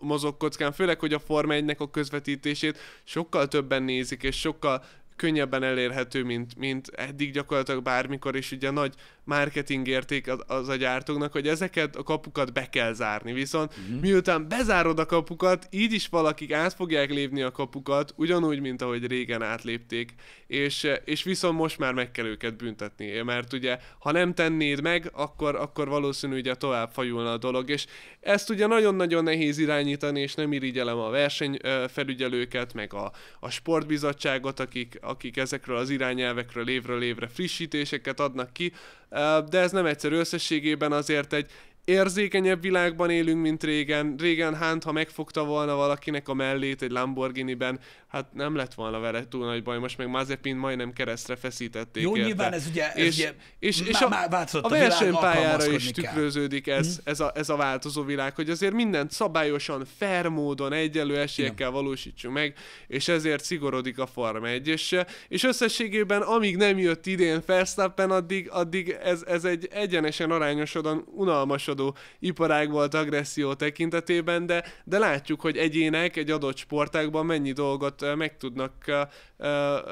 S2: mozog kockán, főleg, hogy a Forma 1 a közvetítését sokkal többen nézik, és sokkal könnyebben elérhető, mint, mint eddig gyakorlatilag bármikor, és ugye nagy marketing érték az, az a gyártóknak, hogy ezeket a kapukat be kell zárni. Viszont mm-hmm. miután bezárod a kapukat, így is valakik át fogják lépni a kapukat, ugyanúgy, mint ahogy régen átlépték. És, és viszont most már meg kell őket büntetni, mert ugye, ha nem tennéd meg, akkor, akkor valószínű ugye tovább fajulna a dolog, és ezt ugye nagyon-nagyon nehéz irányítani, és nem irigyelem a versenyfelügyelőket, meg a, a sportbizottságot, akik akik ezekről az irányelvekről évről évre frissítéseket adnak ki, de ez nem egyszerű összességében azért egy érzékenyebb világban élünk, mint régen. Régen hánt, ha megfogta volna valakinek a mellét egy Lamborghini-ben, hát nem lett volna vele túl nagy baj. Most meg Mazepin majdnem keresztre feszítették Jó, érte. nyilván ez ugye, ez és, ugye és, és má, a, a, a versenypályára is tükröződik kell. ez, mhm. ez, a, ez a változó világ, hogy azért mindent szabályosan, fair módon, egyenlő esélyekkel Igen. valósítsunk meg, és ezért szigorodik a Forma 1. És, és összességében, amíg nem jött idén Verstappen, addig, addig ez, ez egy egyenesen arányosodan unalmas gyarapsodó iparág volt agresszió tekintetében, de, de látjuk, hogy egyének egy adott sportágban mennyi dolgot meg tudnak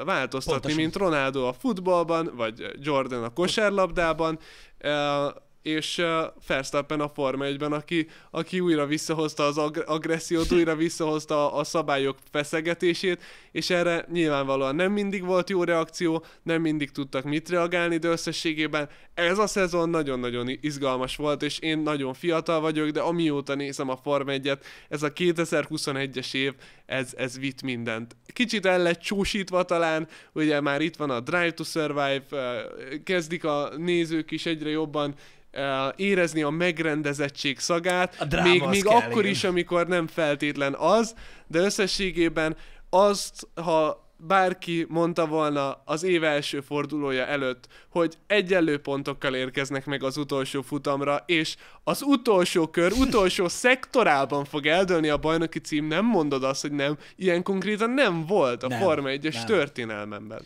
S2: változtatni, Pontosan. mint Ronaldo a futballban, vagy Jordan a kosárlabdában és uh, a Forma 1 aki, aki újra visszahozta az ag- agressziót, újra visszahozta a, a szabályok feszegetését, és erre nyilvánvalóan nem mindig volt jó reakció, nem mindig tudtak mit reagálni, de összességében ez a szezon nagyon-nagyon izgalmas volt, és én nagyon fiatal vagyok, de amióta nézem a Forma 1-et, ez a 2021-es év, ez, ez vitt mindent. Kicsit el lett csúsítva talán, ugye már itt van a Drive to Survive, kezdik a nézők is egyre jobban érezni a megrendezettség szagát, a még, még kell, akkor igen. is, amikor nem feltétlen az, de összességében azt, ha bárki mondta volna az év első fordulója előtt, hogy egyenlő pontokkal érkeznek meg az utolsó futamra, és az utolsó kör, utolsó szektorában fog eldölni a bajnoki cím, nem mondod azt, hogy nem. Ilyen konkrétan nem volt a nem, Forma 1-es történelmemben.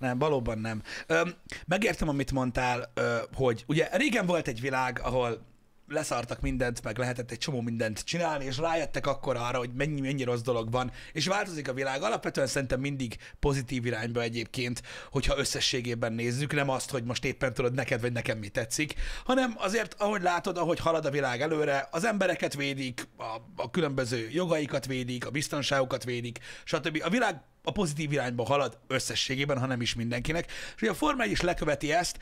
S1: Nem, valóban nem. Öm, megértem, amit mondtál, ö, hogy ugye régen volt egy világ, ahol leszartak mindent, meg lehetett egy csomó mindent csinálni, és rájöttek akkor arra, hogy mennyi, mennyi rossz dolog van, és változik a világ. Alapvetően szerintem mindig pozitív irányba egyébként, hogyha összességében nézzük, nem azt, hogy most éppen tudod neked vagy nekem mi tetszik, hanem azért, ahogy látod, ahogy halad a világ előre, az embereket védik, a, a különböző jogaikat védik, a biztonságukat védik, stb. A világ a pozitív irányba halad összességében, ha nem is mindenkinek. És ugye a Forma 1 is leköveti ezt.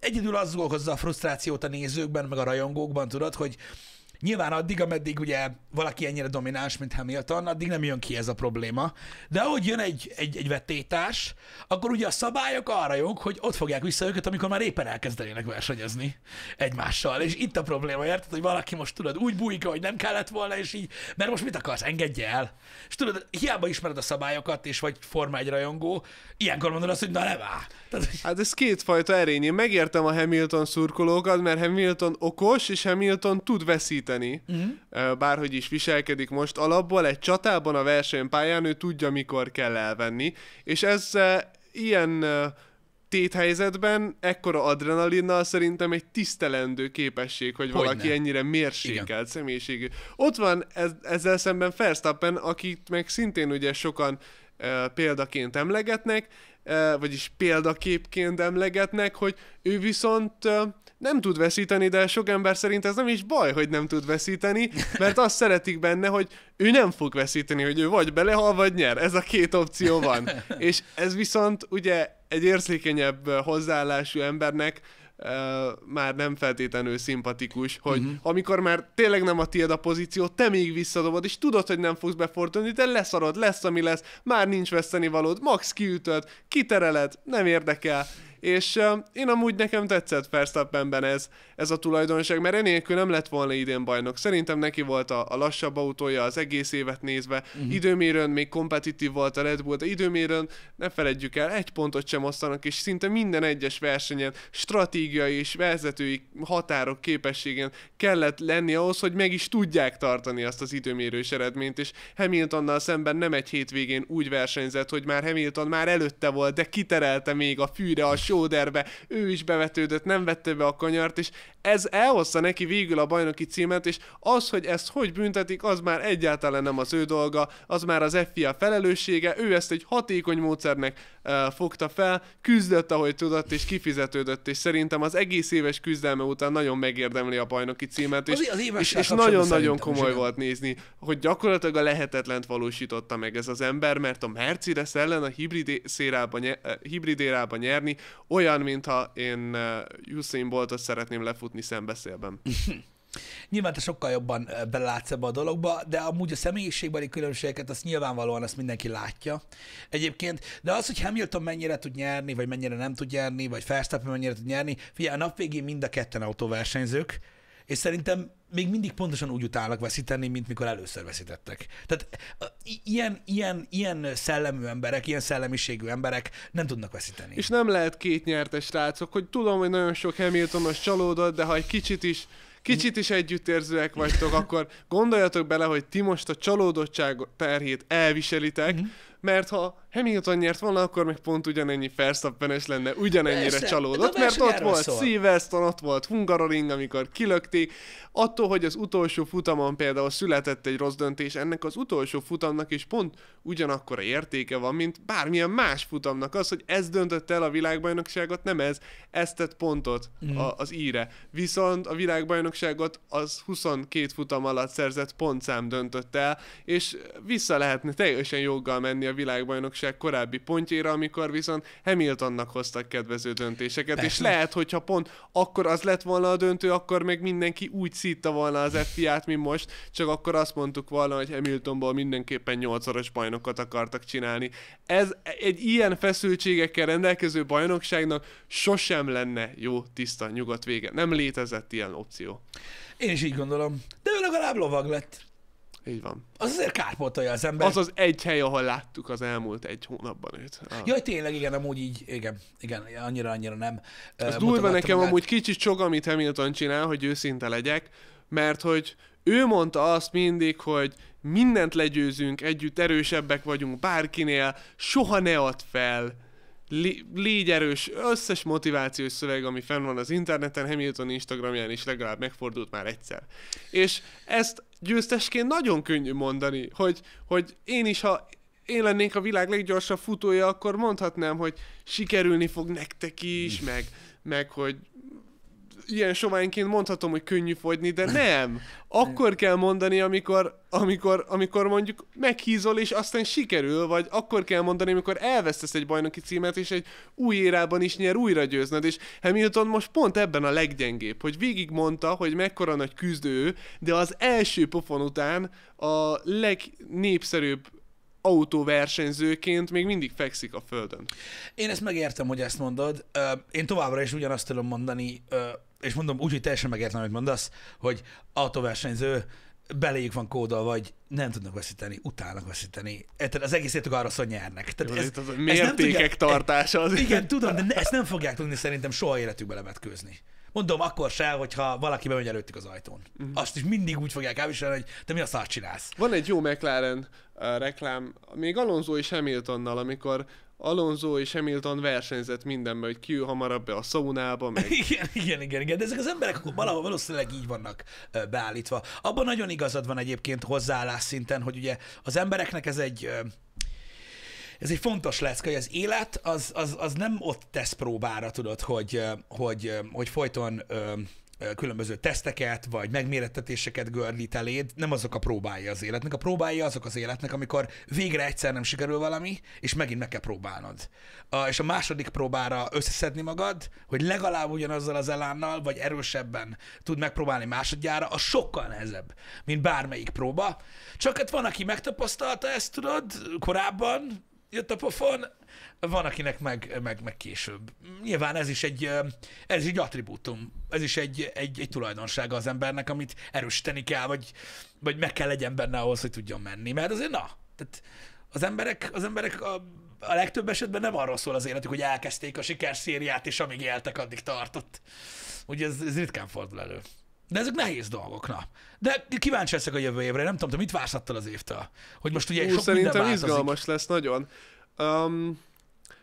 S1: Egyedül az okozza a frusztrációt a nézőkben, meg a rajongókban, tudod, hogy Nyilván addig, ameddig ugye valaki ennyire domináns, mint Hamilton, addig nem jön ki ez a probléma. De ahogy jön egy, egy, egy vetétárs, akkor ugye a szabályok arra jók, hogy ott fogják vissza őket, amikor már éppen elkezdenének versenyezni egymással. És itt a probléma, érted, hogy valaki most tudod úgy bújik, hogy nem kellett volna, és így, mert most mit akarsz, engedje el. És tudod, hiába ismered a szabályokat, és vagy Forma egy rajongó, ilyenkor mondod azt, hogy na levá.
S2: Tehát, hogy... Hát ez kétfajta erény. Én megértem a Hamilton szurkolókat, mert Hamilton okos, és Hamilton tud veszíteni segíteni, uh-huh. bárhogy is viselkedik most. Alapból egy csatában a versenypályán ő tudja, mikor kell elvenni, és ez ilyen téthelyzetben ekkora adrenalinnal szerintem egy tisztelendő képesség, hogy Hogyne. valaki ennyire mérsékelt Igen. személyiségű. Ott van ez, ezzel szemben Verstappen, akit meg szintén ugye sokan e, példaként emlegetnek, e, vagyis példaképként emlegetnek, hogy ő viszont e, nem tud veszíteni, de sok ember szerint ez nem is baj, hogy nem tud veszíteni, mert azt szeretik benne, hogy ő nem fog veszíteni, hogy ő vagy belehal, vagy nyer. Ez a két opció van. És ez viszont ugye egy érzékenyebb hozzáállású embernek uh, már nem feltétlenül szimpatikus, hogy uh-huh. amikor már tényleg nem a tiéd a pozíció, te még visszadobod, és tudod, hogy nem fogsz befordulni, de leszarod, lesz, ami lesz, már nincs vesztenivalód, max kiütöd, kitereled, nem érdekel, és uh, én amúgy nekem tetszett Verstappenben ez, ez a tulajdonság, mert enélkül nem lett volna idén bajnok. Szerintem neki volt a, a lassabb autója az egész évet nézve, uh-huh. időmérőn még kompetitív volt a Red Bull, de időmérőn ne feledjük el, egy pontot sem osztanak, és szinte minden egyes versenyen stratégiai és vezetői határok képességén kellett lenni ahhoz, hogy meg is tudják tartani azt az időmérős eredményt, és Hamiltonnal szemben nem egy hétvégén úgy versenyzett, hogy már Hamilton már előtte volt, de kiterelte még a fűre a sóderbe, ő is bevetődött, nem vette be a kanyart, és ez elhozta neki végül a bajnoki címet, és az, hogy ezt hogy büntetik, az már egyáltalán nem az ő dolga, az már az FIA felelőssége, ő ezt egy hatékony módszernek fogta fel, küzdött, ahogy tudott, és kifizetődött, és szerintem az egész éves küzdelme után nagyon megérdemli a bajnoki címet, és, nagyon és nagyon-nagyon komoly volt nézni, hogy gyakorlatilag a lehetetlent valósította meg ez az ember, mert a Mercedes ellen a hibridérába nyerni olyan, mintha én Usain Boltot szeretném lefutni szembeszélben.
S1: Nyilván te sokkal jobban belátsz ebbe a dologba, de amúgy a személyiségbeli különbségeket azt nyilvánvalóan azt mindenki látja. Egyébként, de az, hogy Hamilton mennyire tud nyerni, vagy mennyire nem tud nyerni, vagy Verstappen mennyire tud nyerni, figyelj, a nap végén mind a ketten autóversenyzők, és szerintem még mindig pontosan úgy utálnak veszíteni, mint mikor először veszítettek. Tehát ilyen, ilyen, ilyen szellemű emberek, ilyen szellemiségű
S2: emberek nem tudnak veszíteni. És nem lehet két nyertes rácok, hogy tudom, hogy nagyon sok Hamiltonos csalódott, de ha egy kicsit is kicsit is együttérzőek vagytok, akkor gondoljatok bele, hogy ti most a csalódottság terhét elviselitek, mhm. mert ha Hamilton nyert volna, akkor még pont ugyanennyi felszappen is lenne, ugyanennyire Persze, csalódott, mert ott volt szól. Silverstone, ott volt Hungaroring, amikor kilökték. Attól, hogy az utolsó futamon például született egy rossz döntés, ennek az utolsó futamnak is pont ugyanakkora értéke van, mint bármilyen más futamnak az, hogy ez döntött el a világbajnokságot, nem ez, ez tett pontot mm. a, az íre. Viszont a világbajnokságot az 22 futam alatt szerzett pontszám döntött el, és vissza lehetne teljesen joggal menni a világbajnokságot bajnokság korábbi pontjéra, amikor viszont Hamiltonnak hoztak kedvező döntéseket, Persze. és lehet, hogyha pont akkor az lett volna a döntő, akkor meg mindenki úgy szítta volna az FIA-t, mint most, csak akkor azt mondtuk volna, hogy Hamiltonból mindenképpen nyolcszoros bajnokat akartak csinálni. Ez egy ilyen feszültségekkel rendelkező bajnokságnak sosem lenne jó, tiszta, nyugodt vége. Nem létezett ilyen opció.
S1: Én is így gondolom. De ő legalább lovag lett.
S2: Így van. Az azért kárpótolja az ember. Az az egy hely, ahol láttuk az elmúlt egy hónapban őt. Ah. Jaj,
S1: tényleg, igen, amúgy így, igen, igen, annyira-annyira nem. Ez uh, durva nekem magát. amúgy
S2: kicsit csog, amit Hamilton csinál, hogy őszinte legyek, mert hogy ő mondta azt mindig, hogy mindent legyőzünk, együtt erősebbek vagyunk bárkinél, soha ne add fel, li- légy erős, összes motivációs szöveg, ami fenn van az interneten, Hamilton Instagramján is legalább megfordult már egyszer. És ezt győztesként nagyon könnyű mondani, hogy, hogy én is, ha én lennék a világ leggyorsabb futója, akkor mondhatnám, hogy sikerülni fog nektek is, meg, meg hogy ilyen soványként mondhatom, hogy könnyű fogyni, de nem. Akkor kell mondani, amikor, amikor, amikor mondjuk meghízol, és aztán sikerül, vagy akkor kell mondani, amikor elvesztesz egy bajnoki címet, és egy új érában is nyer újra győzned, és Hamilton most pont ebben a leggyengébb, hogy végig mondta, hogy mekkora nagy küzdő, de az első pofon után a legnépszerűbb autóversenyzőként még mindig fekszik a földön.
S1: Én ezt megértem, hogy ezt mondod. Én továbbra is ugyanazt tudom mondani, és mondom úgy, hogy teljesen megértem, amit mondasz, hogy autóversenyző, beléjük van kóda, vagy nem tudnak veszíteni, utálnak veszíteni. Tehát az egész játék arra, hogy nyernek. Tehát Jó, ez, az mértékek ez nem tudja, tartása. Az igen, tudom, de ne, ezt nem fogják tudni szerintem soha életükbe levetkőzni. Mondom,
S2: akkor se, hogyha valaki bemegy előttük az ajtón. Uh-huh. Azt is mindig úgy fogják elviselni, hogy te mi a szart csinálsz. Van egy jó McLaren uh, reklám, még Alonso és Hamiltonnal, amikor Alonso és Hamilton versenyzett mindenben, hogy ki hamarabb be a szaunába, meg...
S1: igen, igen, igen, igen, de ezek az emberek akkor valahol valószínűleg így vannak beállítva. Abban nagyon igazad van egyébként hozzáállás szinten, hogy ugye az embereknek ez egy ez egy fontos lesz, hogy az élet az, az, az nem ott tesz próbára, tudod, hogy, hogy, hogy folyton különböző teszteket, vagy megmérettetéseket gördít eléd, nem azok a próbái az életnek. A próbái azok az életnek, amikor végre egyszer nem sikerül valami, és megint meg kell próbálnod. A, és a második próbára összeszedni magad, hogy legalább ugyanazzal az elánnal, vagy erősebben tud megpróbálni másodjára, az sokkal nehezebb, mint bármelyik próba. Csak hát van, aki megtapasztalta ezt, tudod, korábban, jött a pofon, van, akinek meg, meg, meg később. Nyilván ez is egy, ez egy attribútum, ez is egy, egy, egy tulajdonsága az embernek, amit erősíteni kell, vagy, vagy meg kell legyen benne ahhoz, hogy tudjon menni. Mert azért na, tehát az emberek, az emberek a, a legtöbb esetben nem arról szól az életük, hogy elkezdték a sikerszériát, és amíg éltek, addig tartott. Ugye ez, ez ritkán fordul elő. De ezek nehéz dolgok, na. De kíváncsi leszek a jövő évre, nem tudom, te mit
S2: vársz attól az évtől? Hogy most ugye Ú, sok szerintem minden Szerintem izgalmas lesz nagyon. Um,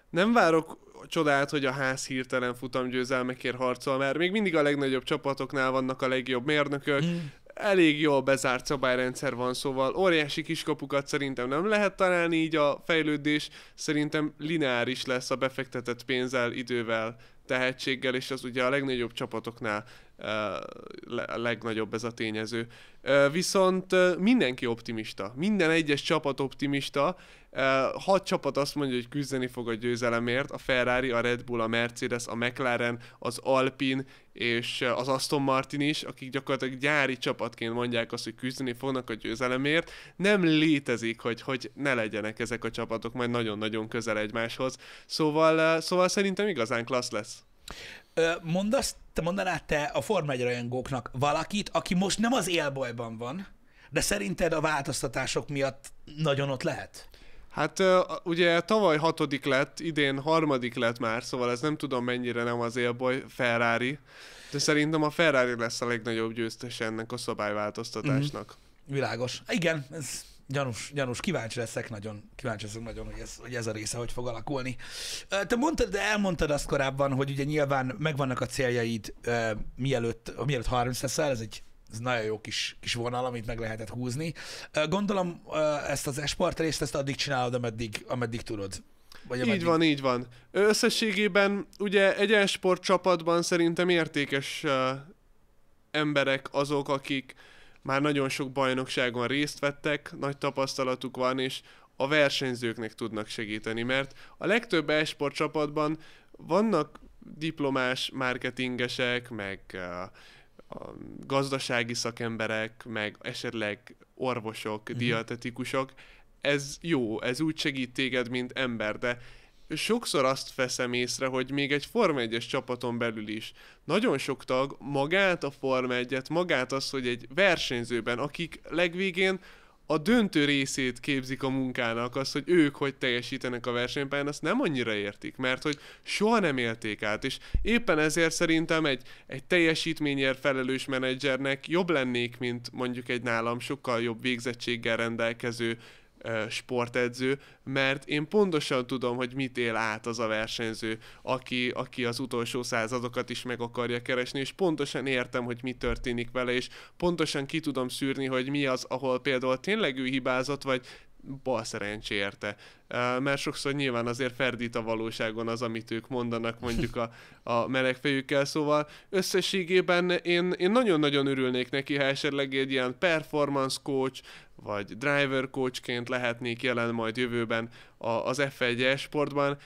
S2: nem várok csodát, hogy a ház hirtelen futamgyőzelmekért harcol, mert még mindig a legnagyobb csapatoknál vannak a legjobb mérnökök, hmm. elég jól bezárt szabályrendszer van, szóval óriási kiskapukat szerintem nem lehet találni, így a fejlődés szerintem lineáris lesz a befektetett pénzzel, idővel, tehetséggel, és az ugye a legnagyobb csapatoknál a legnagyobb ez a tényező. Viszont mindenki optimista, minden egyes csapat optimista. Hat csapat azt mondja, hogy küzdeni fog a győzelemért, a Ferrari, a Red Bull, a Mercedes, a McLaren, az Alpine és az Aston Martin is, akik gyakorlatilag gyári csapatként mondják azt, hogy küzdeni fognak a győzelemért. Nem létezik, hogy, hogy ne legyenek ezek a csapatok majd nagyon-nagyon közel egymáshoz. Szóval, szóval szerintem igazán klassz lesz
S1: mondasz, te mondanád te a Forma 1 rajongóknak valakit, aki most nem az élbolyban van, de szerinted a változtatások miatt nagyon ott lehet?
S2: Hát ugye tavaly hatodik lett, idén harmadik lett már, szóval ez nem tudom mennyire nem az élboly Ferrari, de szerintem a Ferrari lesz a legnagyobb győztes ennek a szabályváltoztatásnak.
S1: Mm-hmm. Világos. Igen, ez Gyanús, gyanús, kíváncsi leszek nagyon, kíváncsi leszek nagyon, hogy ez, hogy ez a része hogy fog alakulni. Te mondtad, de elmondtad azt korábban, hogy ugye nyilván megvannak a céljaid, mielőtt, mielőtt 30 leszel, ez egy ez nagyon jó kis, kis vonal, amit meg lehetett húzni. Gondolom ezt az esport részt, ezt addig csinálod, ameddig, ameddig tudod. Vagy ameddig... Így van,
S2: így van. Összességében ugye egy esport csapatban szerintem értékes emberek azok, akik már nagyon sok bajnokságon részt vettek, nagy tapasztalatuk van, és a versenyzőknek tudnak segíteni, mert a legtöbb e-sport csapatban vannak diplomás marketingesek, meg a gazdasági szakemberek, meg esetleg orvosok, mm-hmm. dietetikusok. Ez jó, ez úgy segít téged, mint ember, de sokszor azt veszem észre, hogy még egy Forma 1-es csapaton belül is nagyon sok tag magát a Forma 1 magát az, hogy egy versenyzőben, akik legvégén a döntő részét képzik a munkának, az, hogy ők hogy teljesítenek a versenypályán, azt nem annyira értik, mert hogy soha nem élték át, és éppen ezért szerintem egy, egy teljesítményért felelős menedzsernek jobb lennék, mint mondjuk egy nálam sokkal jobb végzettséggel rendelkező sportedző, mert én pontosan tudom, hogy mit él át az a versenyző, aki, aki az utolsó századokat is meg akarja keresni, és pontosan értem, hogy mi történik vele, és pontosan ki tudom szűrni, hogy mi az, ahol például tényleg ő hibázott, vagy bal szerencsé érte. Mert sokszor nyilván azért ferdít a valóságon az, amit ők mondanak mondjuk a, a melegfejükkel, szóval összességében én, én nagyon-nagyon örülnék neki, ha esetleg egy ilyen performance coach, vagy driver coachként lehetnék jelen majd jövőben, a, az f 1 sportban,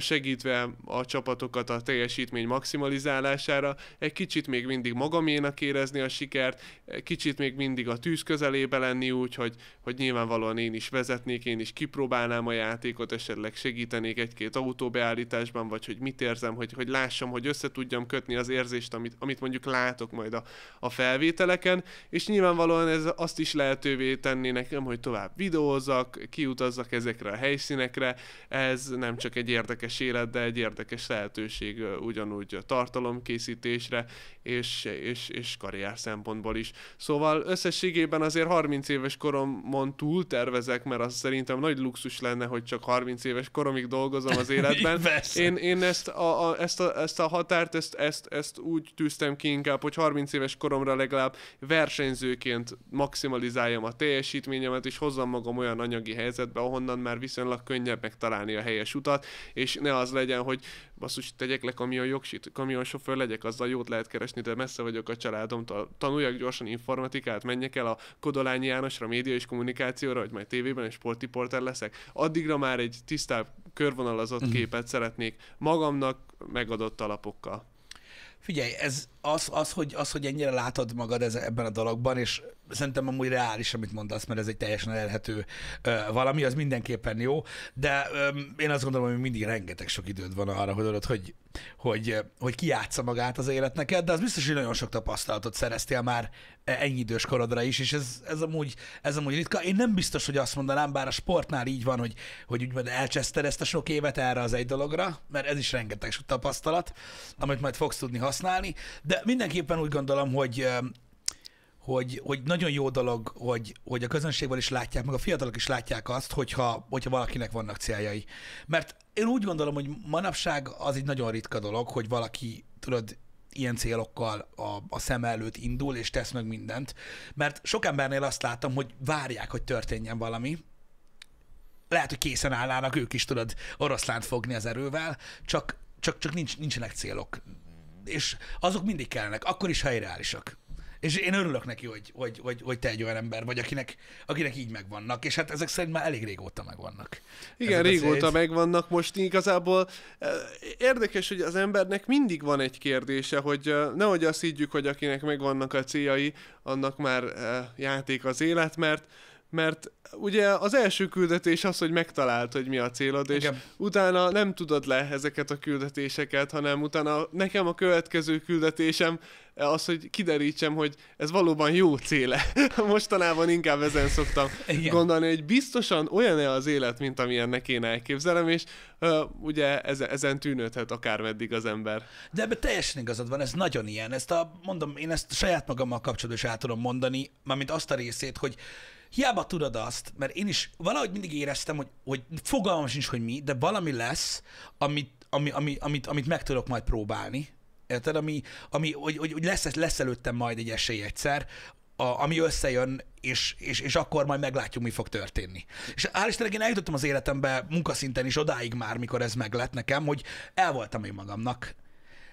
S2: segítve a csapatokat a teljesítmény maximalizálására, egy kicsit még mindig magaménak érezni a sikert, kicsit még mindig a tűz közelébe lenni úgy, hogy, hogy nyilvánvalóan én is vezetnék, én is kipróbálnám a játékot, esetleg segítenék egy-két autóbeállításban, vagy hogy mit érzem, hogy, hogy lássam, hogy össze tudjam kötni az érzést, amit, amit mondjuk látok majd a, a felvételeken, és nyilvánvalóan ez azt is lehetővé tenni nekem, hogy tovább videózzak, kiutazzak ezekre a helyszínekre, színekre, ez nem csak egy érdekes élet, de egy érdekes lehetőség ugyanúgy tartalomkészítésre és, és, és karrier szempontból is. Szóval összességében azért 30 éves koromon túl tervezek, mert az szerintem nagy luxus lenne, hogy csak 30 éves koromig dolgozom az életben. én, én ezt, a, a, ezt, a, ezt a határt, ezt, ezt, ezt úgy tűztem ki inkább, hogy 30 éves koromra legalább versenyzőként maximalizáljam a teljesítményemet, és hozzam magam olyan anyagi helyzetbe, ahonnan már viszonylag könnyebb megtalálni a helyes utat, és ne az legyen, hogy basszus, tegyek le kamion jogsit, sofőr legyek, azzal jót lehet keresni, de messze vagyok a családomtól. Tanuljak gyorsan informatikát, menjek el a Kodolányi Jánosra, média és kommunikációra, hogy majd tévében és sportiporter leszek. Addigra már egy tisztább, körvonalazott mm. képet szeretnék magamnak megadott alapokkal.
S1: Figyelj, ez az, az, hogy, az, hogy ennyire látod magad ez, ebben a dologban, és szerintem amúgy reális, amit mondasz, mert ez egy teljesen elérhető valami, az mindenképpen jó, de én azt gondolom, hogy mindig rengeteg sok időd van arra, hogy adod, hogy, hogy, hogy kiátsza magát az élet neked, de az biztos, hogy nagyon sok tapasztalatot szereztél már ennyi idős korodra is, és ez, ez, amúgy, ez amúgy ritka. Én nem biztos, hogy azt mondanám, bár a sportnál így van, hogy, hogy úgymond elcseszter ezt a sok évet erre az egy dologra, mert ez is rengeteg sok tapasztalat, amit majd fogsz tudni használni, de mindenképpen úgy gondolom, hogy hogy, hogy nagyon jó dolog, hogy, hogy a közönségben is látják, meg a fiatalok is látják azt, hogyha, hogyha valakinek vannak céljai. Mert én úgy gondolom, hogy manapság az egy nagyon ritka dolog, hogy valaki, tudod, ilyen célokkal a, a szem előtt indul, és tesz meg mindent. Mert sok embernél azt látom, hogy várják, hogy történjen valami. Lehet, hogy készen állnának ők is, tudod, oroszlánt fogni az erővel, csak, csak, csak nincs, nincsenek célok. És azok mindig kellnek, akkor is, ha irreálisak. És én örülök neki, hogy, hogy, hogy, hogy te egy olyan ember vagy, akinek, akinek így megvannak, és hát ezek szerint már elég régóta
S2: megvannak. Igen, ezek régóta azért... megvannak. Most igazából eh, érdekes, hogy az embernek mindig van egy kérdése, hogy eh, nehogy azt higgyük, hogy akinek megvannak a céljai, annak már eh, játék az élet, mert mert ugye az első küldetés az, hogy megtalált, hogy mi a célod, Igen. és utána nem tudod le ezeket a küldetéseket, hanem utána nekem a következő küldetésem eh, az, hogy kiderítsem, hogy ez valóban jó céle. Mostanában inkább ezen szoktam Igen. gondolni, hogy biztosan olyan-e az élet, mint amilyennek én elképzelem, és uh, ugye ezen, ezen tűnődhet akármeddig az ember. De ebben teljesen igazad van, ez nagyon ilyen. Ezt a,
S1: mondom, én ezt saját magammal kapcsolatban is át tudom mondani, mármint azt a részét, hogy hiába tudod azt, mert én is valahogy mindig éreztem, hogy, hogy fogalmam sincs, hogy mi, de valami lesz, amit, ami, ami, amit, amit meg tudok majd próbálni. Érted? Ami, ami, hogy, hogy lesz, lesz előttem majd egy esély egyszer, a, ami összejön, és, és, és akkor majd meglátjuk, mi fog történni. És hál' Istennek én eljutottam az életembe munkaszinten is odáig már, mikor ez meglett nekem, hogy el voltam én magamnak,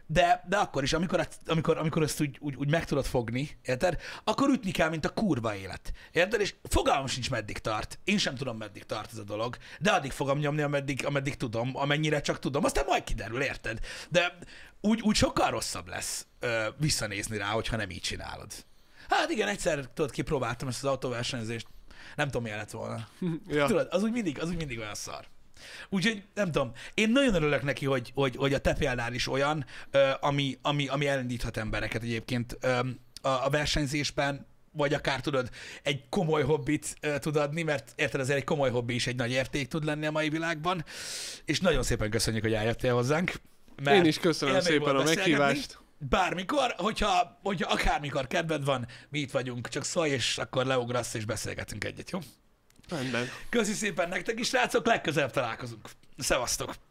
S1: de, de akkor is, amikor, amikor, amikor ezt úgy, úgy, úgy meg tudod fogni, érted? Akkor ütni kell, mint a kurva élet. Érted? És fogalmam sincs, meddig tart. Én sem tudom, meddig tart ez a dolog, de addig fogom nyomni, ameddig, ameddig tudom, amennyire csak tudom. Aztán majd kiderül, érted? De úgy, úgy sokkal rosszabb lesz ö, visszanézni rá, hogyha nem így csinálod. Hát igen, egyszer tudod, kipróbáltam ezt az autóversenyzést, nem tudom, mi lett volna. ja. Tudod, az úgy mindig, az úgy mindig olyan szar. Úgyhogy nem tudom, én nagyon örülök neki, hogy, hogy, hogy a te példán is olyan, ami, ami, ami elindíthat embereket egyébként a, versenyzésben, vagy akár tudod, egy komoly hobbit tud adni, mert érted, azért egy komoly hobbi is egy nagy érték tud lenni a mai világban, és nagyon szépen köszönjük, hogy eljöttél hozzánk.
S2: Mert én is köszönöm szépen a meghívást.
S1: Bármikor, hogyha, hogyha akármikor kedved van, mi itt vagyunk, csak szólj, és akkor leugrasz, és beszélgetünk egyet, jó? Rendben. Köszi szépen nektek is, srácok, legközelebb találkozunk. Szevasztok!